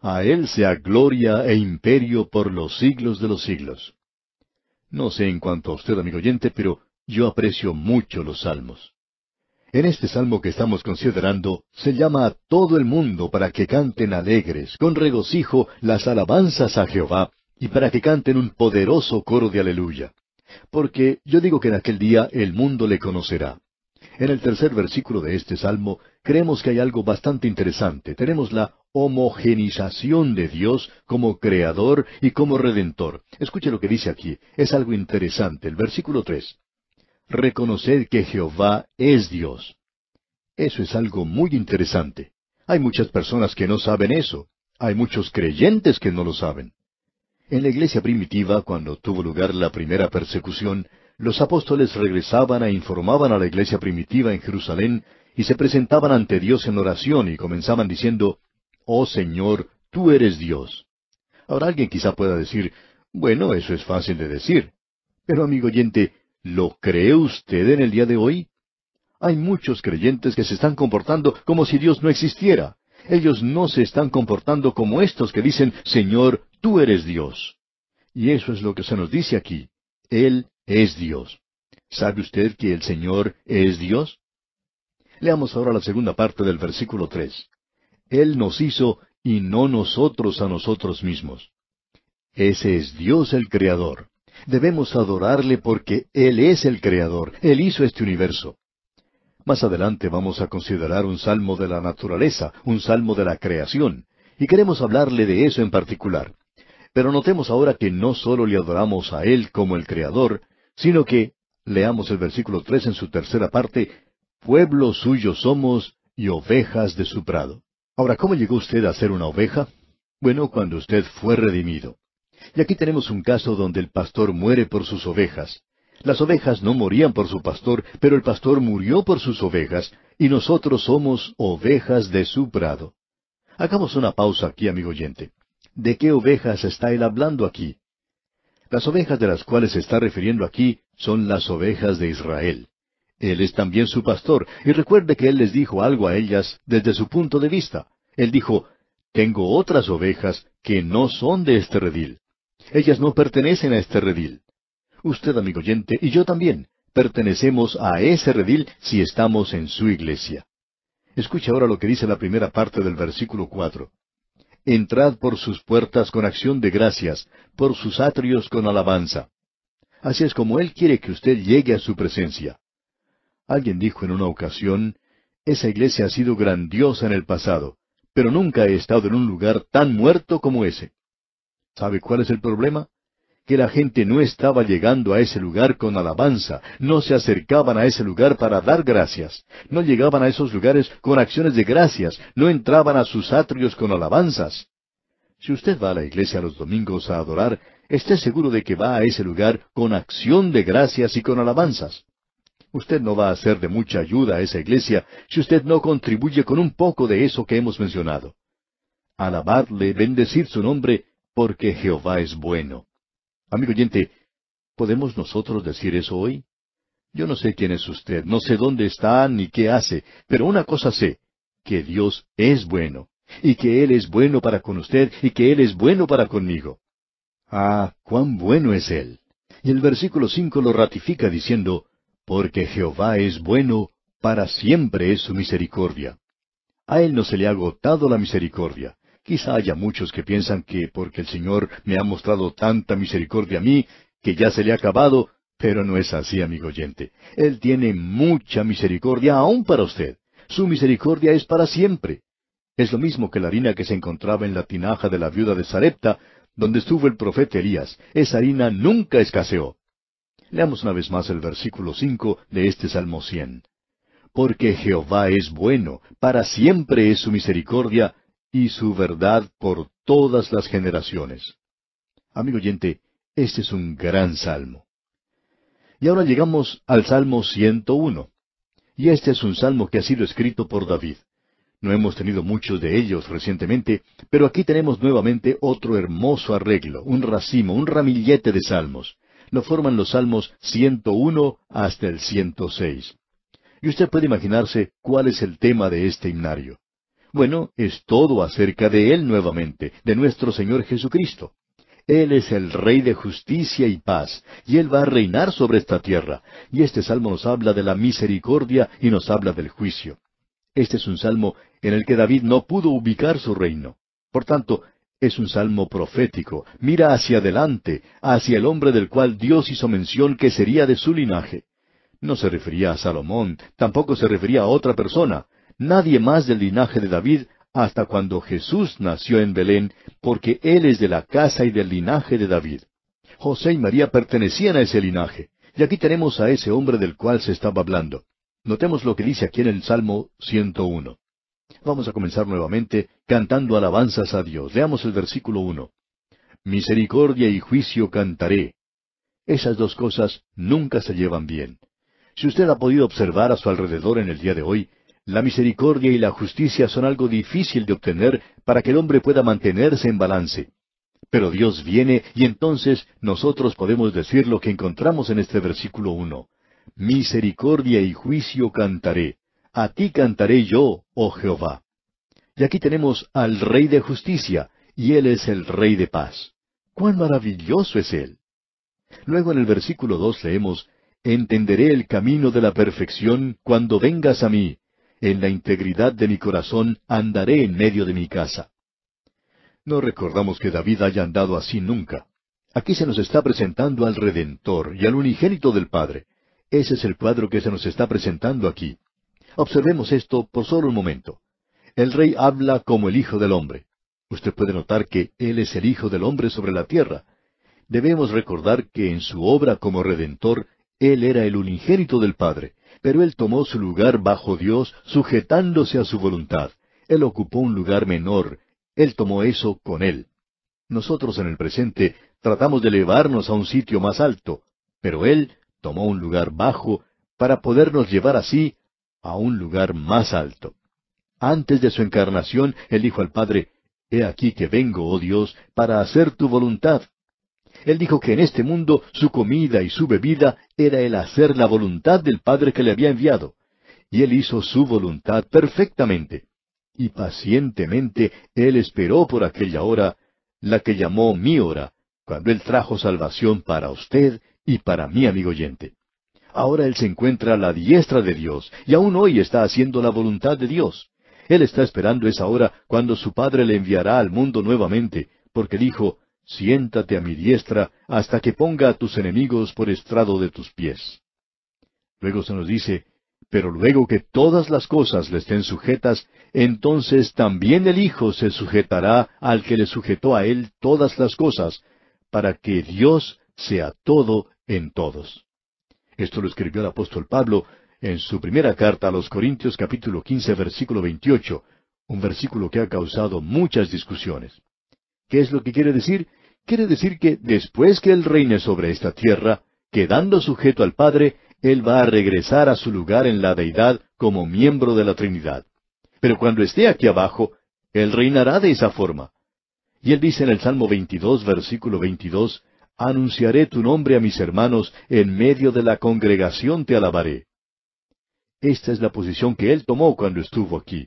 Speaker 1: a Él sea gloria e imperio por los siglos de los siglos. No sé en cuanto a usted, amigo oyente, pero yo aprecio mucho los salmos. En este salmo que estamos considerando se llama a todo el mundo para que canten alegres, con regocijo, las alabanzas a Jehová, y para que canten un poderoso coro de aleluya. Porque yo digo que en aquel día el mundo le conocerá. En el tercer versículo de este salmo creemos que hay algo bastante interesante. Tenemos la homogenización de Dios como creador y como redentor. Escuche lo que dice aquí. Es algo interesante. El versículo tres. Reconoced que Jehová es Dios. Eso es algo muy interesante. Hay muchas personas que no saben eso. Hay muchos creyentes que no lo saben. En la iglesia primitiva, cuando tuvo lugar la primera persecución, los apóstoles regresaban e informaban a la iglesia primitiva en Jerusalén y se presentaban ante Dios en oración y comenzaban diciendo, Oh Señor, tú eres Dios. Ahora alguien quizá pueda decir, bueno, eso es fácil de decir. Pero amigo oyente, ¿lo cree usted en el día de hoy? Hay muchos creyentes que se están comportando como si Dios no existiera. Ellos no se están comportando como estos que dicen, Señor, tú eres Dios. Y eso es lo que se nos dice aquí. Él es Dios. ¿Sabe usted que el Señor es Dios? Leamos ahora la segunda parte del versículo tres. Él nos hizo y no nosotros a nosotros mismos. Ese es Dios el Creador. Debemos adorarle porque Él es el Creador, Él hizo este universo. Más adelante vamos a considerar un salmo de la naturaleza, un salmo de la creación, y queremos hablarle de eso en particular. Pero notemos ahora que no solo le adoramos a Él como el Creador, sino que, leamos el versículo tres en su tercera parte, pueblo suyo somos y ovejas de su prado. Ahora, ¿cómo llegó usted a ser una oveja? Bueno, cuando usted fue redimido. Y aquí tenemos un caso donde el pastor muere por sus ovejas. Las ovejas no morían por su pastor, pero el pastor murió por sus ovejas, y nosotros somos ovejas de su prado. Hagamos una pausa aquí, amigo oyente. ¿De qué ovejas está él hablando aquí? Las ovejas de las cuales se está refiriendo aquí son las ovejas de Israel. Él es también su pastor, y recuerde que Él les dijo algo a ellas desde su punto de vista. Él dijo, Tengo otras ovejas que no son de este redil. Ellas no pertenecen a este redil. Usted, amigo oyente, y yo también, pertenecemos a ese redil si estamos en su iglesia. Escucha ahora lo que dice la primera parte del versículo cuatro entrad por sus puertas con acción de gracias, por sus atrios con alabanza. Así es como Él quiere que usted llegue a su presencia. Alguien dijo en una ocasión, esa iglesia ha sido grandiosa en el pasado, pero nunca he estado en un lugar tan muerto como ese. ¿Sabe cuál es el problema? que la gente no estaba llegando a ese lugar con alabanza, no se acercaban a ese lugar para dar gracias, no llegaban a esos lugares con acciones de gracias, no entraban a sus atrios con alabanzas. Si usted va a la iglesia los domingos a adorar, esté seguro de que va a ese lugar con acción de gracias y con alabanzas. Usted no va a ser de mucha ayuda a esa iglesia si usted no contribuye con un poco de eso que hemos mencionado. Alabarle, bendecir su nombre, porque Jehová es bueno. Amigo oyente, ¿podemos nosotros decir eso hoy? Yo no sé quién es usted, no sé dónde está ni qué hace, pero una cosa sé, que Dios es bueno, y que Él es bueno para con usted, y que Él es bueno para conmigo. Ah, cuán bueno es Él. Y el versículo cinco lo ratifica diciendo, Porque Jehová es bueno, para siempre es su misericordia. A Él no se le ha agotado la misericordia. Quizá haya muchos que piensan que porque el Señor me ha mostrado tanta misericordia a mí, que ya se le ha acabado, pero no es así, amigo oyente. Él tiene mucha misericordia aún para usted. Su misericordia es para siempre. Es lo mismo que la harina que se encontraba en la tinaja de la viuda de Sarepta, donde estuvo el profeta Elías. Esa harina nunca escaseó. Leamos una vez más el versículo cinco de este Salmo cien. Porque Jehová es bueno, para siempre es su misericordia, y su verdad por todas las generaciones. Amigo oyente, este es un gran salmo. Y ahora llegamos al Salmo 101. Y este es un salmo que ha sido escrito por David. No hemos tenido muchos de ellos recientemente, pero aquí tenemos nuevamente otro hermoso arreglo, un racimo, un ramillete de salmos. Lo forman los salmos 101 hasta el 106. Y usted puede imaginarse cuál es el tema de este himnario. Bueno, es todo acerca de Él nuevamente, de nuestro Señor Jesucristo. Él es el Rey de justicia y paz, y Él va a reinar sobre esta tierra. Y este salmo nos habla de la misericordia y nos habla del juicio. Este es un salmo en el que David no pudo ubicar su reino. Por tanto, es un salmo profético, mira hacia adelante, hacia el hombre del cual Dios hizo mención que sería de su linaje. No se refería a Salomón, tampoco se refería a otra persona, nadie más del linaje de David hasta cuando Jesús nació en Belén, porque él es de la casa y del linaje de David. José y María pertenecían a ese linaje. Y aquí tenemos a ese hombre del cual se estaba hablando. Notemos lo que dice aquí en el Salmo 101. Vamos a comenzar nuevamente cantando alabanzas a Dios. Leamos el versículo 1. Misericordia y juicio cantaré. Esas dos cosas nunca se llevan bien. Si usted ha podido observar a su alrededor en el día de hoy, la misericordia y la justicia son algo difícil de obtener para que el hombre pueda mantenerse en balance. Pero Dios viene y entonces nosotros podemos decir lo que encontramos en este versículo uno. Misericordia y juicio cantaré. A ti cantaré yo, oh Jehová. Y aquí tenemos al Rey de justicia, y Él es el Rey de paz. ¡Cuán maravilloso es Él! Luego en el versículo dos leemos, Entenderé el camino de la perfección cuando vengas a mí, en la integridad de mi corazón andaré en medio de mi casa. No recordamos que David haya andado así nunca. Aquí se nos está presentando al Redentor y al unigénito del Padre. Ese es el cuadro que se nos está presentando aquí. Observemos esto por solo un momento. El rey habla como el Hijo del Hombre. Usted puede notar que Él es el Hijo del Hombre sobre la tierra. Debemos recordar que en su obra como Redentor, Él era el unigénito del Padre, pero él tomó su lugar bajo Dios, sujetándose a su voluntad. Él ocupó un lugar menor, él tomó eso con él. Nosotros en el presente tratamos de elevarnos a un sitio más alto, pero él tomó un lugar bajo para podernos llevar así a un lugar más alto. Antes de su encarnación, él dijo al Padre, He aquí que vengo, oh Dios, para hacer tu voluntad. Él dijo que en este mundo su comida y su bebida era el hacer la voluntad del Padre que le había enviado. Y él hizo su voluntad perfectamente. Y pacientemente él esperó por aquella hora, la que llamó mi hora, cuando él trajo salvación para usted y para mi amigo oyente. Ahora él se encuentra a la diestra de Dios, y aún hoy está haciendo la voluntad de Dios. Él está esperando esa hora cuando su Padre le enviará al mundo nuevamente, porque dijo, siéntate a mi diestra hasta que ponga a tus enemigos por estrado de tus pies. Luego se nos dice, pero luego que todas las cosas le estén sujetas, entonces también el Hijo se sujetará al que le sujetó a él todas las cosas, para que Dios sea todo en todos. Esto lo escribió el apóstol Pablo en su primera carta a los Corintios capítulo 15 versículo 28, un versículo que ha causado muchas discusiones. ¿Qué es lo que quiere decir? Quiere decir que después que Él reine sobre esta tierra, quedando sujeto al Padre, Él va a regresar a su lugar en la deidad como miembro de la Trinidad. Pero cuando esté aquí abajo, Él reinará de esa forma. Y Él dice en el Salmo 22, versículo 22, Anunciaré tu nombre a mis hermanos, en medio de la congregación te alabaré. Esta es la posición que Él tomó cuando estuvo aquí.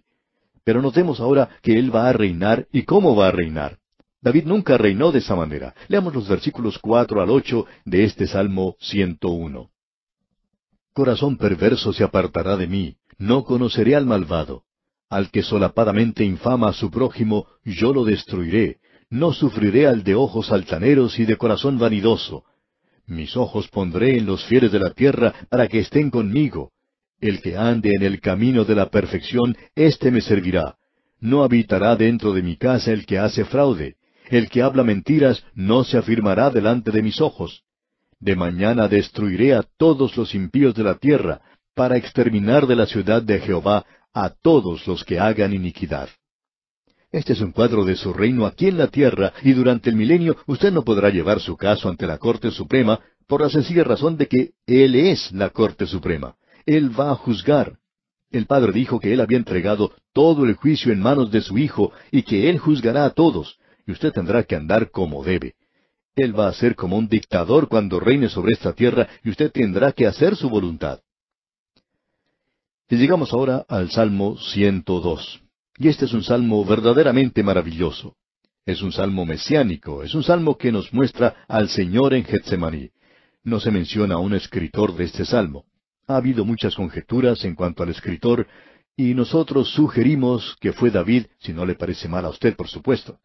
Speaker 1: Pero notemos ahora que Él va a reinar y cómo va a reinar. David nunca reinó de esa manera. Leamos los versículos cuatro al ocho de este Salmo uno. Corazón perverso se apartará de mí, no conoceré al malvado. Al que solapadamente infama a su prójimo, yo lo destruiré, no sufriré al de ojos altaneros y de corazón vanidoso. Mis ojos pondré en los fieles de la tierra para que estén conmigo. El que ande en el camino de la perfección, éste me servirá. No habitará dentro de mi casa el que hace fraude. El que habla mentiras no se afirmará delante de mis ojos. De mañana destruiré a todos los impíos de la tierra, para exterminar de la ciudad de Jehová a todos los que hagan iniquidad. Este es un cuadro de su reino aquí en la tierra, y durante el milenio usted no podrá llevar su caso ante la Corte Suprema por la sencilla razón de que Él es la Corte Suprema. Él va a juzgar. El Padre dijo que Él había entregado todo el juicio en manos de su Hijo y que Él juzgará a todos, y usted tendrá que andar como debe. Él va a ser como un dictador cuando reine sobre esta tierra y usted tendrá que hacer su voluntad. Y llegamos ahora al Salmo 102. Y este es un salmo verdaderamente maravilloso. Es un salmo mesiánico, es un salmo que nos muestra al Señor en Getsemaní. No se menciona a un escritor de este salmo. Ha habido muchas conjeturas en cuanto al escritor, y nosotros sugerimos que fue David, si no le parece mal a usted, por supuesto.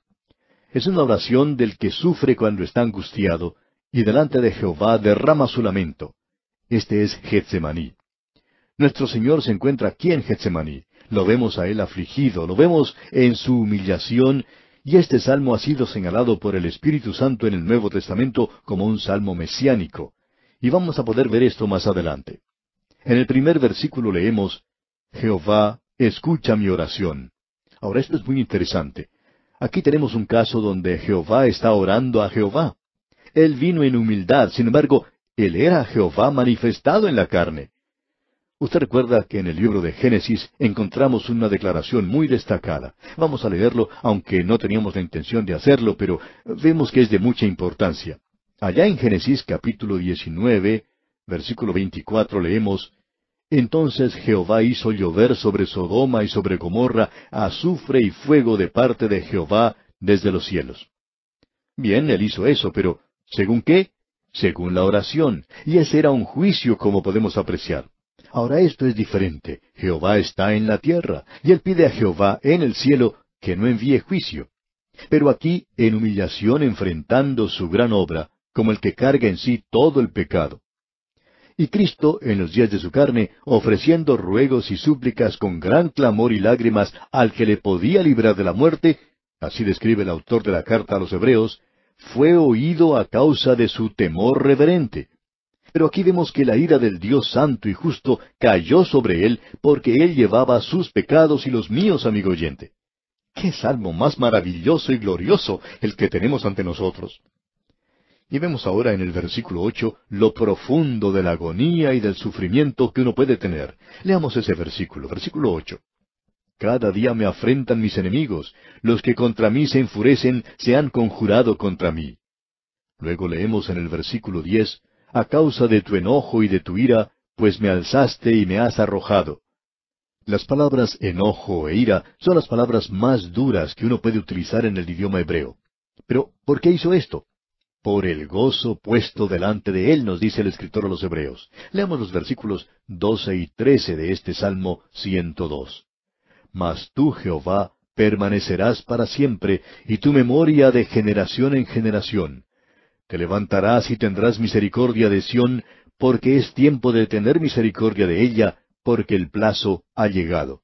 Speaker 1: Es una oración del que sufre cuando está angustiado, y delante de Jehová derrama su lamento. Este es Getsemaní. Nuestro Señor se encuentra aquí en Getsemaní. Lo vemos a Él afligido, lo vemos en su humillación, y este salmo ha sido señalado por el Espíritu Santo en el Nuevo Testamento como un salmo mesiánico. Y vamos a poder ver esto más adelante. En el primer versículo leemos, Jehová, escucha mi oración. Ahora esto es muy interesante. Aquí tenemos un caso donde Jehová está orando a Jehová. Él vino en humildad, sin embargo, él era Jehová manifestado en la carne. Usted recuerda que en el libro de Génesis encontramos una declaración muy destacada. Vamos a leerlo, aunque no teníamos la intención de hacerlo, pero vemos que es de mucha importancia. Allá en Génesis capítulo 19, versículo 24 leemos, entonces Jehová hizo llover sobre Sodoma y sobre Gomorra azufre y fuego de parte de Jehová desde los cielos. Bien, él hizo eso, pero ¿según qué? Según la oración, y ese era un juicio como podemos apreciar. Ahora esto es diferente. Jehová está en la tierra, y él pide a Jehová en el cielo que no envíe juicio. Pero aquí en humillación enfrentando su gran obra, como el que carga en sí todo el pecado y Cristo, en los días de su carne, ofreciendo ruegos y súplicas con gran clamor y lágrimas al que le podía librar de la muerte, así describe el autor de la carta a los Hebreos, fue oído a causa de su temor reverente. Pero aquí vemos que la ira del Dios santo y justo cayó sobre él porque él llevaba sus pecados y los míos, amigo oyente. ¡Qué salmo más maravilloso y glorioso el que tenemos ante nosotros! Y vemos ahora en el versículo ocho lo profundo de la agonía y del sufrimiento que uno puede tener. Leamos ese versículo, versículo ocho. Cada día me afrentan mis enemigos, los que contra mí se enfurecen se han conjurado contra mí. Luego leemos en el versículo diez, a causa de tu enojo y de tu ira, pues me alzaste y me has arrojado. Las palabras enojo e ira son las palabras más duras que uno puede utilizar en el idioma hebreo. Pero, ¿por qué hizo esto? por el gozo puesto delante de él, nos dice el escritor a los Hebreos. Leamos los versículos doce y trece de este Salmo 102. Mas tú, Jehová, permanecerás para siempre, y tu memoria de generación en generación. Te levantarás y tendrás misericordia de Sión, porque es tiempo de tener misericordia de ella, porque el plazo ha llegado.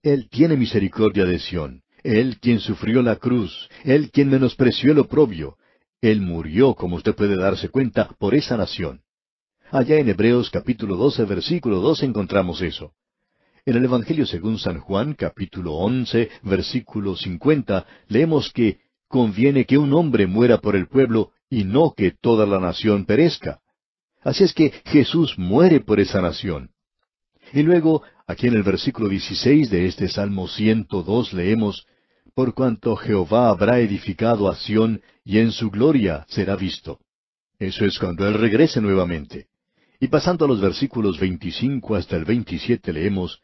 Speaker 1: Él tiene misericordia de Sión, Él quien sufrió la cruz, Él quien menospreció el oprobio, él murió, como usted puede darse cuenta, por esa nación. Allá en Hebreos capítulo 12, versículo 2 encontramos eso. En el Evangelio según San Juan capítulo 11, versículo 50, leemos que conviene que un hombre muera por el pueblo y no que toda la nación perezca. Así es que Jesús muere por esa nación. Y luego, aquí en el versículo 16 de este Salmo 102 leemos, por cuanto Jehová habrá edificado a Sión, y en su gloria será visto. Eso es cuando Él regrese nuevamente. Y pasando a los versículos 25 hasta el 27 leemos,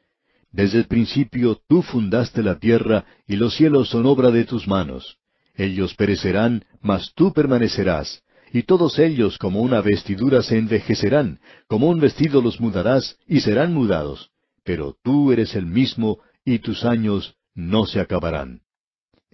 Speaker 1: Desde el principio tú fundaste la tierra, y los cielos son obra de tus manos. Ellos perecerán, mas tú permanecerás, y todos ellos como una vestidura se envejecerán, como un vestido los mudarás, y serán mudados. Pero tú eres el mismo, y tus años no se acabarán.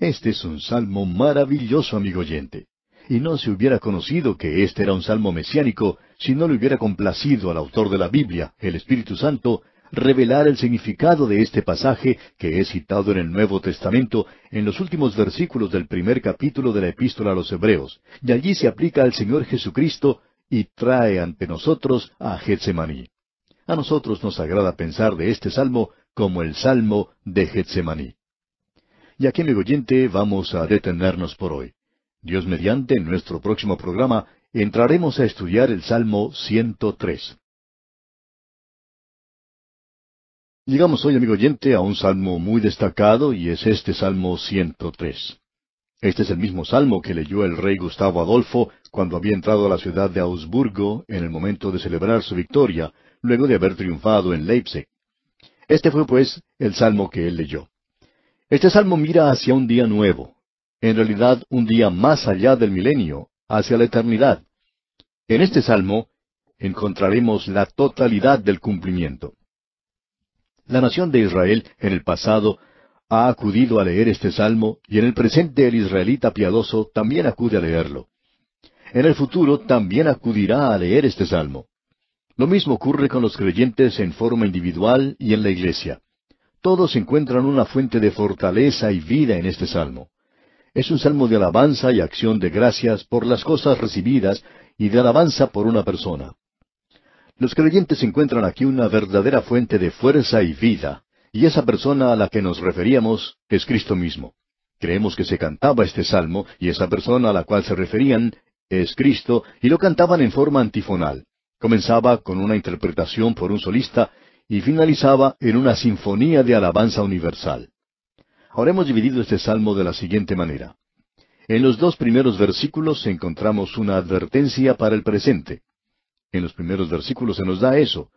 Speaker 1: Este es un salmo maravilloso, amigo oyente. Y no se hubiera conocido que este era un salmo mesiánico si no le hubiera complacido al autor de la Biblia, el Espíritu Santo, revelar el significado de este pasaje que es citado en el Nuevo Testamento en los últimos versículos del primer capítulo de la epístola a los Hebreos, y allí se aplica al Señor Jesucristo y trae ante nosotros a Getsemaní. A nosotros nos agrada pensar de este salmo como el salmo de Getsemaní. Y aquí, amigo oyente, vamos a detenernos por hoy. Dios mediante, en nuestro próximo programa entraremos a estudiar el Salmo 103. Llegamos hoy, amigo oyente, a un salmo muy destacado y es este Salmo 103. Este es el mismo salmo que leyó el rey Gustavo Adolfo cuando había entrado a la ciudad de Augsburgo en el momento de celebrar su victoria, luego de haber triunfado en Leipzig. Este fue, pues, el salmo que él leyó. Este salmo mira hacia un día nuevo, en realidad un día más allá del milenio, hacia la eternidad. En este salmo encontraremos la totalidad del cumplimiento. La nación de Israel en el pasado ha acudido a leer este salmo y en el presente el israelita piadoso también acude a leerlo. En el futuro también acudirá a leer este salmo. Lo mismo ocurre con los creyentes en forma individual y en la iglesia todos encuentran una fuente de fortaleza y vida en este salmo. Es un salmo de alabanza y acción de gracias por las cosas recibidas y de alabanza por una persona. Los creyentes encuentran aquí una verdadera fuente de fuerza y vida, y esa persona a la que nos referíamos es Cristo mismo. Creemos que se cantaba este salmo, y esa persona a la cual se referían es Cristo, y lo cantaban en forma antifonal. Comenzaba con una interpretación por un solista y finalizaba en una sinfonía de alabanza universal. Ahora hemos dividido este salmo de la siguiente manera. En los dos primeros versículos encontramos una advertencia para el presente. En los primeros versículos se nos da eso.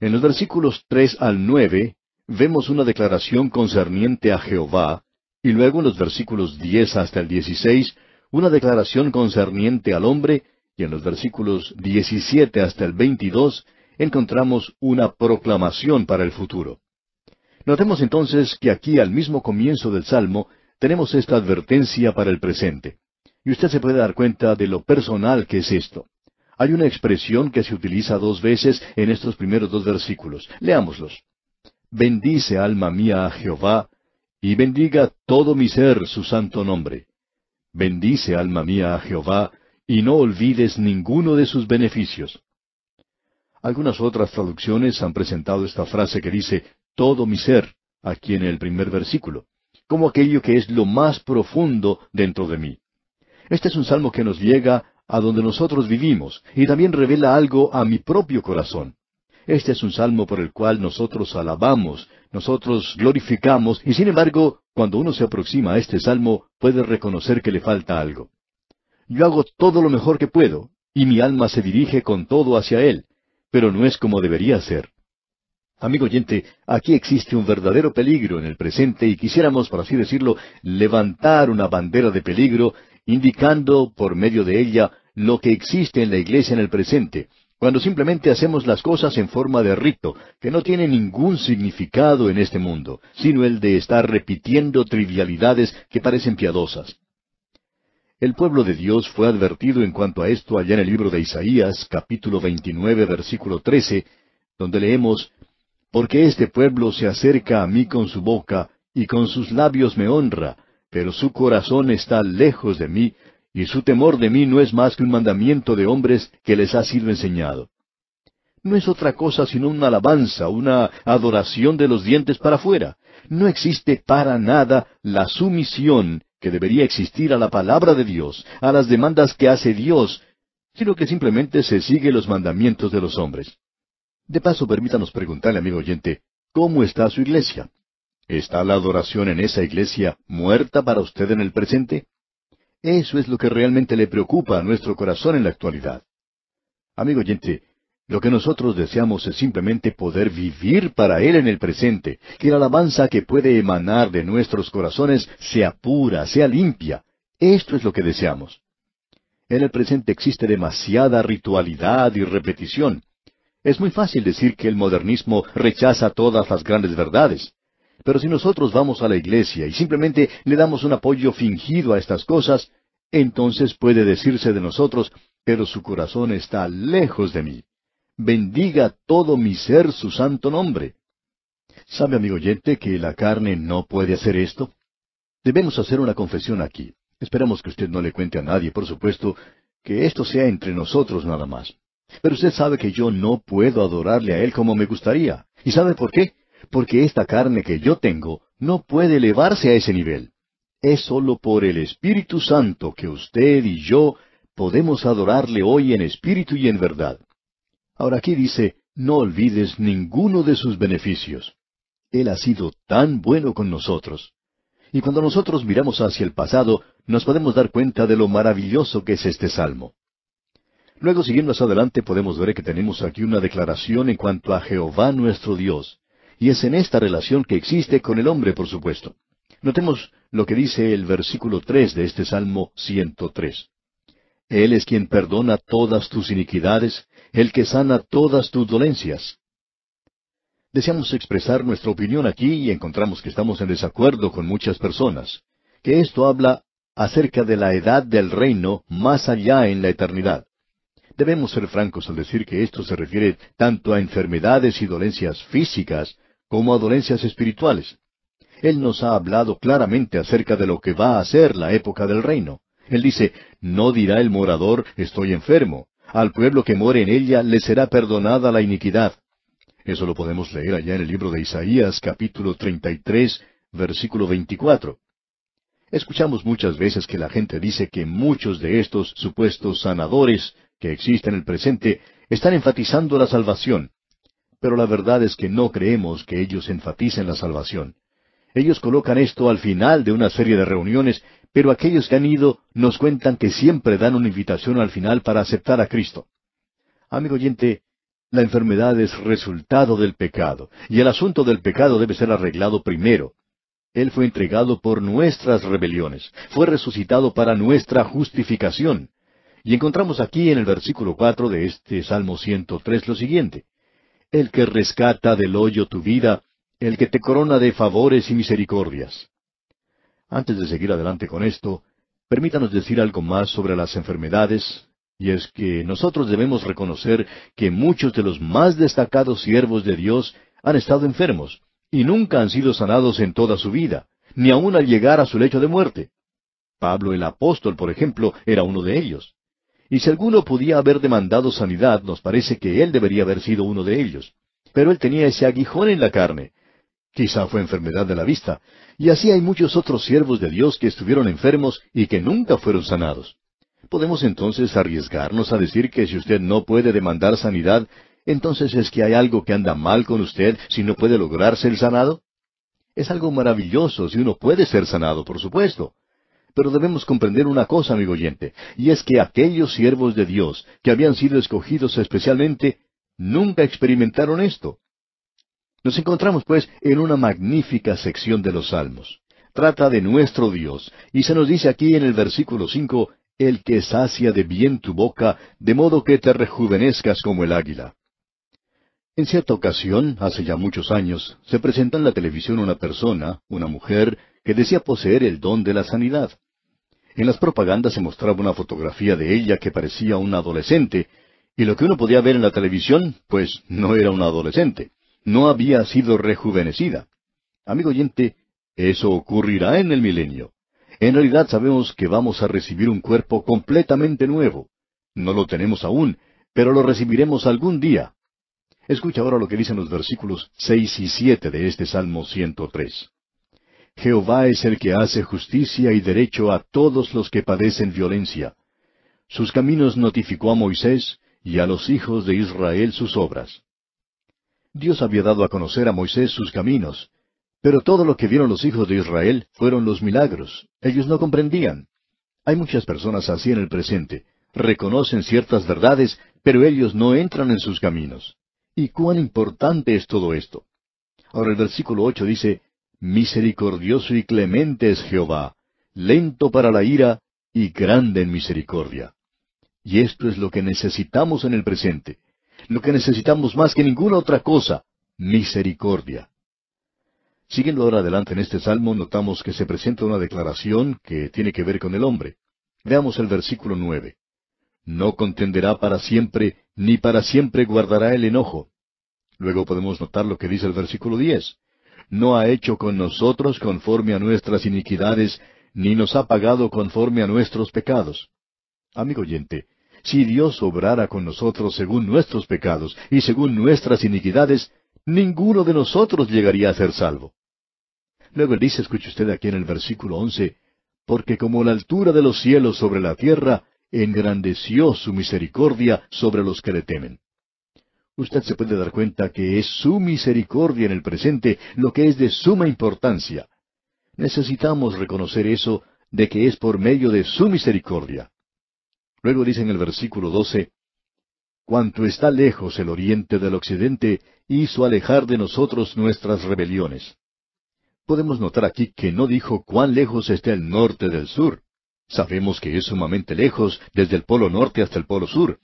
Speaker 1: En los versículos tres al nueve vemos una declaración concerniente a Jehová, y luego en los versículos diez hasta el dieciséis, una declaración concerniente al hombre, y en los versículos diecisiete hasta el veintidós, encontramos una proclamación para el futuro. Notemos entonces que aquí al mismo comienzo del Salmo tenemos esta advertencia para el presente. Y usted se puede dar cuenta de lo personal que es esto. Hay una expresión que se utiliza dos veces en estos primeros dos versículos. Leámoslos. Bendice alma mía a Jehová, y bendiga todo mi ser su santo nombre. Bendice alma mía a Jehová, y no olvides ninguno de sus beneficios. Algunas otras traducciones han presentado esta frase que dice todo mi ser, aquí en el primer versículo, como aquello que es lo más profundo dentro de mí. Este es un salmo que nos llega a donde nosotros vivimos y también revela algo a mi propio corazón. Este es un salmo por el cual nosotros alabamos, nosotros glorificamos y sin embargo, cuando uno se aproxima a este salmo puede reconocer que le falta algo. Yo hago todo lo mejor que puedo y mi alma se dirige con todo hacia él, pero no es como debería ser. Amigo oyente, aquí existe un verdadero peligro en el presente y quisiéramos, por así decirlo, levantar una bandera de peligro, indicando por medio de ella lo que existe en la iglesia en el presente, cuando simplemente hacemos las cosas en forma de rito, que no tiene ningún significado en este mundo, sino el de estar repitiendo trivialidades que parecen piadosas. El pueblo de Dios fue advertido en cuanto a esto allá en el libro de Isaías, capítulo 29, versículo 13, donde leemos, Porque este pueblo se acerca a mí con su boca, y con sus labios me honra, pero su corazón está lejos de mí, y su temor de mí no es más que un mandamiento de hombres que les ha sido enseñado. No es otra cosa sino una alabanza, una adoración de los dientes para fuera. No existe para nada la sumisión debería existir a la palabra de Dios, a las demandas que hace Dios, sino que simplemente se sigue los mandamientos de los hombres. De paso, permítanos preguntarle, amigo oyente, ¿cómo está su iglesia? ¿Está la adoración en esa iglesia muerta para usted en el presente? Eso es lo que realmente le preocupa a nuestro corazón en la actualidad. Amigo oyente, lo que nosotros deseamos es simplemente poder vivir para Él en el presente, que la alabanza que puede emanar de nuestros corazones sea pura, sea limpia. Esto es lo que deseamos. En el presente existe demasiada ritualidad y repetición. Es muy fácil decir que el modernismo rechaza todas las grandes verdades. Pero si nosotros vamos a la iglesia y simplemente le damos un apoyo fingido a estas cosas, entonces puede decirse de nosotros, pero su corazón está lejos de mí bendiga todo mi ser su santo nombre. ¿Sabe, amigo oyente, que la carne no puede hacer esto? Debemos hacer una confesión aquí. Esperamos que usted no le cuente a nadie, por supuesto, que esto sea entre nosotros nada más. Pero usted sabe que yo no puedo adorarle a Él como me gustaría. ¿Y sabe por qué? Porque esta carne que yo tengo no puede elevarse a ese nivel. Es sólo por el Espíritu Santo que usted y yo podemos adorarle hoy en espíritu y en verdad. Ahora aquí dice, no olvides ninguno de sus beneficios. Él ha sido tan bueno con nosotros. Y cuando nosotros miramos hacia el pasado, nos podemos dar cuenta de lo maravilloso que es este salmo. Luego, siguiendo hacia adelante, podemos ver que tenemos aquí una declaración en cuanto a Jehová nuestro Dios, y es en esta relación que existe con el hombre, por supuesto. Notemos lo que dice el versículo tres de este Salmo 103. Él es quien perdona todas tus iniquidades el que sana todas tus dolencias. Deseamos expresar nuestra opinión aquí y encontramos que estamos en desacuerdo con muchas personas, que esto habla acerca de la edad del reino más allá en la eternidad. Debemos ser francos al decir que esto se refiere tanto a enfermedades y dolencias físicas como a dolencias espirituales. Él nos ha hablado claramente acerca de lo que va a ser la época del reino. Él dice, no dirá el morador, estoy enfermo, al pueblo que more en ella le será perdonada la iniquidad. Eso lo podemos leer allá en el libro de Isaías, capítulo 33, versículo 24. Escuchamos muchas veces que la gente dice que muchos de estos supuestos sanadores que existen en el presente están enfatizando la salvación. Pero la verdad es que no creemos que ellos enfaticen la salvación. Ellos colocan esto al final de una serie de reuniones pero aquellos que han ido nos cuentan que siempre dan una invitación al final para aceptar a Cristo. Amigo oyente, la enfermedad es resultado del pecado, y el asunto del pecado debe ser arreglado primero. Él fue entregado por nuestras rebeliones, fue resucitado para nuestra justificación. Y encontramos aquí en el versículo cuatro de este Salmo 103 lo siguiente. El que rescata del hoyo tu vida, el que te corona de favores y misericordias. Antes de seguir adelante con esto, permítanos decir algo más sobre las enfermedades, y es que nosotros debemos reconocer que muchos de los más destacados siervos de Dios han estado enfermos, y nunca han sido sanados en toda su vida, ni aun al llegar a su lecho de muerte. Pablo el apóstol, por ejemplo, era uno de ellos. Y si alguno podía haber demandado sanidad, nos parece que él debería haber sido uno de ellos. Pero él tenía ese aguijón en la carne, Quizá fue enfermedad de la vista. Y así hay muchos otros siervos de Dios que estuvieron enfermos y que nunca fueron sanados. ¿Podemos entonces arriesgarnos a decir que si usted no puede demandar sanidad, entonces es que hay algo que anda mal con usted si no puede lograrse el sanado? Es algo maravilloso si uno puede ser sanado, por supuesto. Pero debemos comprender una cosa, amigo oyente, y es que aquellos siervos de Dios que habían sido escogidos especialmente nunca experimentaron esto. Nos encontramos, pues, en una magnífica sección de los Salmos. Trata de nuestro Dios, y se nos dice aquí en el versículo cinco, el que sacia de bien tu boca, de modo que te rejuvenezcas como el águila. En cierta ocasión, hace ya muchos años, se presenta en la televisión una persona, una mujer, que decía poseer el don de la sanidad. En las propagandas se mostraba una fotografía de ella que parecía un adolescente, y lo que uno podía ver en la televisión, pues no era un adolescente no había sido rejuvenecida. Amigo oyente, eso ocurrirá en el milenio. En realidad sabemos que vamos a recibir un cuerpo completamente nuevo. No lo tenemos aún, pero lo recibiremos algún día. Escucha ahora lo que dicen los versículos seis y siete de este Salmo 103. Jehová es el que hace justicia y derecho a todos los que padecen violencia. Sus caminos notificó a Moisés y a los hijos de Israel sus obras. Dios había dado a conocer a Moisés sus caminos, pero todo lo que vieron los hijos de Israel fueron los milagros. Ellos no comprendían. Hay muchas personas así en el presente. Reconocen ciertas verdades, pero ellos no entran en sus caminos. ¿Y cuán importante es todo esto? Ahora el versículo ocho dice, Misericordioso y clemente es Jehová, lento para la ira y grande en misericordia. Y esto es lo que necesitamos en el presente lo que necesitamos más que ninguna otra cosa, misericordia. Siguiendo ahora adelante en este salmo, notamos que se presenta una declaración que tiene que ver con el hombre. Veamos el versículo nueve. No contenderá para siempre, ni para siempre guardará el enojo. Luego podemos notar lo que dice el versículo diez. No ha hecho con nosotros conforme a nuestras iniquidades, ni nos ha pagado conforme a nuestros pecados. Amigo oyente, si Dios obrara con nosotros según nuestros pecados y según nuestras iniquidades, ninguno de nosotros llegaría a ser salvo. Luego dice, escuche usted aquí en el versículo once, porque como la altura de los cielos sobre la tierra, engrandeció su misericordia sobre los que le temen. Usted se puede dar cuenta que es su misericordia en el presente lo que es de suma importancia. Necesitamos reconocer eso de que es por medio de su misericordia. Luego dice en el versículo 12, Cuanto está lejos el oriente del occidente, hizo alejar de nosotros nuestras rebeliones. Podemos notar aquí que no dijo cuán lejos está el norte del sur. Sabemos que es sumamente lejos, desde el polo norte hasta el polo sur.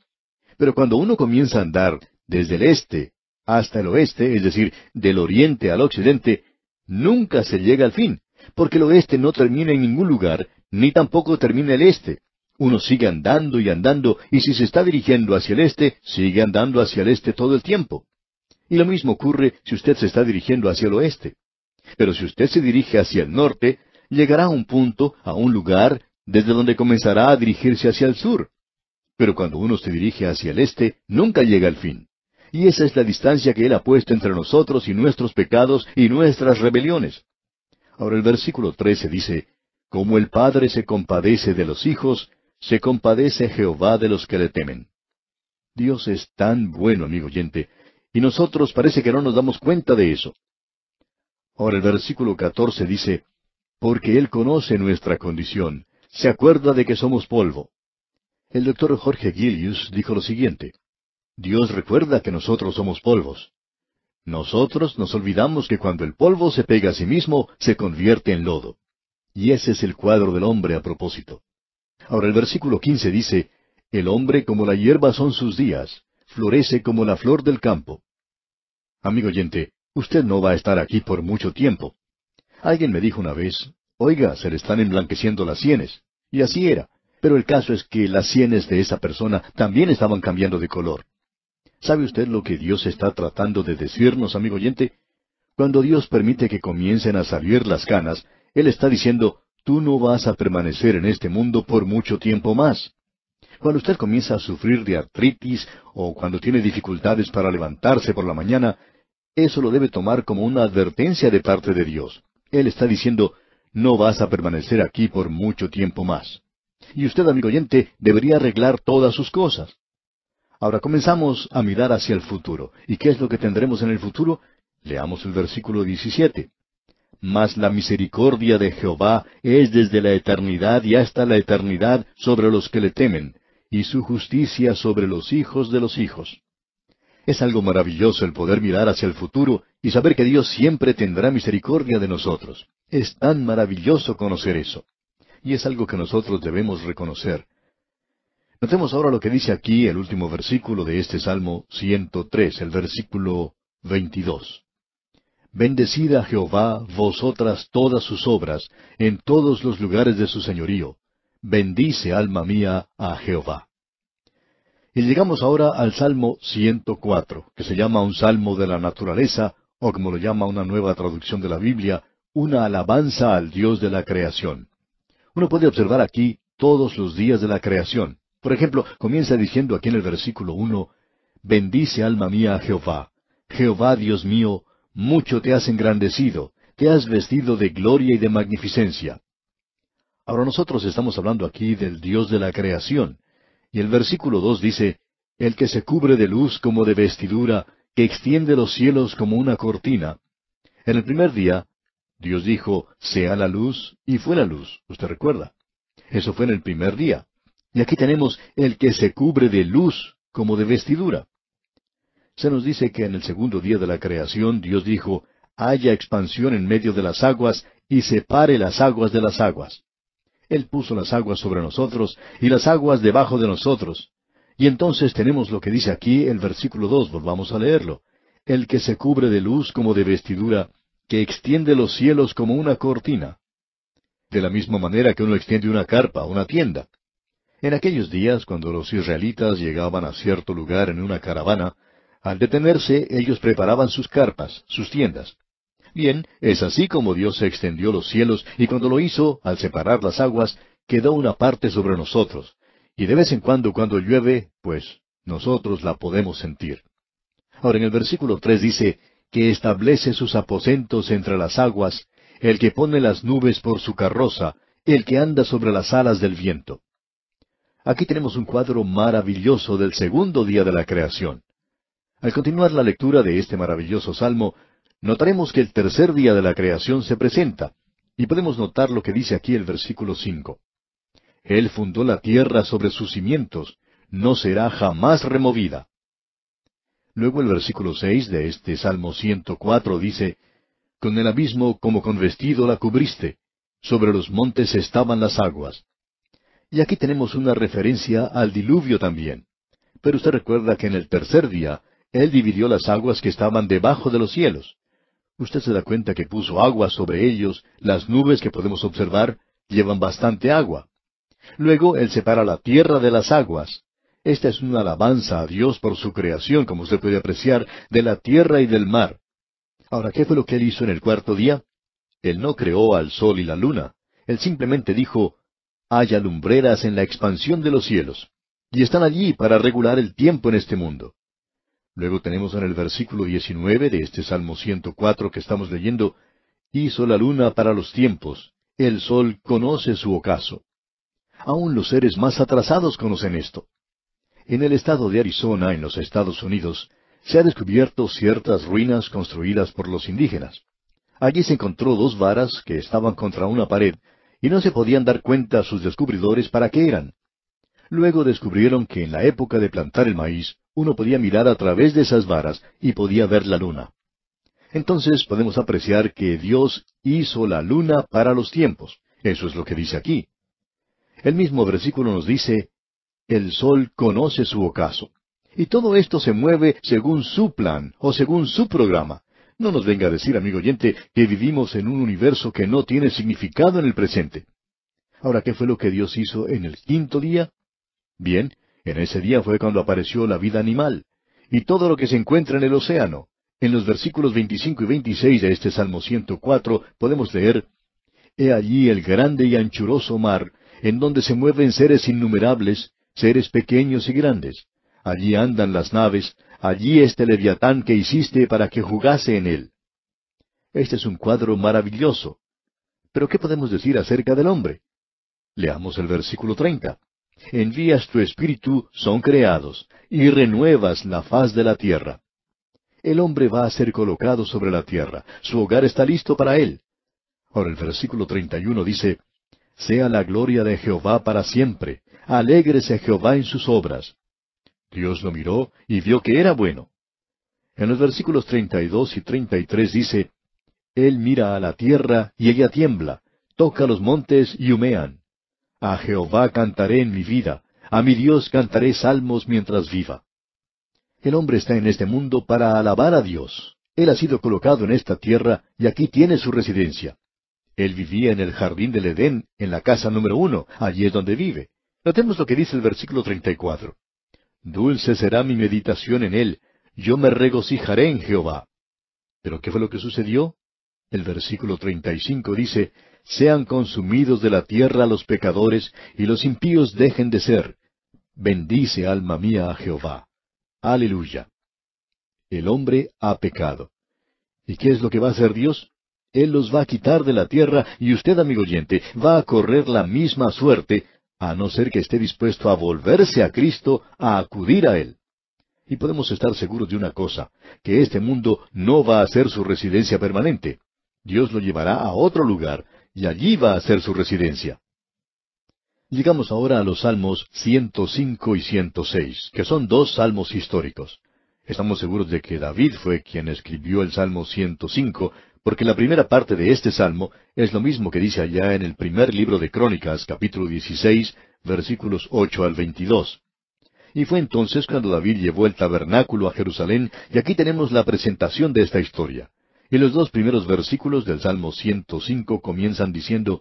Speaker 1: Pero cuando uno comienza a andar desde el este hasta el oeste, es decir, del oriente al occidente, nunca se llega al fin, porque el oeste no termina en ningún lugar, ni tampoco termina el este. Uno sigue andando y andando, y si se está dirigiendo hacia el este, sigue andando hacia el este todo el tiempo. Y lo mismo ocurre si usted se está dirigiendo hacia el oeste. Pero si usted se dirige hacia el norte, llegará a un punto, a un lugar, desde donde comenzará a dirigirse hacia el sur. Pero cuando uno se dirige hacia el este, nunca llega al fin. Y esa es la distancia que Él ha puesto entre nosotros y nuestros pecados y nuestras rebeliones. Ahora el versículo 13 dice, Como el Padre se compadece de los hijos, se compadece Jehová de los que le temen. Dios es tan bueno, amigo oyente, y nosotros parece que no nos damos cuenta de eso. Ahora el versículo 14 dice, porque Él conoce nuestra condición, se acuerda de que somos polvo. El doctor Jorge Gilius dijo lo siguiente, Dios recuerda que nosotros somos polvos. Nosotros nos olvidamos que cuando el polvo se pega a sí mismo, se convierte en lodo. Y ese es el cuadro del hombre a propósito. Ahora el versículo 15 dice, El hombre como la hierba son sus días, florece como la flor del campo. Amigo oyente, usted no va a estar aquí por mucho tiempo. Alguien me dijo una vez, oiga, se le están emblanqueciendo las sienes. Y así era. Pero el caso es que las sienes de esa persona también estaban cambiando de color. ¿Sabe usted lo que Dios está tratando de decirnos, amigo oyente? Cuando Dios permite que comiencen a salir las canas, Él está diciendo, tú no vas a permanecer en este mundo por mucho tiempo más. Cuando usted comienza a sufrir de artritis o cuando tiene dificultades para levantarse por la mañana, eso lo debe tomar como una advertencia de parte de Dios. Él está diciendo, no vas a permanecer aquí por mucho tiempo más. Y usted, amigo oyente, debería arreglar todas sus cosas. Ahora comenzamos a mirar hacia el futuro. ¿Y qué es lo que tendremos en el futuro? Leamos el versículo 17. Mas la misericordia de Jehová es desde la eternidad y hasta la eternidad sobre los que le temen, y su justicia sobre los hijos de los hijos. Es algo maravilloso el poder mirar hacia el futuro y saber que Dios siempre tendrá misericordia de nosotros. Es tan maravilloso conocer eso. Y es algo que nosotros debemos reconocer. Notemos ahora lo que dice aquí el último versículo de este Salmo 103, el versículo 22. Bendecida Jehová vosotras todas sus obras, en todos los lugares de su señorío. Bendice, alma mía, a Jehová. Y llegamos ahora al Salmo 104, que se llama un Salmo de la naturaleza, o como lo llama una nueva traducción de la Biblia, una alabanza al Dios de la creación. Uno puede observar aquí todos los días de la creación. Por ejemplo, comienza diciendo aquí en el versículo 1: Bendice alma mía a Jehová. Jehová Dios mío, mucho te has engrandecido, te has vestido de gloria y de magnificencia. Ahora nosotros estamos hablando aquí del Dios de la creación, y el versículo dos dice, El que se cubre de luz como de vestidura, que extiende los cielos como una cortina. En el primer día, Dios dijo, sea la luz, y fue la luz, usted recuerda. Eso fue en el primer día. Y aquí tenemos el que se cubre de luz como de vestidura se nos dice que en el segundo día de la creación Dios dijo, haya expansión en medio de las aguas y separe las aguas de las aguas. Él puso las aguas sobre nosotros y las aguas debajo de nosotros. Y entonces tenemos lo que dice aquí el versículo dos, volvamos a leerlo. El que se cubre de luz como de vestidura, que extiende los cielos como una cortina. De la misma manera que uno extiende una carpa, una tienda. En aquellos días, cuando los israelitas llegaban a cierto lugar en una caravana, al detenerse, ellos preparaban sus carpas, sus tiendas. Bien, es así como Dios extendió los cielos y cuando lo hizo, al separar las aguas, quedó una parte sobre nosotros. Y de vez en cuando cuando llueve, pues nosotros la podemos sentir. Ahora en el versículo tres dice, que establece sus aposentos entre las aguas, el que pone las nubes por su carroza, el que anda sobre las alas del viento. Aquí tenemos un cuadro maravilloso del segundo día de la creación. Al continuar la lectura de este maravilloso salmo, notaremos que el tercer día de la creación se presenta, y podemos notar lo que dice aquí el versículo cinco. Él fundó la tierra sobre sus cimientos, no será jamás removida. Luego el versículo seis de este Salmo 104 dice, Con el abismo como con vestido la cubriste, sobre los montes estaban las aguas. Y aquí tenemos una referencia al diluvio también. Pero usted recuerda que en el tercer día él dividió las aguas que estaban debajo de los cielos. Usted se da cuenta que puso agua sobre ellos, las nubes que podemos observar llevan bastante agua. Luego Él separa la tierra de las aguas. Esta es una alabanza a Dios por su creación, como usted puede apreciar, de la tierra y del mar. Ahora, ¿qué fue lo que Él hizo en el cuarto día? Él no creó al sol y la luna. Él simplemente dijo, haya lumbreras en la expansión de los cielos. Y están allí para regular el tiempo en este mundo. Luego tenemos en el versículo 19 de este Salmo 104 que estamos leyendo, Hizo la luna para los tiempos, el sol conoce su ocaso. Aún los seres más atrasados conocen esto. En el estado de Arizona, en los Estados Unidos, se ha descubierto ciertas ruinas construidas por los indígenas. Allí se encontró dos varas que estaban contra una pared y no se podían dar cuenta sus descubridores para qué eran. Luego descubrieron que en la época de plantar el maíz, uno podía mirar a través de esas varas y podía ver la luna. Entonces podemos apreciar que Dios hizo la luna para los tiempos. Eso es lo que dice aquí. El mismo versículo nos dice, el sol conoce su ocaso. Y todo esto se mueve según su plan o según su programa. No nos venga a decir, amigo oyente, que vivimos en un universo que no tiene significado en el presente. Ahora, ¿qué fue lo que Dios hizo en el quinto día? Bien, en ese día fue cuando apareció la vida animal, y todo lo que se encuentra en el océano. En los versículos 25 y 26 de este Salmo 104 podemos leer, He allí el grande y anchuroso mar, en donde se mueven seres innumerables, seres pequeños y grandes. Allí andan las naves, allí este leviatán que hiciste para que jugase en él. Este es un cuadro maravilloso. Pero ¿qué podemos decir acerca del hombre? Leamos el versículo 30 envías tu espíritu, son creados, y renuevas la faz de la tierra. El hombre va a ser colocado sobre la tierra, su hogar está listo para él. Ahora el versículo 31 dice, Sea la gloria de Jehová para siempre, alégrese Jehová en sus obras. Dios lo miró y vio que era bueno. En los versículos 32 y 33 dice, Él mira a la tierra y ella tiembla, toca los montes y humean. A Jehová cantaré en mi vida, a mi Dios cantaré salmos mientras viva. El hombre está en este mundo para alabar a Dios. Él ha sido colocado en esta tierra y aquí tiene su residencia. Él vivía en el jardín del Edén, en la casa número uno, allí es donde vive. Notemos lo que dice el versículo 34. Dulce será mi meditación en él, yo me regocijaré en Jehová. ¿Pero qué fue lo que sucedió? El versículo 35 dice, sean consumidos de la tierra los pecadores, y los impíos dejen de ser. Bendice, alma mía, a Jehová. Aleluya. El hombre ha pecado. ¿Y qué es lo que va a hacer Dios? Él los va a quitar de la tierra y usted, amigo oyente, va a correr la misma suerte, a no ser que esté dispuesto a volverse a Cristo, a acudir a Él. Y podemos estar seguros de una cosa, que este mundo no va a ser su residencia permanente. Dios lo llevará a otro lugar, y allí va a ser su residencia. Llegamos ahora a los Salmos 105 y 106, que son dos salmos históricos. Estamos seguros de que David fue quien escribió el Salmo 105, porque la primera parte de este salmo es lo mismo que dice allá en el primer libro de Crónicas, capítulo 16, versículos 8 al 22. Y fue entonces cuando David llevó el tabernáculo a Jerusalén, y aquí tenemos la presentación de esta historia. Y los dos primeros versículos del Salmo 105 comienzan diciendo,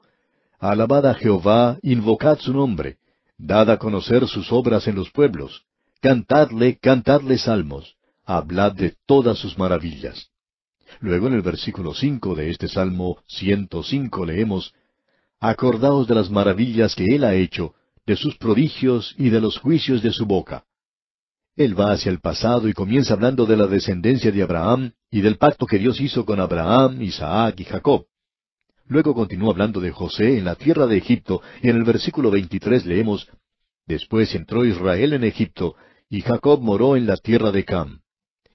Speaker 1: Alabad a Jehová, invocad su nombre, dad a conocer sus obras en los pueblos, cantadle, cantadle salmos, hablad de todas sus maravillas. Luego en el versículo cinco de este Salmo 105 leemos, Acordaos de las maravillas que él ha hecho, de sus prodigios y de los juicios de su boca. Él va hacia el pasado y comienza hablando de la descendencia de Abraham y del pacto que Dios hizo con Abraham, Isaac y Jacob. Luego continúa hablando de José en la tierra de Egipto, y en el versículo 23 leemos, Después entró Israel en Egipto, y Jacob moró en la tierra de Cam.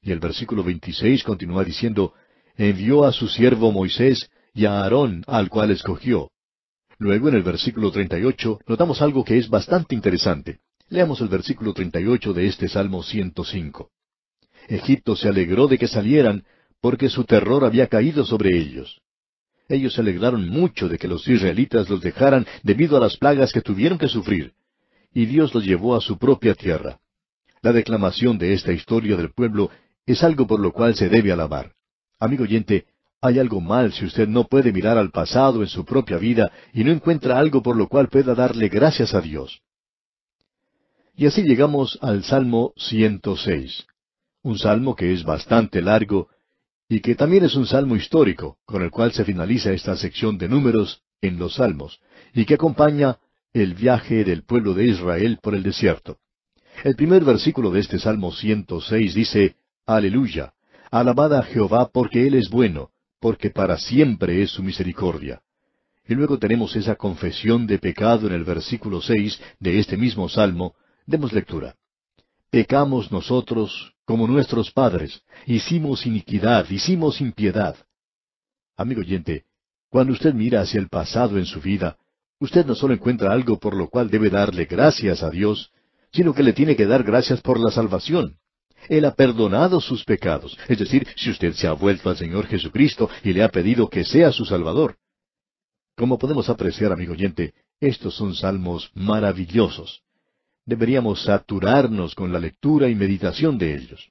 Speaker 1: Y el versículo 26 continúa diciendo, Envió a su siervo Moisés y a Aarón, al cual escogió. Luego en el versículo 38 notamos algo que es bastante interesante. Leamos el versículo 38 de este Salmo 105. Egipto se alegró de que salieran, porque su terror había caído sobre ellos. Ellos se alegraron mucho de que los israelitas los dejaran debido a las plagas que tuvieron que sufrir. Y Dios los llevó a su propia tierra. La declamación de esta historia del pueblo es algo por lo cual se debe alabar. Amigo oyente, hay algo mal si usted no puede mirar al pasado en su propia vida y no encuentra algo por lo cual pueda darle gracias a Dios. Y así llegamos al Salmo 106 un salmo que es bastante largo y que también es un salmo histórico, con el cual se finaliza esta sección de números en los salmos, y que acompaña el viaje del pueblo de Israel por el desierto. El primer versículo de este Salmo 106 dice, Aleluya, alabada a Jehová porque Él es bueno, porque para siempre es su misericordia. Y luego tenemos esa confesión de pecado en el versículo 6 de este mismo Salmo. Demos lectura. Pecamos nosotros como nuestros padres, hicimos iniquidad, hicimos impiedad. Amigo oyente, cuando usted mira hacia el pasado en su vida, usted no solo encuentra algo por lo cual debe darle gracias a Dios, sino que le tiene que dar gracias por la salvación. Él ha perdonado sus pecados, es decir, si usted se ha vuelto al Señor Jesucristo y le ha pedido que sea su Salvador. Como podemos apreciar, amigo oyente, estos son salmos maravillosos deberíamos saturarnos con la lectura y meditación de ellos.